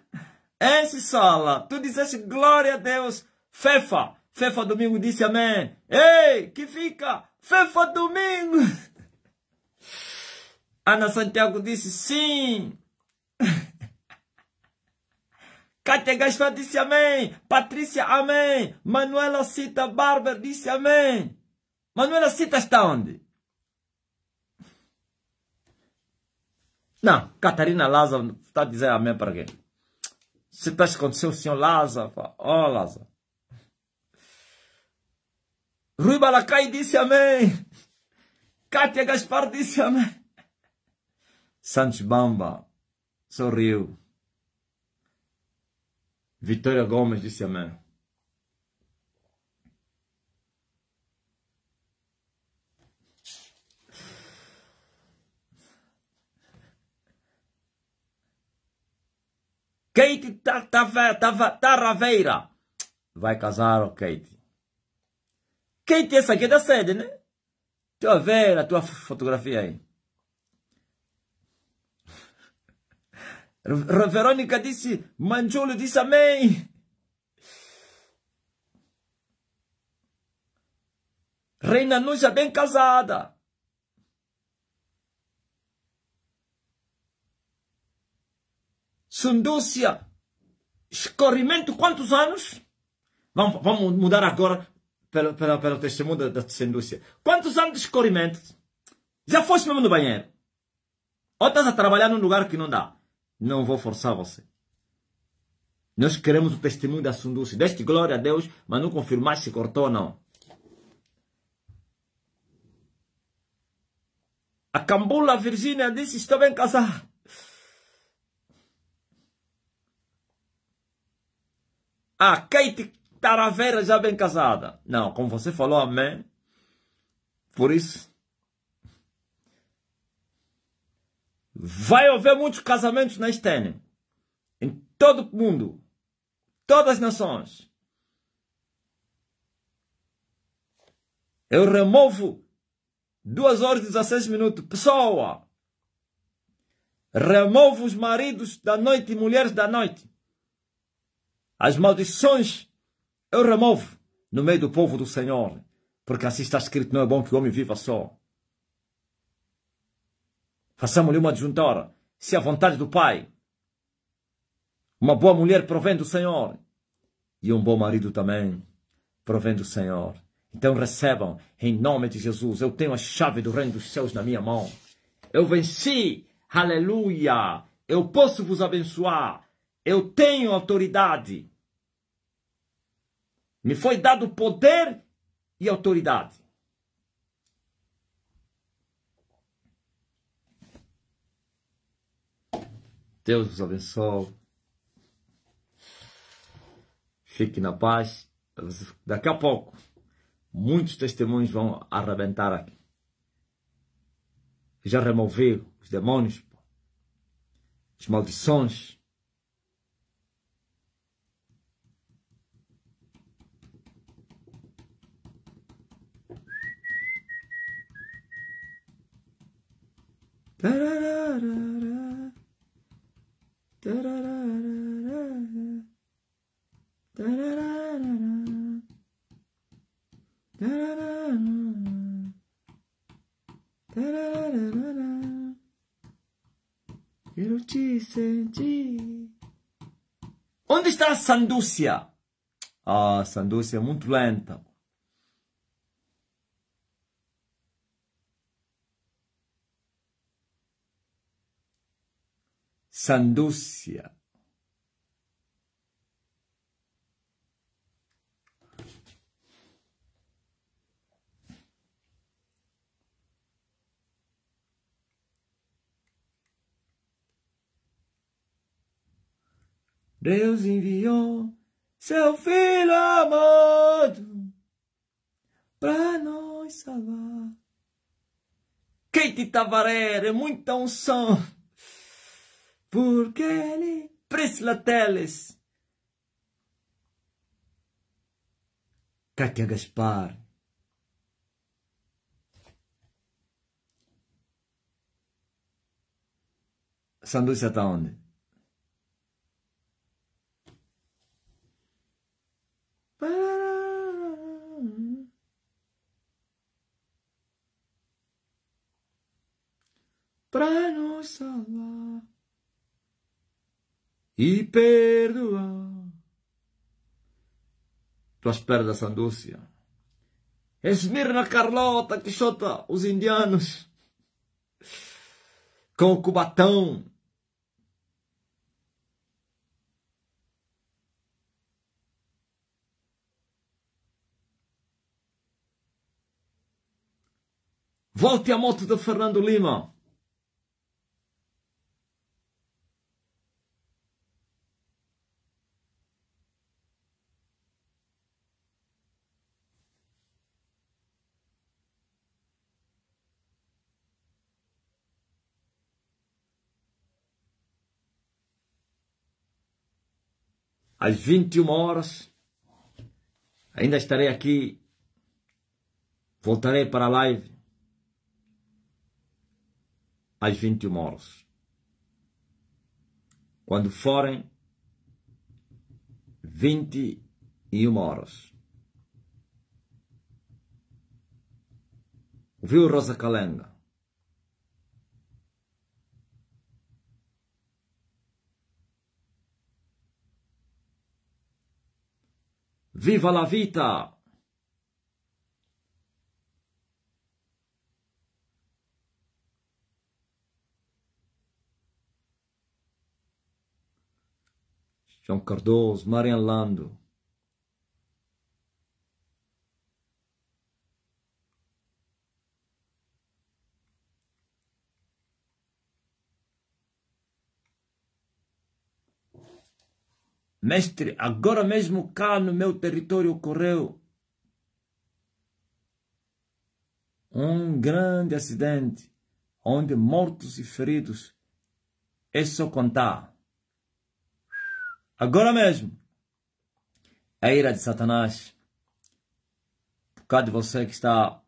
Hein, Cissola? Tu disseste glória a Deus. Fefa, Fefa Domingo disse amém. Ei, que fica? Fefa Domingo. Ana Santiago disse sim. Kátia Gaspar disse amém. Patrícia, amém. Manuela Cita Barber disse amém. Manuela Cita está onde? Não, Catarina Lázaro está dizendo amém para quem? Se está escondendo o senhor Lázaro, ó oh, Lázaro. Rui Balacai disse amém. Kátia Gaspar disse amém. Santos Bamba sorriu. Vitória Gomes disse amém. Kate Taraveira. Vai casar, Kate. Quem tem essa aqui é da sede, né? Deixa eu ver a tua fotografia aí. Verônica disse, Manjulio disse amém. Reina Núcia bem casada. Sundúcia, escorrimento quantos anos? Vamos, vamos mudar agora pelo, pelo, pelo testemunho da, da indústria. Quantos anos de escorrimento? Já foste mesmo no banheiro? Ou estás a trabalhar num lugar que não dá? Não vou forçar você. Nós queremos o testemunho da Sunduce. Deste glória a Deus, mas não confirmar se cortou ou não. A Cambula Virgínia disse: Estou bem casada. A Kate taraveira já bem casada. Não, como você falou, amém. Por isso, vai haver muitos casamentos na Estênia. Em todo o mundo. Todas as nações. Eu removo 2 horas e 16 minutos. Pessoa! Removo os maridos da noite e mulheres da noite. As maldições eu removo no meio do povo do Senhor, porque assim está escrito: não é bom que o homem viva só. Façamos-lhe uma adjuntora, se é a vontade do Pai. Uma boa mulher provém do Senhor e um bom marido também provém do Senhor. Então recebam, em nome de Jesus, eu tenho a chave do reino dos céus na minha mão. Eu venci, aleluia! Eu posso vos abençoar, eu tenho autoridade. Me foi dado poder e autoridade. Deus os abençoe. Fique na paz. Daqui a pouco, muitos testemunhos vão arrebentar aqui. Já removi os demônios, as maldições. Quero te sentir. Onde está a Sandúcia? Ah, Sandúcia é muito lenta. Sandúcia. Deus enviou seu filho amado para nos salvar. Kate Tavarera, é muita unção. Porque ele presta Teles. Cátia é Gaspar. Sanduíche está onde? Para nos salvar e perdoa tuas perdas sandúcia. Esmirna, Carlota, Quixota, os indianos, com o Cubatão. Volte a moto do Fernando Lima. às 21 horas. Ainda estarei aqui. Voltarei para a live às 21 horas. Quando forem 21 horas. Ouviu, Rosa Calenga? Viva la vida! João Cardoso, Marian Lando. Mestre, agora mesmo cá no meu território ocorreu um grande acidente, onde mortos e feridos é só contar. Agora mesmo, a ira de Satanás, por causa de você que está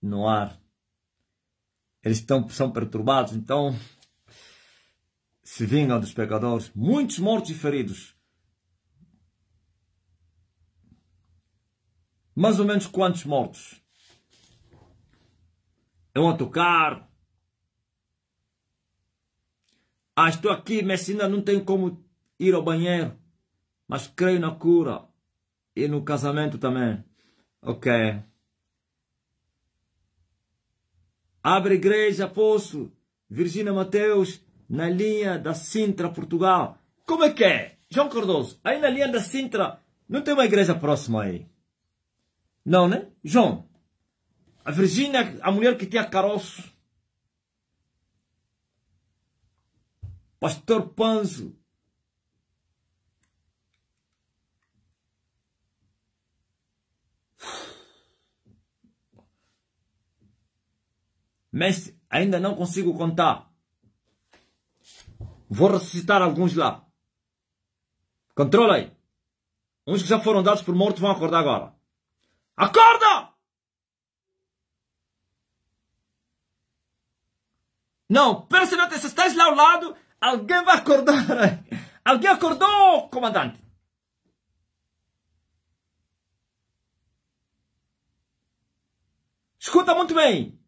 no ar, eles estão, são perturbados, então se vingam dos pecadores. Muitos mortos e feridos. mais ou menos quantos mortos? É um autocarro? Ah, estou aqui, mas ainda não tenho como ir ao banheiro. Mas creio na cura. E no casamento também. Ok. Abre igreja, poço. Virgínia Mateus, na linha da Sintra, Portugal. Como é que é? João Cardoso, aí na linha da Sintra, não tem uma igreja próxima aí? Não, né? João. A Virgínia, a mulher que tinha caroço. Pastor Panzo. Mas ainda não consigo contar. Vou ressuscitar alguns lá. Controla aí. Uns que já foram dados por morto vão acordar agora. Acorda! Não, atenção, Se estás lá ao lado, alguém vai acordar. Alguém acordou, comandante. Escuta muito bem.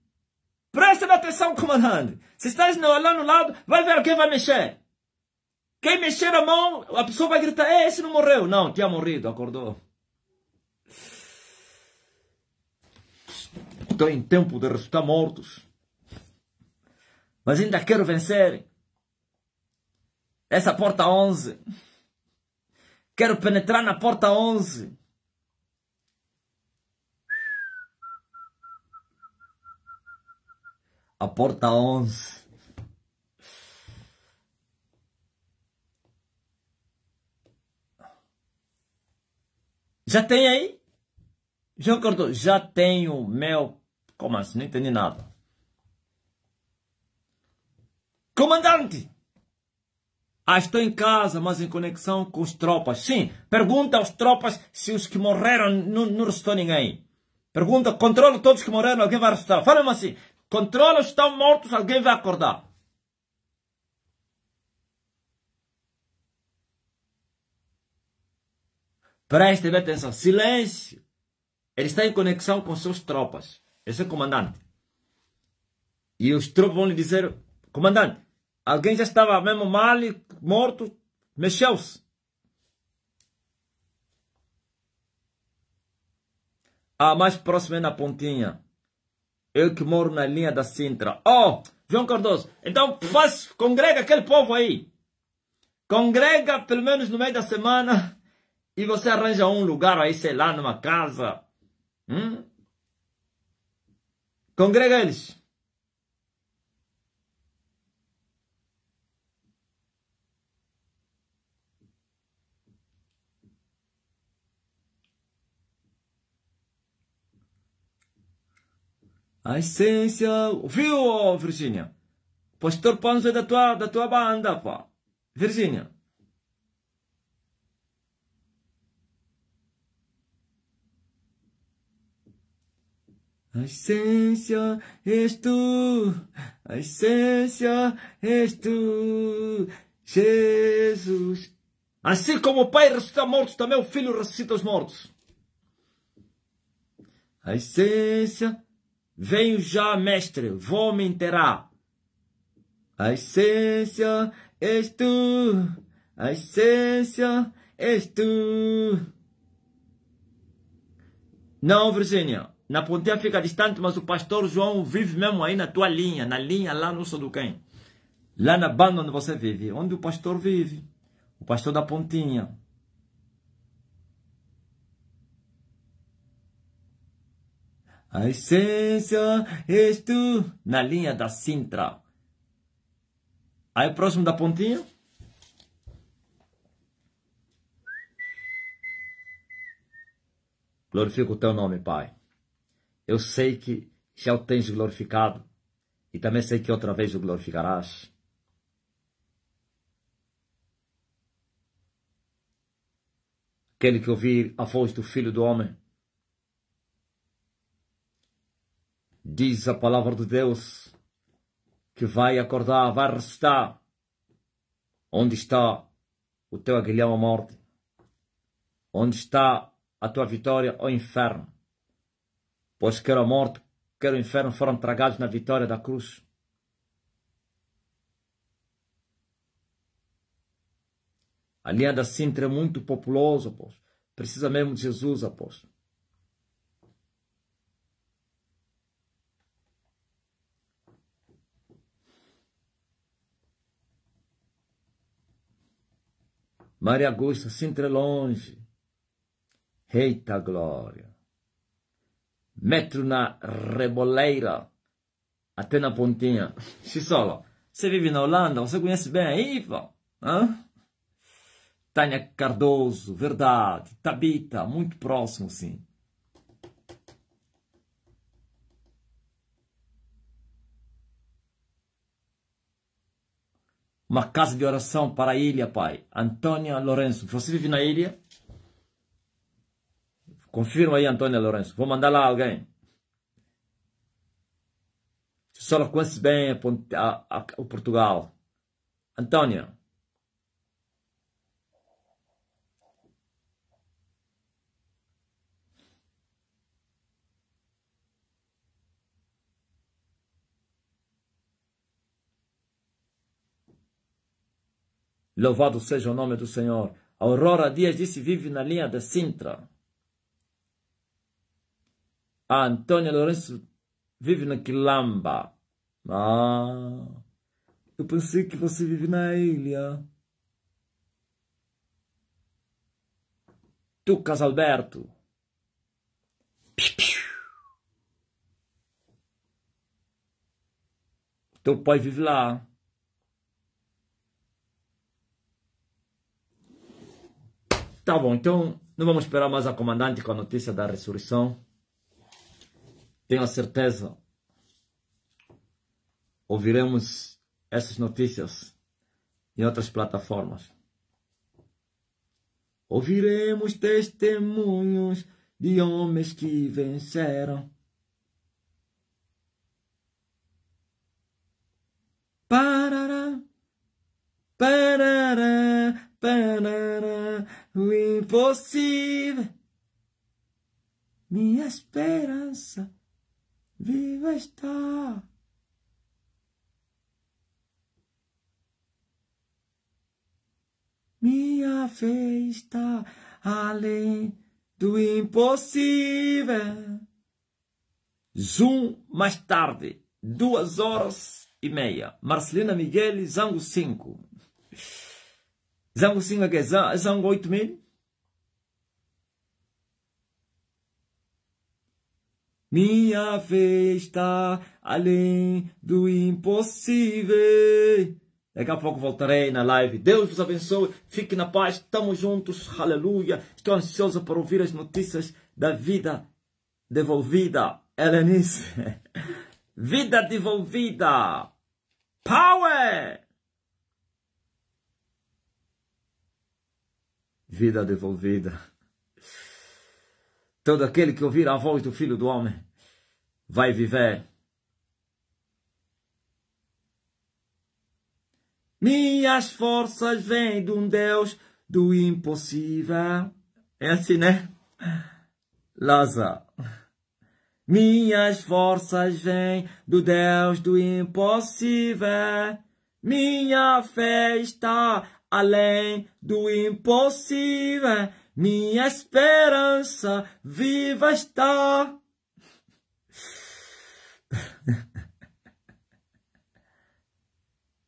Preste atenção, comandante. Se estás lá no lado, vai ver alguém vai mexer. Quem mexer a mão, a pessoa vai gritar, eh, esse não morreu. Não, tinha morrido, acordou. Estou em tempo de ressuscitar mortos. Mas ainda quero vencer. Essa porta 11. Quero penetrar na porta 11. A porta 11. Já tem aí? Já acordou? já tenho meu como assim? Não entendi nada. Comandante! Ah, estou em casa, mas em conexão com as tropas. Sim, pergunta aos tropas se os que morreram não, não restou ninguém. Pergunta, controla todos que morreram, alguém vai restar? Fala assim, controla os que estão mortos, alguém vai acordar. Preste atenção, silêncio. Ele está em conexão com seus tropas. Esse é o comandante. E os tropas vão lhe dizer: Comandante, alguém já estava mesmo mal e morto, mexeu-se. A mais próxima é na pontinha. Eu que moro na linha da Sintra. Oh, João Cardoso, então faz, congrega aquele povo aí. Congrega pelo menos no meio da semana e você arranja um lugar aí, sei lá, numa casa. Hum? Congregantes. A essência, viu, Virgínia? Pastor Panzo é da tua, da tua banda, pá. Virgínia. A essência és tu, a essência és tu, Jesus. Assim como o Pai ressuscita mortos, também o Filho ressuscita os mortos. A essência, venho já, mestre, vou me inteirar. A essência és tu, a essência és tu. Não, Virgínia. Na pontinha fica distante, mas o pastor João vive mesmo aí na tua linha, na linha lá no sul do quem? Lá na banda onde você vive, onde o pastor vive, o pastor da pontinha. A essência és tu, na linha da Sintra. Aí próximo da pontinha. Glorifica o teu nome, Pai eu sei que já o tens glorificado e também sei que outra vez o glorificarás. Aquele que ouvir a voz do Filho do Homem, diz a palavra de Deus, que vai acordar, vai ressuscitar. Onde está o teu aguilhão à morte? Onde está a tua vitória ao inferno? Pois quer a morte, quer o inferno foram tragados na vitória da cruz. A linha da Sintra assim, é muito populosa, pois. Precisa mesmo de Jesus, apóstolo. Maria Augusta, Sintra assim, é longe. Eita glória metro na reboleira, até na pontinha. Xisolo, você vive na Holanda, você conhece bem aí, pô? Hã? Tânia Cardoso, verdade. Tabita, muito próximo, sim. Uma casa de oração para a ilha, pai. Antônia Lourenço. Você vive na ilha? Confirma aí, Antônia Lourenço. Vou mandar lá alguém. Se só conhece bem a, a, a, o Portugal. Antônia. Louvado seja o nome do Senhor. A Aurora Dias disse: vive na linha da Sintra. A ah, Antônia Lourenço vive na Quilamba. Ah, eu pensei que você vive na ilha. Tucas Alberto. Teu pai vive lá. Tá bom, então não vamos esperar mais a comandante com a notícia da ressurreição. Tenho a certeza, ouviremos essas notícias em outras plataformas. Ouviremos testemunhos de homens que venceram. Parará, parará, parará, o impossível. Minha esperança Viva está! Minha fé está além do impossível. Zoom mais tarde, duas horas e meia. Marcelina Miguel, Zango 5. Zango 5 é que? É Zango oito mil? Minha fé está além do impossível. Daqui a pouco voltarei na live. Deus vos abençoe. Fique na paz. Estamos juntos. Aleluia. Estou ansioso para ouvir as notícias da vida devolvida. Elenice. Vida devolvida. Power! Vida devolvida. Todo aquele que ouvir a voz do Filho do Homem vai viver. Minhas forças vêm de um Deus do impossível. É assim, né? Lázaro Minhas forças vêm do Deus do impossível. Minha fé está além do impossível. Minha esperança viva está.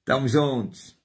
Tamo juntos.